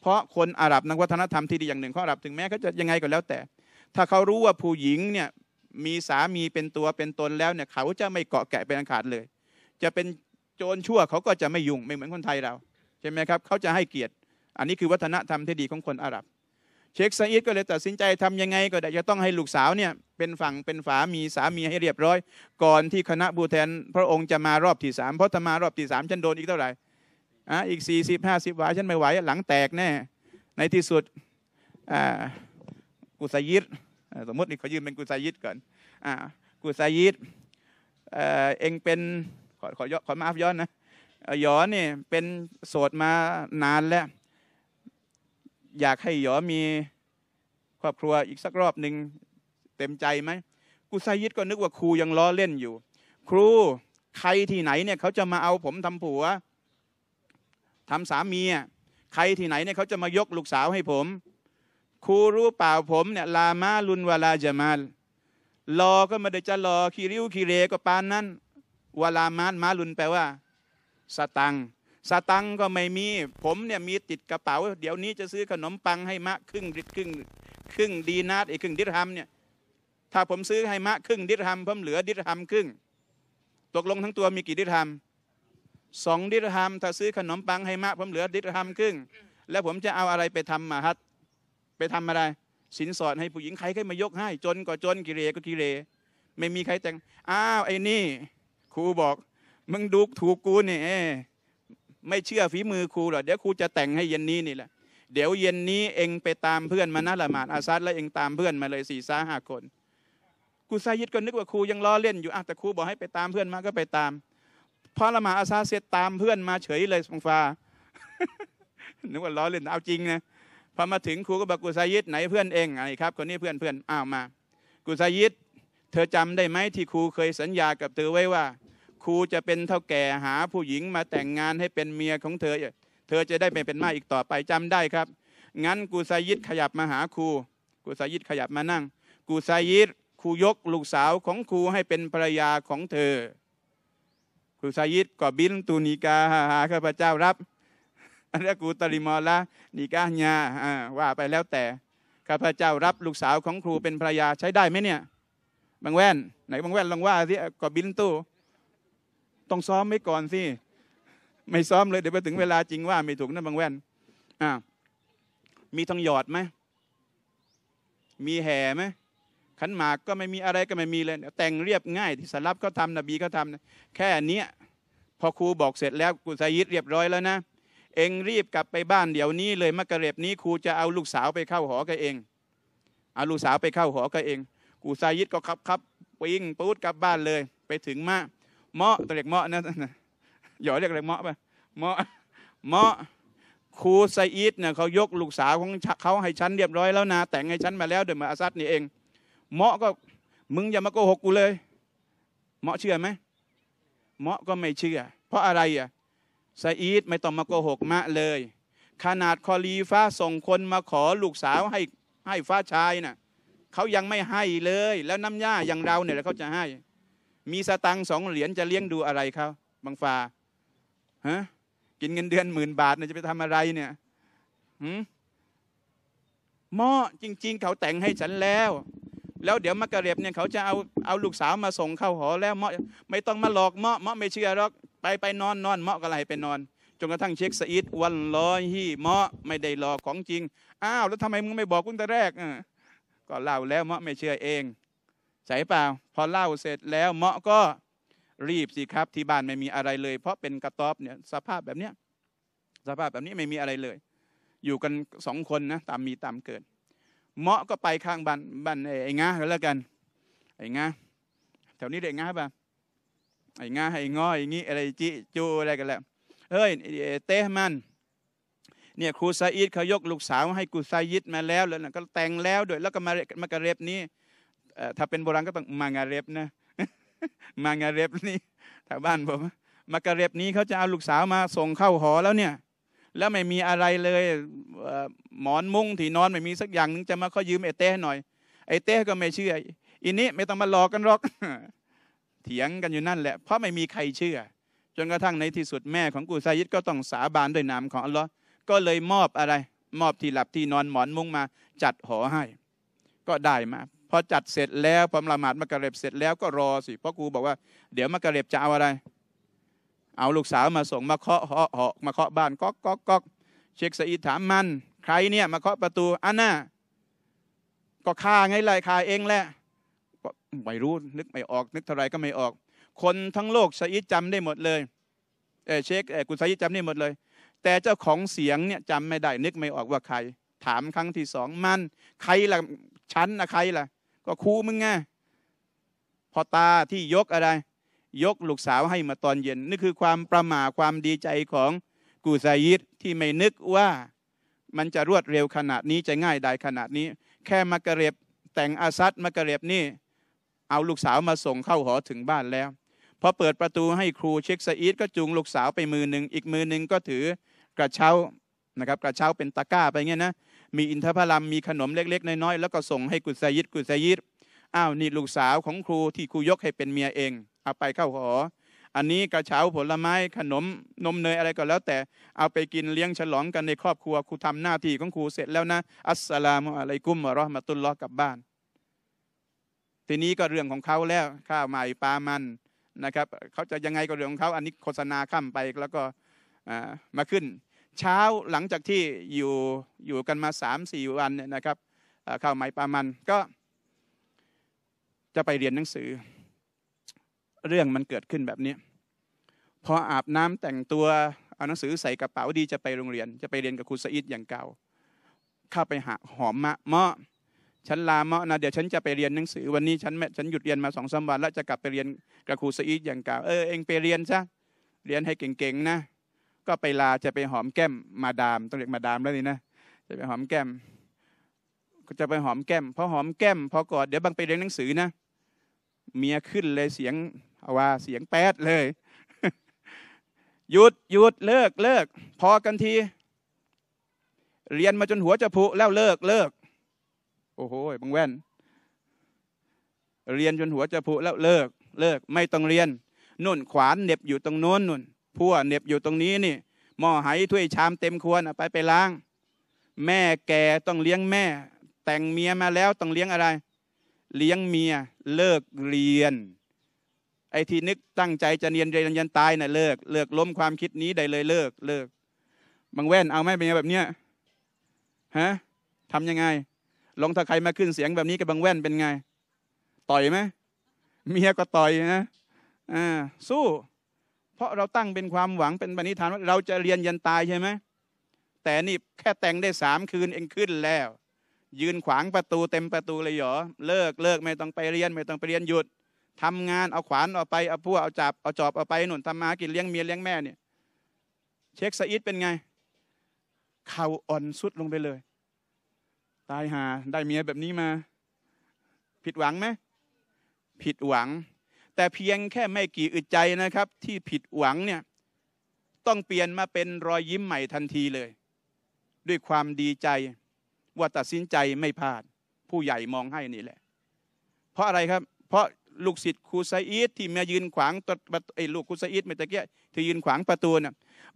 เพราะคนอาหรับนักวัฒนธรรมที่ดีอย่างหนึ่งเขาอาหรับถึงแม้เขาจะยังไงก็แล้วแต่ ถ้าเขารู้ว่าผู้หญิงเนี่ยมีสามีเป็นตัวเป็นตนแล้วเนี่ยเขาจะไม่เกาะแกะเป็นอันขาดเลย จะเป็นโจรชั่วเขาก็จะไม่ยุ่งไม่เหมือนคนไทยเราใช่ไหมครับเขาจะให้เกียรติอันนี้คือวัฒนธรรมที่ดีของคนอาหรับเชคซาอิดก็เลยตัดสินใจทำยังไง ก็ได้จะต้องให้ลูกสาวเนี่ยเป็นฝั่งเป็นฝา มีสามีให้เรียบร้อย ก่อนที่คณะบูแทนพระองค์จะมารอบที่สามเพราะถ้ามารอบที่สามฉันโดนอีกเท่าไหร่อ่ะอีกสี่สิบห้าสิบวาฉันไม่ไหวหลังแตกแน่ในที่สุดอ่ากุซายิดสมมติเขายืมเป็นกุซายิดก่อนอ่ากุซายิดเออเองเป็น ขอขอขอมาอัฟย้อนนะย้อนนี่เป็นโสดมานานแล้วอยากให้หยอมีครอบครัวอีกสักรอบหนึ่งเต็มใจไหมกูไซยิดก็นึกว่าครูยังล้อเล่นอยู่ ครูใครที่ไหนเนี่ยเขาจะมาเอาผมทำผัว ทำสามีอ่ะใครที่ไหนเนี่ยเขาจะมายกลูกสาวให้ผมครูรู้เปล่าผม เนี่ย ลามาลุนวาลาจะมาลรอก็ไม่ได้จะรอคีริวคีเรก็ปานนั้นวลามาลมาลุนแปลว่า สตังสตังก็ไม่มีผมเนี่ยมีติดกระเป๋าเดี๋ยวนี้จะซื้อขนมปังให้มะครึ่งดิครึ่งครึ่งดีนาดอีกครึ่งดิรัมเนี่ย ถ้าผมซื้อให้มะครึ่งดิรัมผมเหลือดิรัมครึ่งตกลงทั้งตัวมีกี่ดิรัมสองดิรัมถ้าซื้อขนมปังให้มะผมเหลือดิรัมครึ่งแล้วผมจะเอาอะไรไปทำมาฮัตไปทำอะไร สินสอดให้ผู้หญิงใครก็มายกให้จนก็จนกิเลก็กิเลไม่มีใครแต่งอ้าวไอ้นี่ ครูบอก มึงดูถูกกูเนี่ยไม่เชื่อ ฝีมือครูหรอกเดี๋ยวครูจะแต่งให้เย็นนี้นี่แหละ เดี๋ยวเย็นนี้เองไปตามเพื่อนมานะละหมาดอาซัดแล้วเองตามเพื่อนมาเลยสี่ซ้าห้าคน กูซายิดก็นึกว่าครูยังล้อเล่นอยู่อ่ะแต่ครูบอกให้ไปตามเพื่อนมาก็ไปตามพอละหมาดอาซาดเสร็จตามเพื่อนมาเฉยเลยสงฟ้านึกว่าล้อเล่นเอาจริงนะ พอมาถึงครูก็บอกกูซายิดไหนเพื่อนเองไรครับคนนี้เพื่อนเพื่อนอ้าวมากูซายิดเธอจำได้ไหมที่ครูเคยสัญญากับเธอไว้ว่าครูจะเป็นเท่าแก่หาผู้หญิงมาแต่งงานให้เป็นเมียของเธอ เธอจะได้ไปเป็นม่าอีกต่อไปจำได้ครับ งั้นกูไซยิดขยับมาหาครู กูไซยิดขยับมานั่ง กูไซยิดครูยกลูกสาวของครูให้เป็นภรรยาของเธอครูซยิดก็บินตูนิกาหาข้าพเจ้ารับอันนี้กูตริมอละนิกาญาว่าไปแล้วแต่ข้าพเจ้ารับลูกสาวของครูเป็นภรรยาใช้ได้ไหมเนี่ย บางแว่นไหนบางแว่นลองว่าสิก็บินตู้ต้องซ้อมไว้ก่อนสิ ไม่ซ้อมเลยเดี๋ยวไปถึงเวลาจริงว่า ไม่ถูกนะบางแว่น อ่ามีทองหยอดไหม มีแห่ไหม ขันหมากก็ไม่มีอะไรก็ไม่มีเลยแต่งเรียบง่ายที่สลับเขาทำนบีเขาทำแค่เนี้ยพอครูบอกเสร็จแล้วกุซายิดเรียบร้อยแล้วนะ เองรีบกลับไปบ้านเดี๋ยวนี้เลยมะกะเร็บนี้ครูจะเอาลูกสาวไปเข้าหอกับเองเอาลูกสาวไปเข้าหอกับเองกูซายิดก็ครับครับปิ้งปุ๊ดกลับบ้านเลย ไปถึงมาเมาะตัวเล็กเมาะนะหยอเรียกอะไรเมาะไปเมาะเมาะครูไซอีดเนี่ยเขายกลูกสาวของเขาให้ฉันเรียบร้อยแล้วนะแต่งให้ฉันมาแล้วเดี๋ยวมาอาซัดนี่เองเมาะก็มึงอย่ามาโกหกกูเลยเมาะเชื่อไหมเมาะก็ไม่เชื่อ เพราะอะไรอ่ะไซอีดไม่ต้องมาโกหกมะเลย ขนาดคอลีฟ้าส่งคนมาขอลูกสาวให้ให้ฟ้าชายนะ่ะเขายังไม่ให้เลย แล้วน้ำย่าอย่างเราเนี่ยเขาจะให้มีสตังสองเหรียญจะเลี้ยงดูอะไรเขาบางฟาฮะ กินเงินเดือนหมื่นบาทเนี่ยจะไปทำอะไร เนี่ยหืมหม้อจริง ๆเขาแต่งให้ฉันแล้ว แล้วเดี๋ยวมะกะเรียบเนี่ยเขาจะเอาเอาลูกสาวมาส่งเข้าหอ แล้วหม้อไม่ต้องมาหลอกหม้อหม้อไม่เชื่อหรอกไปไปนอนนอนหม้อก็ไหลไปนอนจนกระทั่งเช็คสอิดวันลอยฮี่หม้อไม่ได้หลอกของจริงอ้าวแล้วทำไมมึงไม่บอกกู้งแต่แรกอ่ะก็เล่าแล้วหม้อไม่เชื่อเองใช่เปล่าพอเล่าเสร็จแล้วเมาะก็รีบสิครับที่บ้านไม่มีอะไรเลย เพราะเป็นกระต๊อบเนี่ยสภาพแบบเนี้ยสภาพแบบนี้ไม่มีอะไรเลย อยู่กันสองคนนะตามมีตามเกิดเมาะก็ไปข้างบ้านบ้านไอ้งาแล้วกัน ไอ้งาแถวนี้เด็กงาป่ะไอ้งาไอ้งอยอ้งี้ อะไรจิจูอะไรกันแล้วเฮ้ยเต้มัน เนี่ยครูซาอิดเขายกลูกสาวให้ครูซายิดมาแล้ว แล้วก็แต่งแล้วด้วยแล้วก็มามาเเรบนี้ถ้าเป็นโบราณก็ต้องมางาเร็บนะ มางาเร็บนี่้าบ้านผมมากาเร็บนี้เขาจะเอาลูกสาวมาส่งเข้าหอแล้วเนี่ย แล้วไม่มีอะไรเลยหมอนมุ้งที่นอนไม่มีสักอย่างนึงจะมาขอยืมไอเต้หน่อยไอเต้ก็ไม่เชื่ออีนี้ไม่ต้องมาหลอกกันหรอกเถียงกันอยู่นั่นแหละเพราะไม่มีใครเชื่อ จนกระทั่งในที่สุดแม่ของกูซายิดก็ต้องสาบานด้วยนามของอัลลอฮ์ก็เลยมอบอะไร มอบที่หลับที่นอนหมอนมุ้งมาจัดหอให้ ก็ได้มาพอจัดเสร็จแล้วพอละหมาดมักระเร็บเสร็จแล้วก็รอสิ เพราะครูบอกว่าเดี๋ยวมักระเร็บจะเอาอะไร เอาลูกสาวมาส่งมาเคาะเหาะเหาะ มาเคาะบ้าน ก๊อกก๊อกก๊อกเช็คสีถามมันใครเนี่ย มาเคาะประตูอันน่ะก็ฆ่าไงไรฆ่าเองแหละ ไม่รู้นึกไม่ออก นึกเท่าไรก็ไม่ออก คนทั้งโลกสีจำได้หมดเลยเอเช็คเอกุณสีจำได้หมดเลย แต่เจ้าของเสียงเนี่ยจำไม่ได้นึกไม่ออกว่าใคร ถามครั้งที่สองมันใครล่ะฉันนะใครล่ะก็ครูมึงไงพอตาที่ยกอะไร ยกลูกสาวให้มาตอนเย็นนี่คือความประหม่าความดีใจของกูซายิดที่ไม่นึกว่ามันจะรวดเร็วขนาดนี้จะง่ายได้ขนาดนี้ แค่มากระเร็บแต่งอาซัดมากระเร็บนี่ เอาลูกสาวมาส่งเข้าหอถึงบ้านแล้วพอเปิดประตูให้ครูเช็คซายิดก็จูงลูกสาวไปมือหนึ่ง อีกมือหนึ่งก็ถือกระเช้า นะครับ กระเช้าเป็นตะกร้าไปเงี้ยนะมีอินทผลัมมีขนมเล็กๆ น้อยๆ แล้วก็ส่งให้กุศยิตกุศยิตอ้าว นี่ลูกสาวของครูที่ครูยกให้เป็นเมียเองเอาไปเข้าหออันนี้กระเช้าผลไม้ขนม นมเนยอะไรก็แล้ว แต่เอาไปกินเลี้ยงฉลองกันในครอบครัวครูทำหน้าที่ของครูเสร็จแล้วนะอัสสลามอะไรกุ้มรอมาตุลลอก์กลับบ้าน ทีนี้ก็เรื่องของเขาแล้วข้าวใหม่ปลามันนะครับเขาจะยังไงก็เรื่องของเขาอันนี้โฆษณาข้ามไปแล้วก็มาขึ้นเช้าหลังจากที่อยู่อยู่กันมาสามสี่วันเนี่ยนะครับเข้าไม้ปามันก็จะไปเรียนหนังสือ เรื่องมันเกิดขึ้นแบบนี้พออาบน้ำแต่งตัวเอาหนังสือใส่กระเป๋าดีจะไปโรงเรียน จะไปเรียนกับครูสอิดอย่างเก่า เข้าไปหาหอมมะเมาะ ฉันลาเมาะนะเดี๋ยวฉันจะไปเรียนหนังสือ วันนี้ ฉันแม่ฉันหยุดเรียนมาสองสามวันแล้วจะกลับไปเรียนกับครูสอิดอย่างเก่าเออ เองไปเรียนซะเรียนให้เก่งๆนะก็ไปลาจะไปหอมแก้มมาดามต้องเรียกมาดามแล้วนี่นะจะไปหอมแก้มก็จะไปหอมแก้มพอหอมแก้มพอกอดเดี๋ยวบางไปเรียนหนังสือนะ เมียขึ้นเลยเสียงอว่า เสียงแป๊ดเลยหยุดหยุดเลิกเลิกพอกันทีเรียนมาจนหัวจะพุแล้วเลิกเลิก โอ้โหบังแว่น เรียนจนหัวจะพุแล้วเลิก เลิก ไม่ต้องเรียนนุ่นขวานเน็บอยู่ตรงโน้นนุ่นพั่วเน็บอยู่ตรงนี้นี่หม้อายถ้วยชามเต็มควรไปไปล้าง แม่แก่ต้องเลี้ยงแม่ แต่งเมียมาแล้วต้องเลี้ยงอะไร เลี้ยงเมีย เลิกเรียน ไอ้ที่นึกตั้งใจจะเรียนเรียนยันตายนะ่ะเลิก เลิกล้มความคิดนี้ได้เลย เลิก เลิก บางแว่น เอาไหมเป็นไงแบบเนี้ยฮะทำยังไงลองถ้าใครมาขึ้นเสียงแบบนี้กับบางแว่นเป็นไง ต่อยไหมเมียก็ต่อยนะอ่าสู้เพราะเราตั้งเป็นความหวังเป็นปณิธานว่าเราจะเรียนยันตายใช่ไหมแต่นี่แค่แต่งได้สามคืนเองขึ้นแล้ว ยืนขวางประตูเต็มประตูเลยเหรอเลิกเลิกไม่ต้องไปเรียนไม่ต้องไปเรียนหยุด ทำงานเอาขวานเอาไปเอาพวกเอาจับเอาจอบเอาไปหนุนทำมากินเลี้ยงเมียเลี้ยงแม่ เนี่ยเช็คสอิดเป็นไง เข่าอ่อนสุดลงไปเลย ตายหาได้เมียแบบนี้มา ผิดหวังไหมผิดหวังแต่เพียงแค่ไม่กี่อึดใจนะครับ ที่ผิดหวังเนี่ย ต้องเปลี่ยนมาเป็นรอยยิ้มใหม่ทันทีเลย ด้วยความดีใจ ว่าตัดสินใจไม่พลาด ผู้ใหญ่มองให้นี่แหละเพราะอะไรครับ เพราะลูกศิษย์ครูไซอีดที่มายืนขวางประตูไอ้ลูกครูไซอีดเมื่อกี้ที่ยืนขวางประตูน่ะ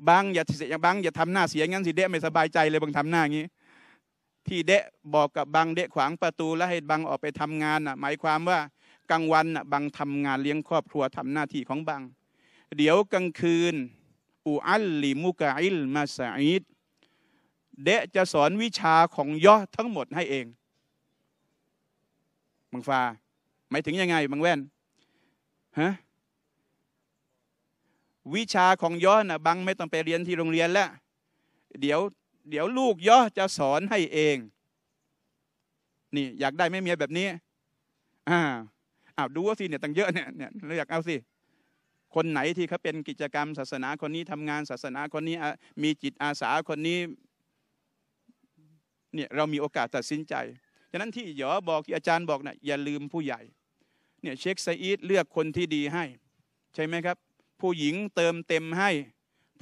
บางอย่าเสียบางอย่าทำหน้าเสียงั้นสิเดะไม่สบายใจเลยบางทำหน้างี้ ที่เดะบอกกับบางเดะขวางประตูแล้วให้บางออกไปทำงานน่ะ หมายความว่ากลางวันบังทำงานเลี้ยงครอบครัวทำหน้าที่ของบังเดี๋ยวกลางคืน อูอัลลิมุกอิลมาสอิดเดะจะสอนวิชาของย่อทั้งหมดให้เองบังฟา หมายถึงยังไงบังแว่นฮะวิชาของย่อนะบังไม่ต้องไปเรียนที่โรงเรียนแล้วเดี๋ยว เดี๋ยวลูกย่อจะสอนให้เอง นี่อยากได้ไม่เมียแบบนี้ อ่าอ้าว ดูว่าสิเนี่ยตั้งเยอะเนี่ยเนี่ยเราอกเอาสิคนไหนที่เขาเป็นกิจกรรม ศาสนาคนนี้ทำงานศาสนาคนนี้มีจิตอาสาคนนี้เนี่ยเรามีโอกาสตัดสินใจฉะนั้นที่หยอบอกที่อาจารย์บอกนะ่ยอย่าลืมผู้ใหญ่เนี่ยเช็คไซอีดเลือกคนที่ดีให้ ใช่ไหมครับ ผู้หญิงเติมเต็มให้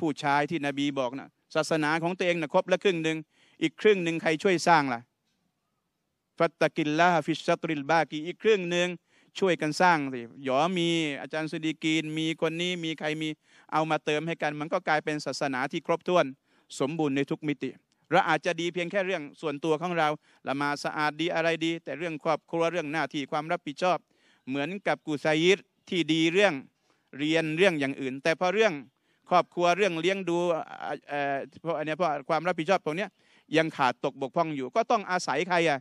ผู้ชายที่นบีบอกนะ่ะศาสนาของตัวเองนะ่ะครบละครึ่งหนึ่งอีกครึ่งหนึ่งใครช่วยสร้างล่ะฟัตตะกิลลาฟิชตริลบากีอีกครึ่งหนึ่งช่วยกันสร้างสิหยอมีอาจารย์สุดีกีน มีคนนี้ มีใครมี เอามาเติมให้กัน มันก็กลายเป็นศาสนาที่ครบถ้วน สมบูรณ์ในทุกมิติ เราอาจจะดีเพียงแค่เรื่องส่วนตัวของเรา ละมาสะอาดดีอะไรดี แต่เรื่องครอบครัวเรื่องหน้าที่ความรับผิดชอบ เหมือนกับกูไซยิดที่ดีเรื่องเรียนเรื่องอย่างอื่น แต่พอเรื่องครอบครัวเรื่องเลี้ยงดูเพราะอันนี้เพราะความรับผิดชอบตรงนี้ยังขาดตกบกพร่องอยู่ ก็ต้องอาศัยใครอ่ะ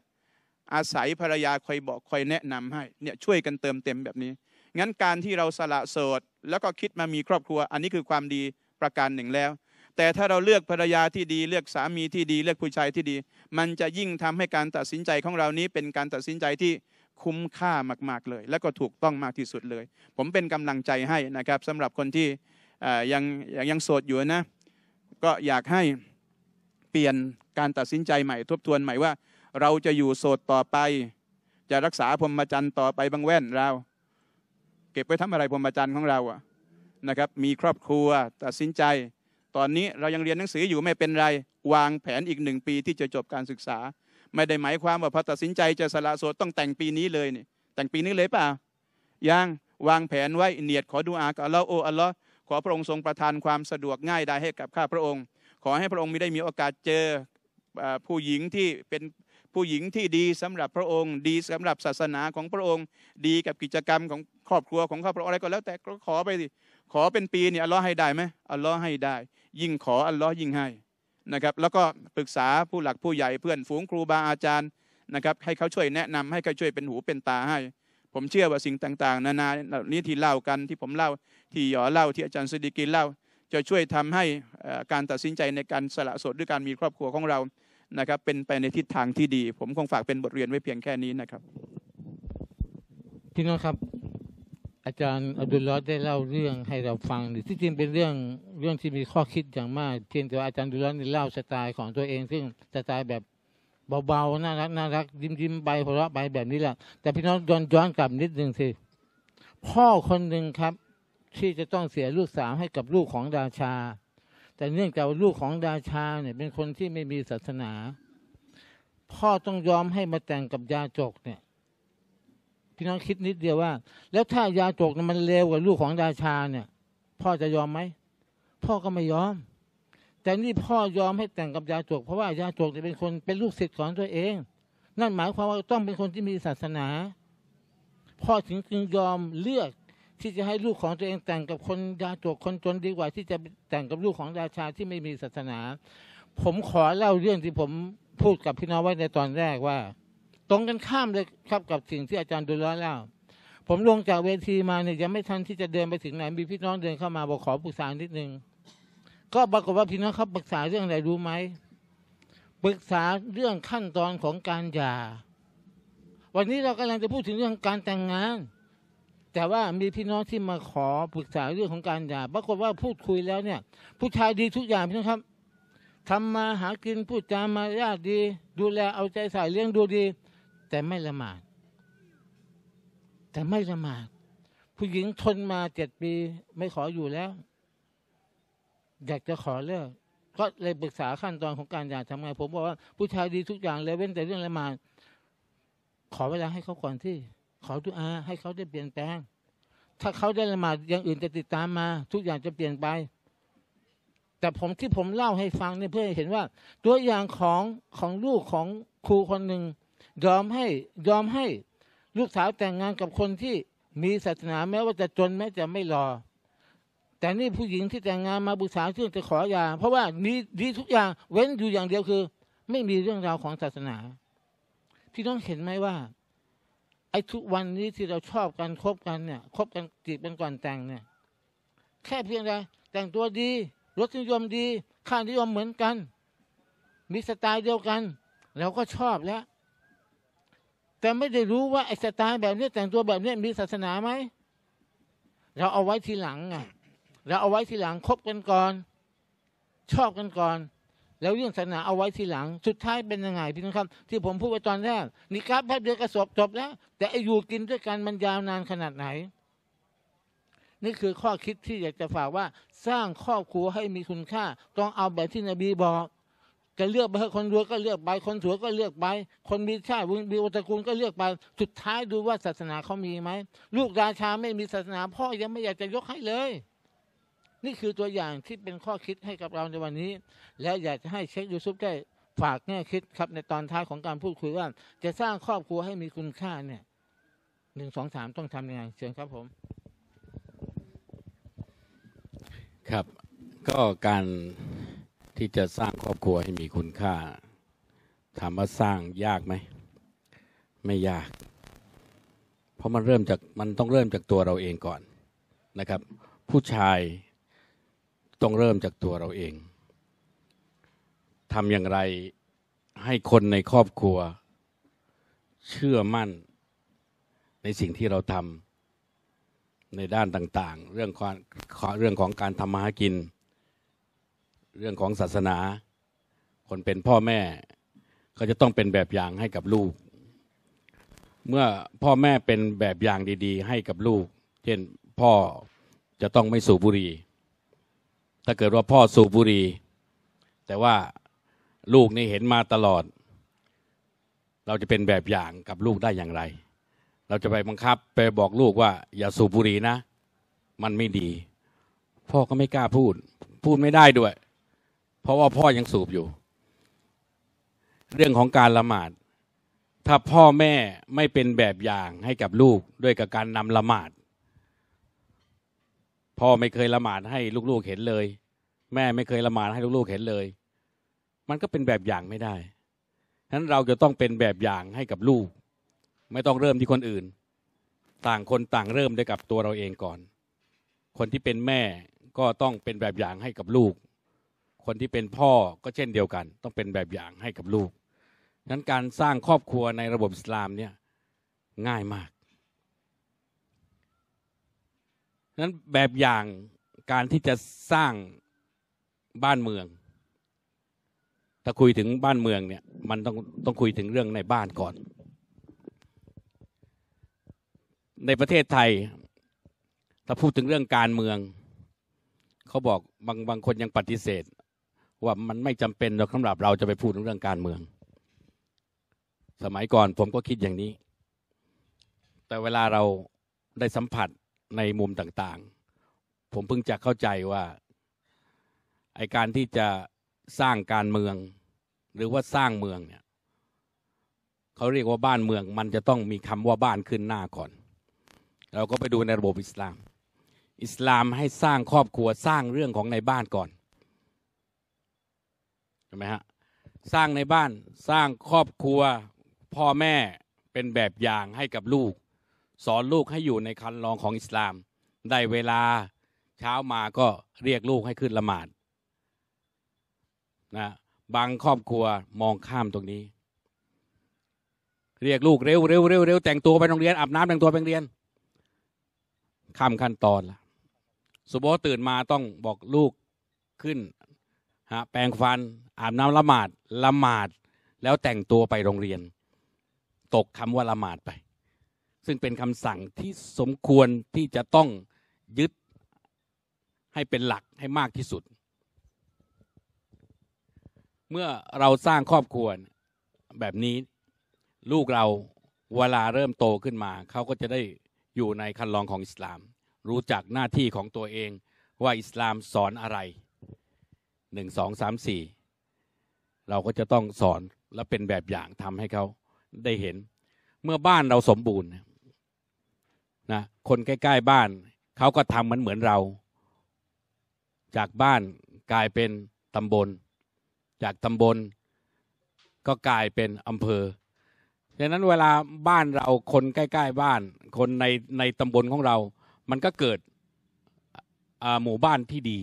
อาศัยภรรยาคอยบอก คอยแนะนำให้เนี่ยช่วยกันเติมเต็มแบบนี้ งั้นการที่เราสละโสดแล้วก็คิดมามีครอบครัว อันนี้คือความดีประการหนึ่งแล้ว แต่ถ้าเราเลือกภรรยาที่ดีเลือกสามีที่ดีเลือกผู้ชายที่ดี มันจะยิ่งทำให้การตัดสินใจของเรานี้เป็นการตัดสินใจที่คุ้มค่ามาก ๆ เลย และก็ถูกต้องมากที่สุดเลย ผมเป็นกำลังใจให้นะครับสำหรับคนที่ยังยังโสดอยู่นะก็อยากให้เปลี่ยนการตัดสินใจใหม่ทบทวนใหม่ว่าเราจะอยู่โสดต่อไป จะรักษาพรหมจรรย์ต่อไปบางแว่นเรา เก็บไว้ทำอะไรพรหมจรรย์ของเราอะนะครับมีครอบครัวตัดสินใจ ตอนนี้เรายังเรียนหนังสืออยู่ไม่เป็นไร วางแผนอีกหนึ่งปีที่จะจบการศึกษา ไม่ได้หมายความว่าพอตัดสินใจจะสละโสดต้องแต่งปีนี้เลยนี่แต่งปีนี้เลยเปล่ายังวางแผนไว้เนียดขอดูอากับอัลลอฮ์โออัลลอฮ์ขอพระองค์ทรงประทานความสะดวกง่ายได้ให้กับข้าพระองค์ ขอให้พระองค์มีได้มีโอกาสเจอผู้หญิงที่เป็นผู้หญิงที่ดีสำหรับพระองค์ดีสำหรับศาสนาของพระองค์ ดีกับกิจกรรมของครอบครัวของข้าพระองค์อะไรก็แล้ว แต่ก็ขอไปสิขอเป็นปีเนี่ยอัลลอฮ์ให้ได้ไหมอัลลอฮ์ให้ได้ ยิ่งขออัลลอฮ์ยิ่งให้นะครับแล้วก็ปรึกษาผู้หลักผู้ใหญ่เพื่อนฝูงครูบาอาจารย์นะครับให้เขาช่วยแนะนำให้เขาช่วยเป็นหูเป็นตาให้ ผมเชื่อว่าสิ่งต่าง ๆนานาเหล่านี้ที่เล่ากันที่ผมเล่าที่หยอเล่าที่อาจารย์สดิกินเล่า จะช่วยทำให้การตัดสินใจในการสละสดด้วยการมีครอบครัวของเรานะครับเป็นไปในทิศทางที่ดี ผมคงฝากเป็นบทเรียนไว้เพียงแค่นี้นะครับพี่น้องครับ อาจารย์อดุลลอฮ์ได้เล่าเรื่องให้เราฟังหรือที่จริงเป็นเรื่องเรื่องที่มีข้อคิดอย่างมากเพียงแต่อาจารย์อดุลลอฮ์เล่าสไตล์ของตัวเอง ซึ่งสไตล์แบบเบาๆน่ารักน่ารักยิ้มยิ้มใบหัวเราะใบแบบนี้แหละแต่พี่น้องย้อนย้อนกลับนิดหนึ่งสิพ่อคนหนึ่งครับ ที่จะต้องเสียลูกสาวให้กับลูกของราชาแต่เนื่องจากลูกของราชา เนี่ยเป็นคนที่ไม่มีศาสนา พ่อต้องยอมให้มาแต่งกับยาจกเนี่ยพี่น้องคิดนิดเดียวว่า แล้วถ้ายาจกมันเลวกว่าลูกของราชาเนี่ย พ่อจะยอมไหมพ่อก็ไม่ยอม แต่นี่พ่อยอมให้แต่งกับยาจก เพราะว่ายาจกจะเป็นคนเป็นลูกศิษย์ของตัวเอง นั่นหมายความว่าต้องเป็นคนที่มีศาสนา พ่อถึงจึงยอมเลือกที่จะให้ลูกของตัวเองแต่งกับคนยาจกคนจนดีกว่า ที่จะแต่งกับลูกของราชาที่ไม่มีศาสนา ผมขอเล่าเรื่องที่ผมพูดกับพี่น้องไว้ในตอนแรกว่า ตรงกันข้ามเลยครับกับสิ่งที่อาจารย์ดูลล้อเล่าผมลงจากเวทีมาเนี่ยยังไม่ทันที่จะเดินไปถึงไหนมีพี่น้องเดินเข้ามาบอกขอปรึกษานิดนึงก็ปรากฏว่าพี่น้องเขาปรึกษาเรื่องอะไรรู้ไหมปรึกษาเรื่องขั้นตอนของการหย่า วันนี้เรากำลังจะพูดถึงเรื่องการแต่งงานแต่ว่ามีพี่น้องที่มาขอปรึกษาเรื่องของการหย่าปรากฏว่าพูดคุยแล้วเนี่ย ผู้ชายดีทุกอย่างพี่น้องครับทำมาหากินพูดจามาญาติดี ดูแลเอาใจใส่เลี้ยงดูดี แต่ไม่ละหมาด แต่ไม่ละหมาดผู้หญิงทนมาเจ็ดปีไม่ขออยู่แล้วอยากจะขอเลิกก็เลยปรึกษาขั้นตอนของการหย่าทำไงผมบอกว่าผู้ชายดีทุกอย่างเลยเว้นแต่เรื่องละหมาดขอเวลาให้เขาก่อนที่ขอทุอาให้เขาได้เปลี่ยนแปลงถ้าเขาได้ละหมาดอย่างอื่นจะติดตามมา ทุกอย่างจะเปลี่ยนไป แต่ผมที่ผมเล่าให้ฟังเนี่ยเพื่อให้เห็นว่า ตัวอย่างของของลูกของครูคนหนึ่งยอมให้ยอมให้ลูกสาวแต่งงานกับคนที่มีศาสนาแม้ว่าจะจนแม้จะไม่รอแต่นี่ผู้หญิงที่แต่งงานมาบุษาเชื่อจะขออยาเพราะว่าดีดีทุกอย่างเว้นอยู่อย่างเดียวคือ ไม่มีเรื่องราวของศาสนาพี่ต้องเห็นไหมว่าไอ้ทุกวันนี้ที่เราชอบกันคบกันเนี่ยคบกันจีบกันก่อนแต่งเนี่ย แค่เพียงใดแต่งตัวดีรสนิยมดีค่านิยมเหมือนกัน มีสไตล์เดียวกันเราก็ชอบแล้ว แต่ไม่ได้รู้ว่าไอ้สไตล์แบบนี้แต่งตัวแบบนี้มีศาสนาไหมเราเอาไว้ทีหลังไงเราเอาไว้ทีหลังคบกันก่อน ชอบกันก่อนแล้วเรื่องศาสนาเอาไว้ทีหลังสุดท้ายเป็นยังไงพี่น้องครับ ที่ผมพูดไปตอนแรกนิกาแป๊บเดียวก็สอบจบแล้วแต่อยู่กินด้วยกันมันยาวนานขนาดไหน นี่คือข้อคิดที่อยากจะฝากว่าสร้างครอบครัวให้มีคุณค่า ต้องเอาแบบที่นบีบอกจะเลือกไปคนรวยก็เลือกไป คนสวยก็เลือกไปคนมีชาติมีวัตกูลก็เลือกไปสุดท้ายดูว่าศาสนาเขามีไหมลูกราชาไม่มีศาสนาพ่อยังไม่อยากจะยกให้เลยนี่คือตัวอย่างที่เป็นข้อคิดให้กับเราในวันนี้ และอยากจะให้เช็คยูซุปได้ฝากแง่คิดครับ ในตอนท้ายของการพูดคุยว่า จะสร้างครอบครัวให้มีคุณค่าเนี่ยหนึ่งสองสามต้องทำยังไงเชิญครับผม ครับก็การที่จะสร้างครอบครัวให้มีคุณค่าถามว่าสร้างยากไหมไม่ยาก เพราะมันเริ่มจากมันต้องเริ่มจากตัวเราเองก่อนนะครับ ผู้ชายต้องเริ่มจากตัวเราเอง ทำอย่างไรให้คนในครอบครัว เชื่อมั่นในสิ่งที่เราทำ ในด้านต่างๆ เรื่องความเรื่องของการทำมาหากิน เรื่องของศาสนา คนเป็นพ่อแม่ก็จะต้องเป็นแบบอย่างให้กับลูก เมื่อพ่อแม่เป็นแบบอย่างดีๆให้กับลูก เช่นพ่อจะต้องไม่สูบบุหรี่ถ้าเกิดว่าพ่อสูบบุหรี่แต่ว่าลูกนี่เห็นมาตลอด เราจะเป็นแบบอย่างกับลูกได้อย่างไร เราจะไปบังคับไปบอกลูกว่าอย่าสูบบุหรี่นะ มันไม่ดี พ่อก็ไม่กล้าพูด พูดไม่ได้ด้วย เพราะว่าพ่อยังสูบอยู่ เรื่องของการละหมาด ถ้าพ่อแม่ไม่เป็นแบบอย่างให้กับลูกด้วยกับการนำละหมาดพ่อไม่เคยละหมาดให้ลูกๆเห็นเลย แม่ไม่เคยละหมาดให้ลูก ๆ เห็นเลย มันก็เป็นแบบอย่างไม่ได้ฉะนั้นเราจะต้องเป็นแบบอย่างให้กับลูก ไม่ต้องเริ่มที่คนอื่น ต่างคนต่างเริ่มด้วยกับตัวเราเองก่อน คนที่เป็นแม่ก็ต้องเป็นแบบอย่างให้กับลูก คนที่เป็นพ่อก็เช่นเดียวกันต้องเป็นแบบอย่างให้กับลูกฉะนั้นการสร้างครอบครัวในระบบอิสลามเนี่ยง่ายมากนั้นแบบอย่างการที่จะสร้างบ้านเมือง ถ้าคุยถึงบ้านเมืองเนี่ยมันต้อง ต้องคุยถึงเรื่องในบ้านก่อน ในประเทศไทย ถ้าพูดถึงเรื่องการเมืองเขาบอกบางบางคนยังปฏิเสธ ว่ามันไม่จำเป็นสำหรับเราจะไปพูดถึงเรื่องการเมือง สมัยก่อน ผมก็คิดอย่างนี้ แต่เวลาเราได้สัมผัสในมุมต่างๆ ผมเพิ่งจะเข้าใจว่าไอการที่จะสร้างการเมือง หรือว่าสร้างเมืองเนี่ยเขาเรียกว่าบ้านเมืองมันจะต้องมีคำว่าบ้านขึ้นหน้าก่อน เราก็ไปดูในระบบอิสลาม อิสลามให้สร้างครอบครัวสร้างเรื่องของในบ้านก่อนใช่ไหมฮะสร้างในบ้านสร้างครอบครัวพ่อแม่เป็นแบบอย่างให้กับลูกสอนลูกให้อยู่ในคันลองของอิสลาม ได้เวลาเช้ามาก็เรียกลูกให้ขึ้นละหมาดนะบางครอบครัวมองข้ามตรงนี้เรียกลูกเร็วเร็วเร็วเร็วแต่งตัวไปโรงเรียนอาบน้ำแต่งตัวไปโรงเรียนข้ามขั้นตอนละสุโบตื่นมาต้องบอกลูกขึ้นฮะแปรงฟันอาบน้ำละหมาดละหมาด แล้วแต่งตัวไปโรงเรียน ตกคำว่าละหมาดไปซึ่งเป็นคำสั่งที่สมควรที่จะต้องยึดให้เป็นหลักให้มากที่สุด เมื่อเราสร้างครอบครัวแบบนี้ ลูกเราเวลาเริ่มโตขึ้นมา เขาก็จะได้อยู่ในคันลองของอิสลาม รู้จักหน้าที่ของตัวเองว่าอิสลามสอนอะไรหนึ่งสองสามสี่เราก็จะต้องสอนและเป็นแบบอย่างทำให้เขาได้เห็น เมื่อบ้านเราสมบูรณ์นะคนใกล้ๆ บ้านเขาก็ทำมันเหมือนเรา จากบ้านกลายเป็นตำบล จากตำบล ก็กลายเป็นอำเภอ ดังนั้นเวลาบ้านเราคนใกล้ๆบ้าน คนในในตำบลของเรา มันก็เกิดหมู่บ้านที่ดี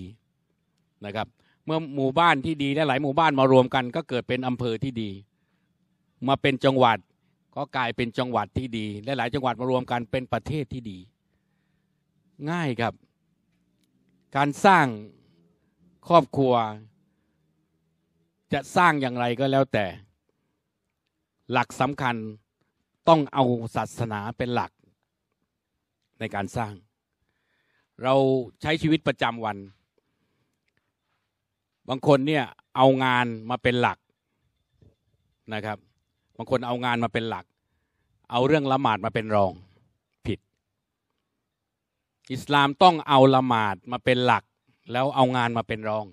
นะครับ เมื่อหมู่บ้านที่ดีและหลายหมู่บ้านมารวมกัน ก็เกิดเป็นอำเภอที่ดีมาเป็นจังหวัดา็กลายเป็นจังหวัดที่ดีและหลายจังหวัดมารวมกันเป็นประเทศที่ดี ง่ายครับ การสร้างครอบครัว จะสร้างอย่างไรก็แล้วแต่ หลักสำคัญต้องเอาศาสนาเป็นหลักในการสร้าง เราใช้ชีวิตประจำวัน บางคนเนี่ย เอางานมาเป็นหลักนะครับ บางคนเอางานมาเป็นหลักเอาเรื่องละหมาดมาเป็นรองผิด อิสลามต้องเอาละหมาดมาเป็นหลัก แล้วเอางานมาเป็นรอง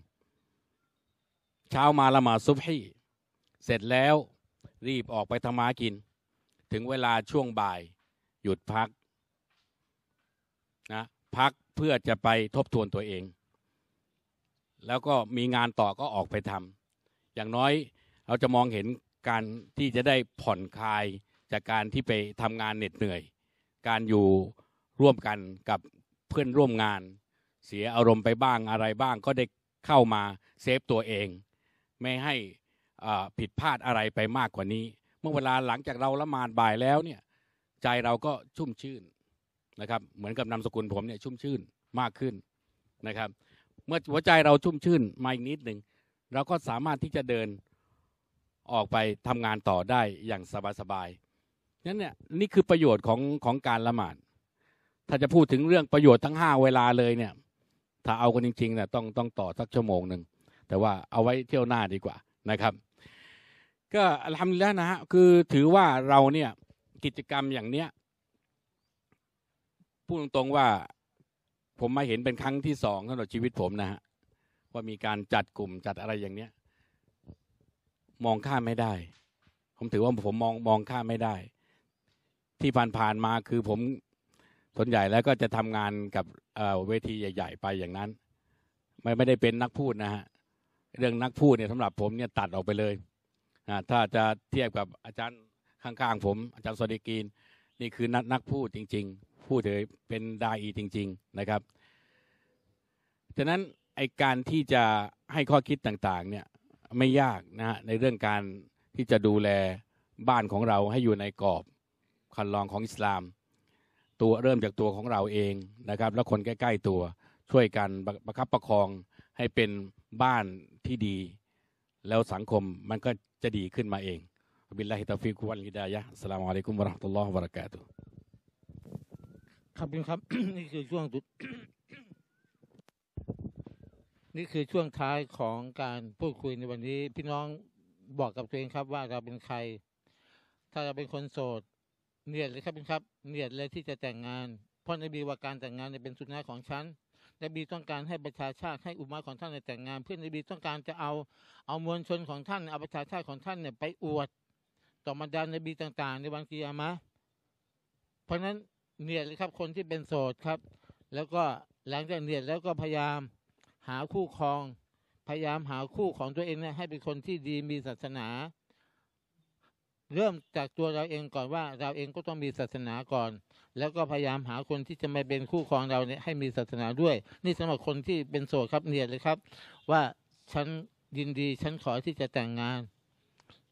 เช้ามาละหมาดซุบฮีเสร็จแล้วรีบออกไปทำมากิน ถึงเวลาช่วงบ่ายหยุดพักนะพักเพื่อจะไปทบทวนตัวเอง แล้วก็มีงานต่อก็ออกไปทำอย่างน้อยเราจะมองเห็นการที่จะได้ผ่อนคลายจากการที่ไปทำงานเหน็ดเหนื่อย การอยู่ร่วมกันกับเพื่อนร่วมงานเสียอารมณ์ไปบ้างอะไรบ้าง ก็ได้เข้ามา เซฟตัวเอง ไม่ให้ผิดพลาดอะไรไปมากกว่านี้ เมื่อเวลาหลังจากเราละมานบ่ายแล้วเนี่ยใจเราก็ชุ่มชื่นนะครับเหมือนกับนามสกุลผมเนี่ยชุ่มชื่นมากขึ้นนะครับ เมื่อหัวใจเราชุ่มชื่นมาอีกนิดหนึ่งเราก็สามารถที่จะเดินออกไปทำงานต่อได้อย่างสบายๆนั้นเนี่ยนี่คือประโยชน์ของของการละหมาดถ้าจะพูดถึงเรื่องประโยชน์ทั้งห้าเวลาเลย เนี่ย ถ้าเอากันจริงๆเนี่ย ต้องต้องต่อสักชั่วโมงหนึ่งแต่ว่าเอาไว้เที่ยวหน้าดีกว่านะครับ ก็ทำแล้วนะฮะคือถือว่าเราเนี่ย กิจกรรมอย่างเนี้ยพูดตรงๆว่าผมมาเห็นเป็นครั้งที่สองสำหรับชีวิตผมนะฮะว่ามีการจัดกลุ่มจัดอะไรอย่างเนี้ยมองข้ามไม่ได้ ผมถือว่าผมมองมองข้ามไม่ได้ที่ผ่านๆมาคือผมส่วนใหญ่แล้วก็จะทำงานกับเวทีใหญ่ๆไปอย่างนั้น ไม่ไม่ได้เป็นนักพูดนะฮะเรื่องนักพูดเนี่ยสำหรับผมเนี่ยตัดออกไปเลยนะถ้าจะเทียบกับอาจารย์ข้างๆ ผม อาจารย์สวัสดิกีนนี่คือนักนักพูดจริง ๆ พูดเถยเป็นดาอีจริง ๆนะครับฉะนั้นไอการที่จะให้ข้อคิดต่างๆเนี่ยไม่ยากนะฮะในเรื่องการที่จะดูแลบ้านของเราให้อยู่ในกรอบคันลองของอิสลามตัวเริ่มจากตัวของเราเองนะครับ แล้วคนใกล้ ๆตัวช่วยกันประคับประคองให้เป็นบ้านที่ดี แล้วสังคมมันก็จะดีขึ้นมาเองบิลลาฮิตาฟิกุวันกิดายะสลามอะลัยกุมบราะห์ตุลลอฮ์วะบรากาตุครับครับนี่คือช่วงสุดนี่คือช่วงท้ายของการพูดคุยในวันนี้ พี่น้องบอกกับตัวเองครับว่าเราเป็นใคร ถ้าเราเป็นคนโสดเนียดเลยครับเป็นครับ เนียดเลยที่จะแต่งงาน เพราะนบีว่าการแต่งงานเนี่ยเป็นสุนนะของฉันนบีต้องการให้ประชาชาติ ให้อุมาของท่านแต่งงาน เพื่อนนบีต้องการจะเอาเอามวลชนของท่านเอาประชาชาติของท่านเนี่ยไปอวด ต่อบรรดานบีต่าง ๆ ในวันกิยามะ เพราะนั้นเนียดเลยครับคนที่เป็นโสดครับ แล้วก็หลังจากเนียดแล้วก็พยายามหาคู่ครอง พยายามหาคู่ของตัวเองเนี่ยให้เป็นคนที่ดีมีศาสนาเริ่มจากตัวเราเองก่อนว่าเราเองก็ต้องมีศาสนาก่อน แล้วก็พยายามหาคนที่จะมาเป็นคู่ครองเราเนี่ยให้มีศาสนาด้วย นี่สำหรับคนที่เป็นโสดครับเนี่ยเลยครับ ว่าฉันยินดีฉันขอที่จะแต่งงาน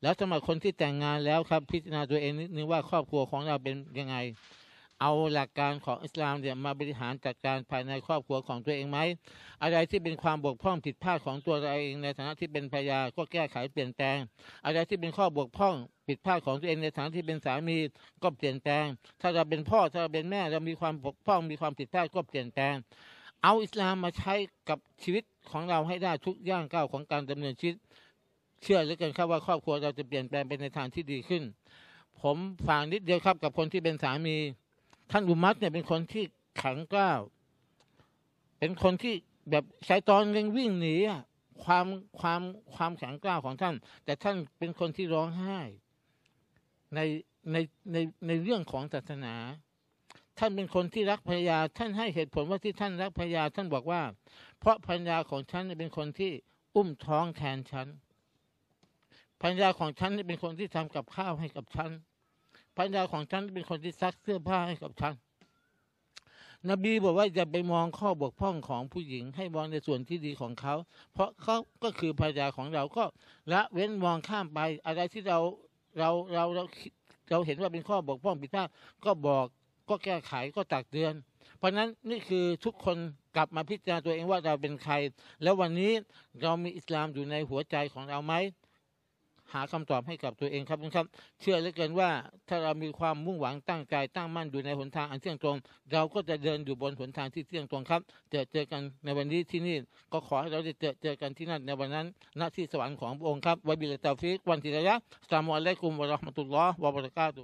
แล้วสำหรับคนที่แต่งงานแล้วครับพิจารณาตัวเองนิดนึงว่าครอบครัวของเราเป็นยังไงเอาหลักการของอิสลามเนี่ยมาบริหารจัดการภายในครอบครัวของตัวเองไหม อะไรที่เป็นความบกพร่องผิดพลาดของตัวเราเองในฐานะที่เป็นภรรยาก็แก้ไขเปลี่ยนแปลง อะไรที่เป็นข้อบกพร่องผิดพลาดของตัวเองในฐานะที่เป็นสามีก็เปลี่ยนแปลง ถ้าเราเป็นพ่อถ้าเราเป็นแม่เรามีความบกพร่องมีความผิดพลาดก็เปลี่ยนแปลง เอาอิสลามมาใช้กับชีวิตของเราให้ได้ทุกย่างก้าวของการดำเนินชีวิต เชื่อเหลือเกินครับว่าครอบครัวเราจะเปลี่ยนแปลงไปในทางที่ดีขึ้น ผมฝากนิดเดียวครับกับคนที่เป็นสามีท่านอุมัตเนี่ยเป็นคนที่ขังกล้าว เป็นคนที่แบบสายตอนยังวิ่งหนีความความความแข็งกล้าวของท่าน แต่ท่านเป็นคนที่ร้องไห้ ในในในในเรื่องของศาสนา ท่านเป็นคนที่รักพญาท่านให้เหตุผลว่าที่ท่านรักพญาท่านบอกว่า เพราะพญาของฉันเป็นคนที่อุ้มท้องแทนฉันพญาของฉันเป็นคนที่ทำกับข้าวให้กับฉันภรรยาของฉันเป็นคนที่ซักเสื้อผ้าให้กับฉัน นบีบอกว่าจะไปมองข้อบกพร่องของผู้หญิงให้มองในส่วนที่ดีของเขา เพราะเขาก็คือภรรยาของเรา ก็ละเว้นมองข้ามไป อะไรที่เราเราเราเราเราเห็นว่าเป็นข้อบกพร่องผิดพลาดก็บอกก็แก้ไขก็ตักเตือน เพราะนั้นนี่คือทุกคนกลับมาพิจารณาตัวเองว่าเราเป็นใคร แล้ววันนี้เรามีอิสลามอยู่ในหัวใจของเราไหมหาคำตอบให้กับตัวเองครับคุณครับเชื่อเหลือเกินว่าถ้าเรามีความมุ่งหวังตั้งใจตั้งมั่นอยู่ในหนทางอันเที่ยงตรง เราก็จะเดินอยู่บนหนทางที่เที่ยงตรงครับเจอเจอกันในวันนี้ที่นี่ก็ขอให้เราได้เจอเจอกันที่นั่นในวันนั้นณที่สวรรค์ของพระองค์ครับวบิลตาฟิกวันทิรยะสามุอะลัยกุมวะราะห์มะตุลลอฮ์วะบะรักาตุ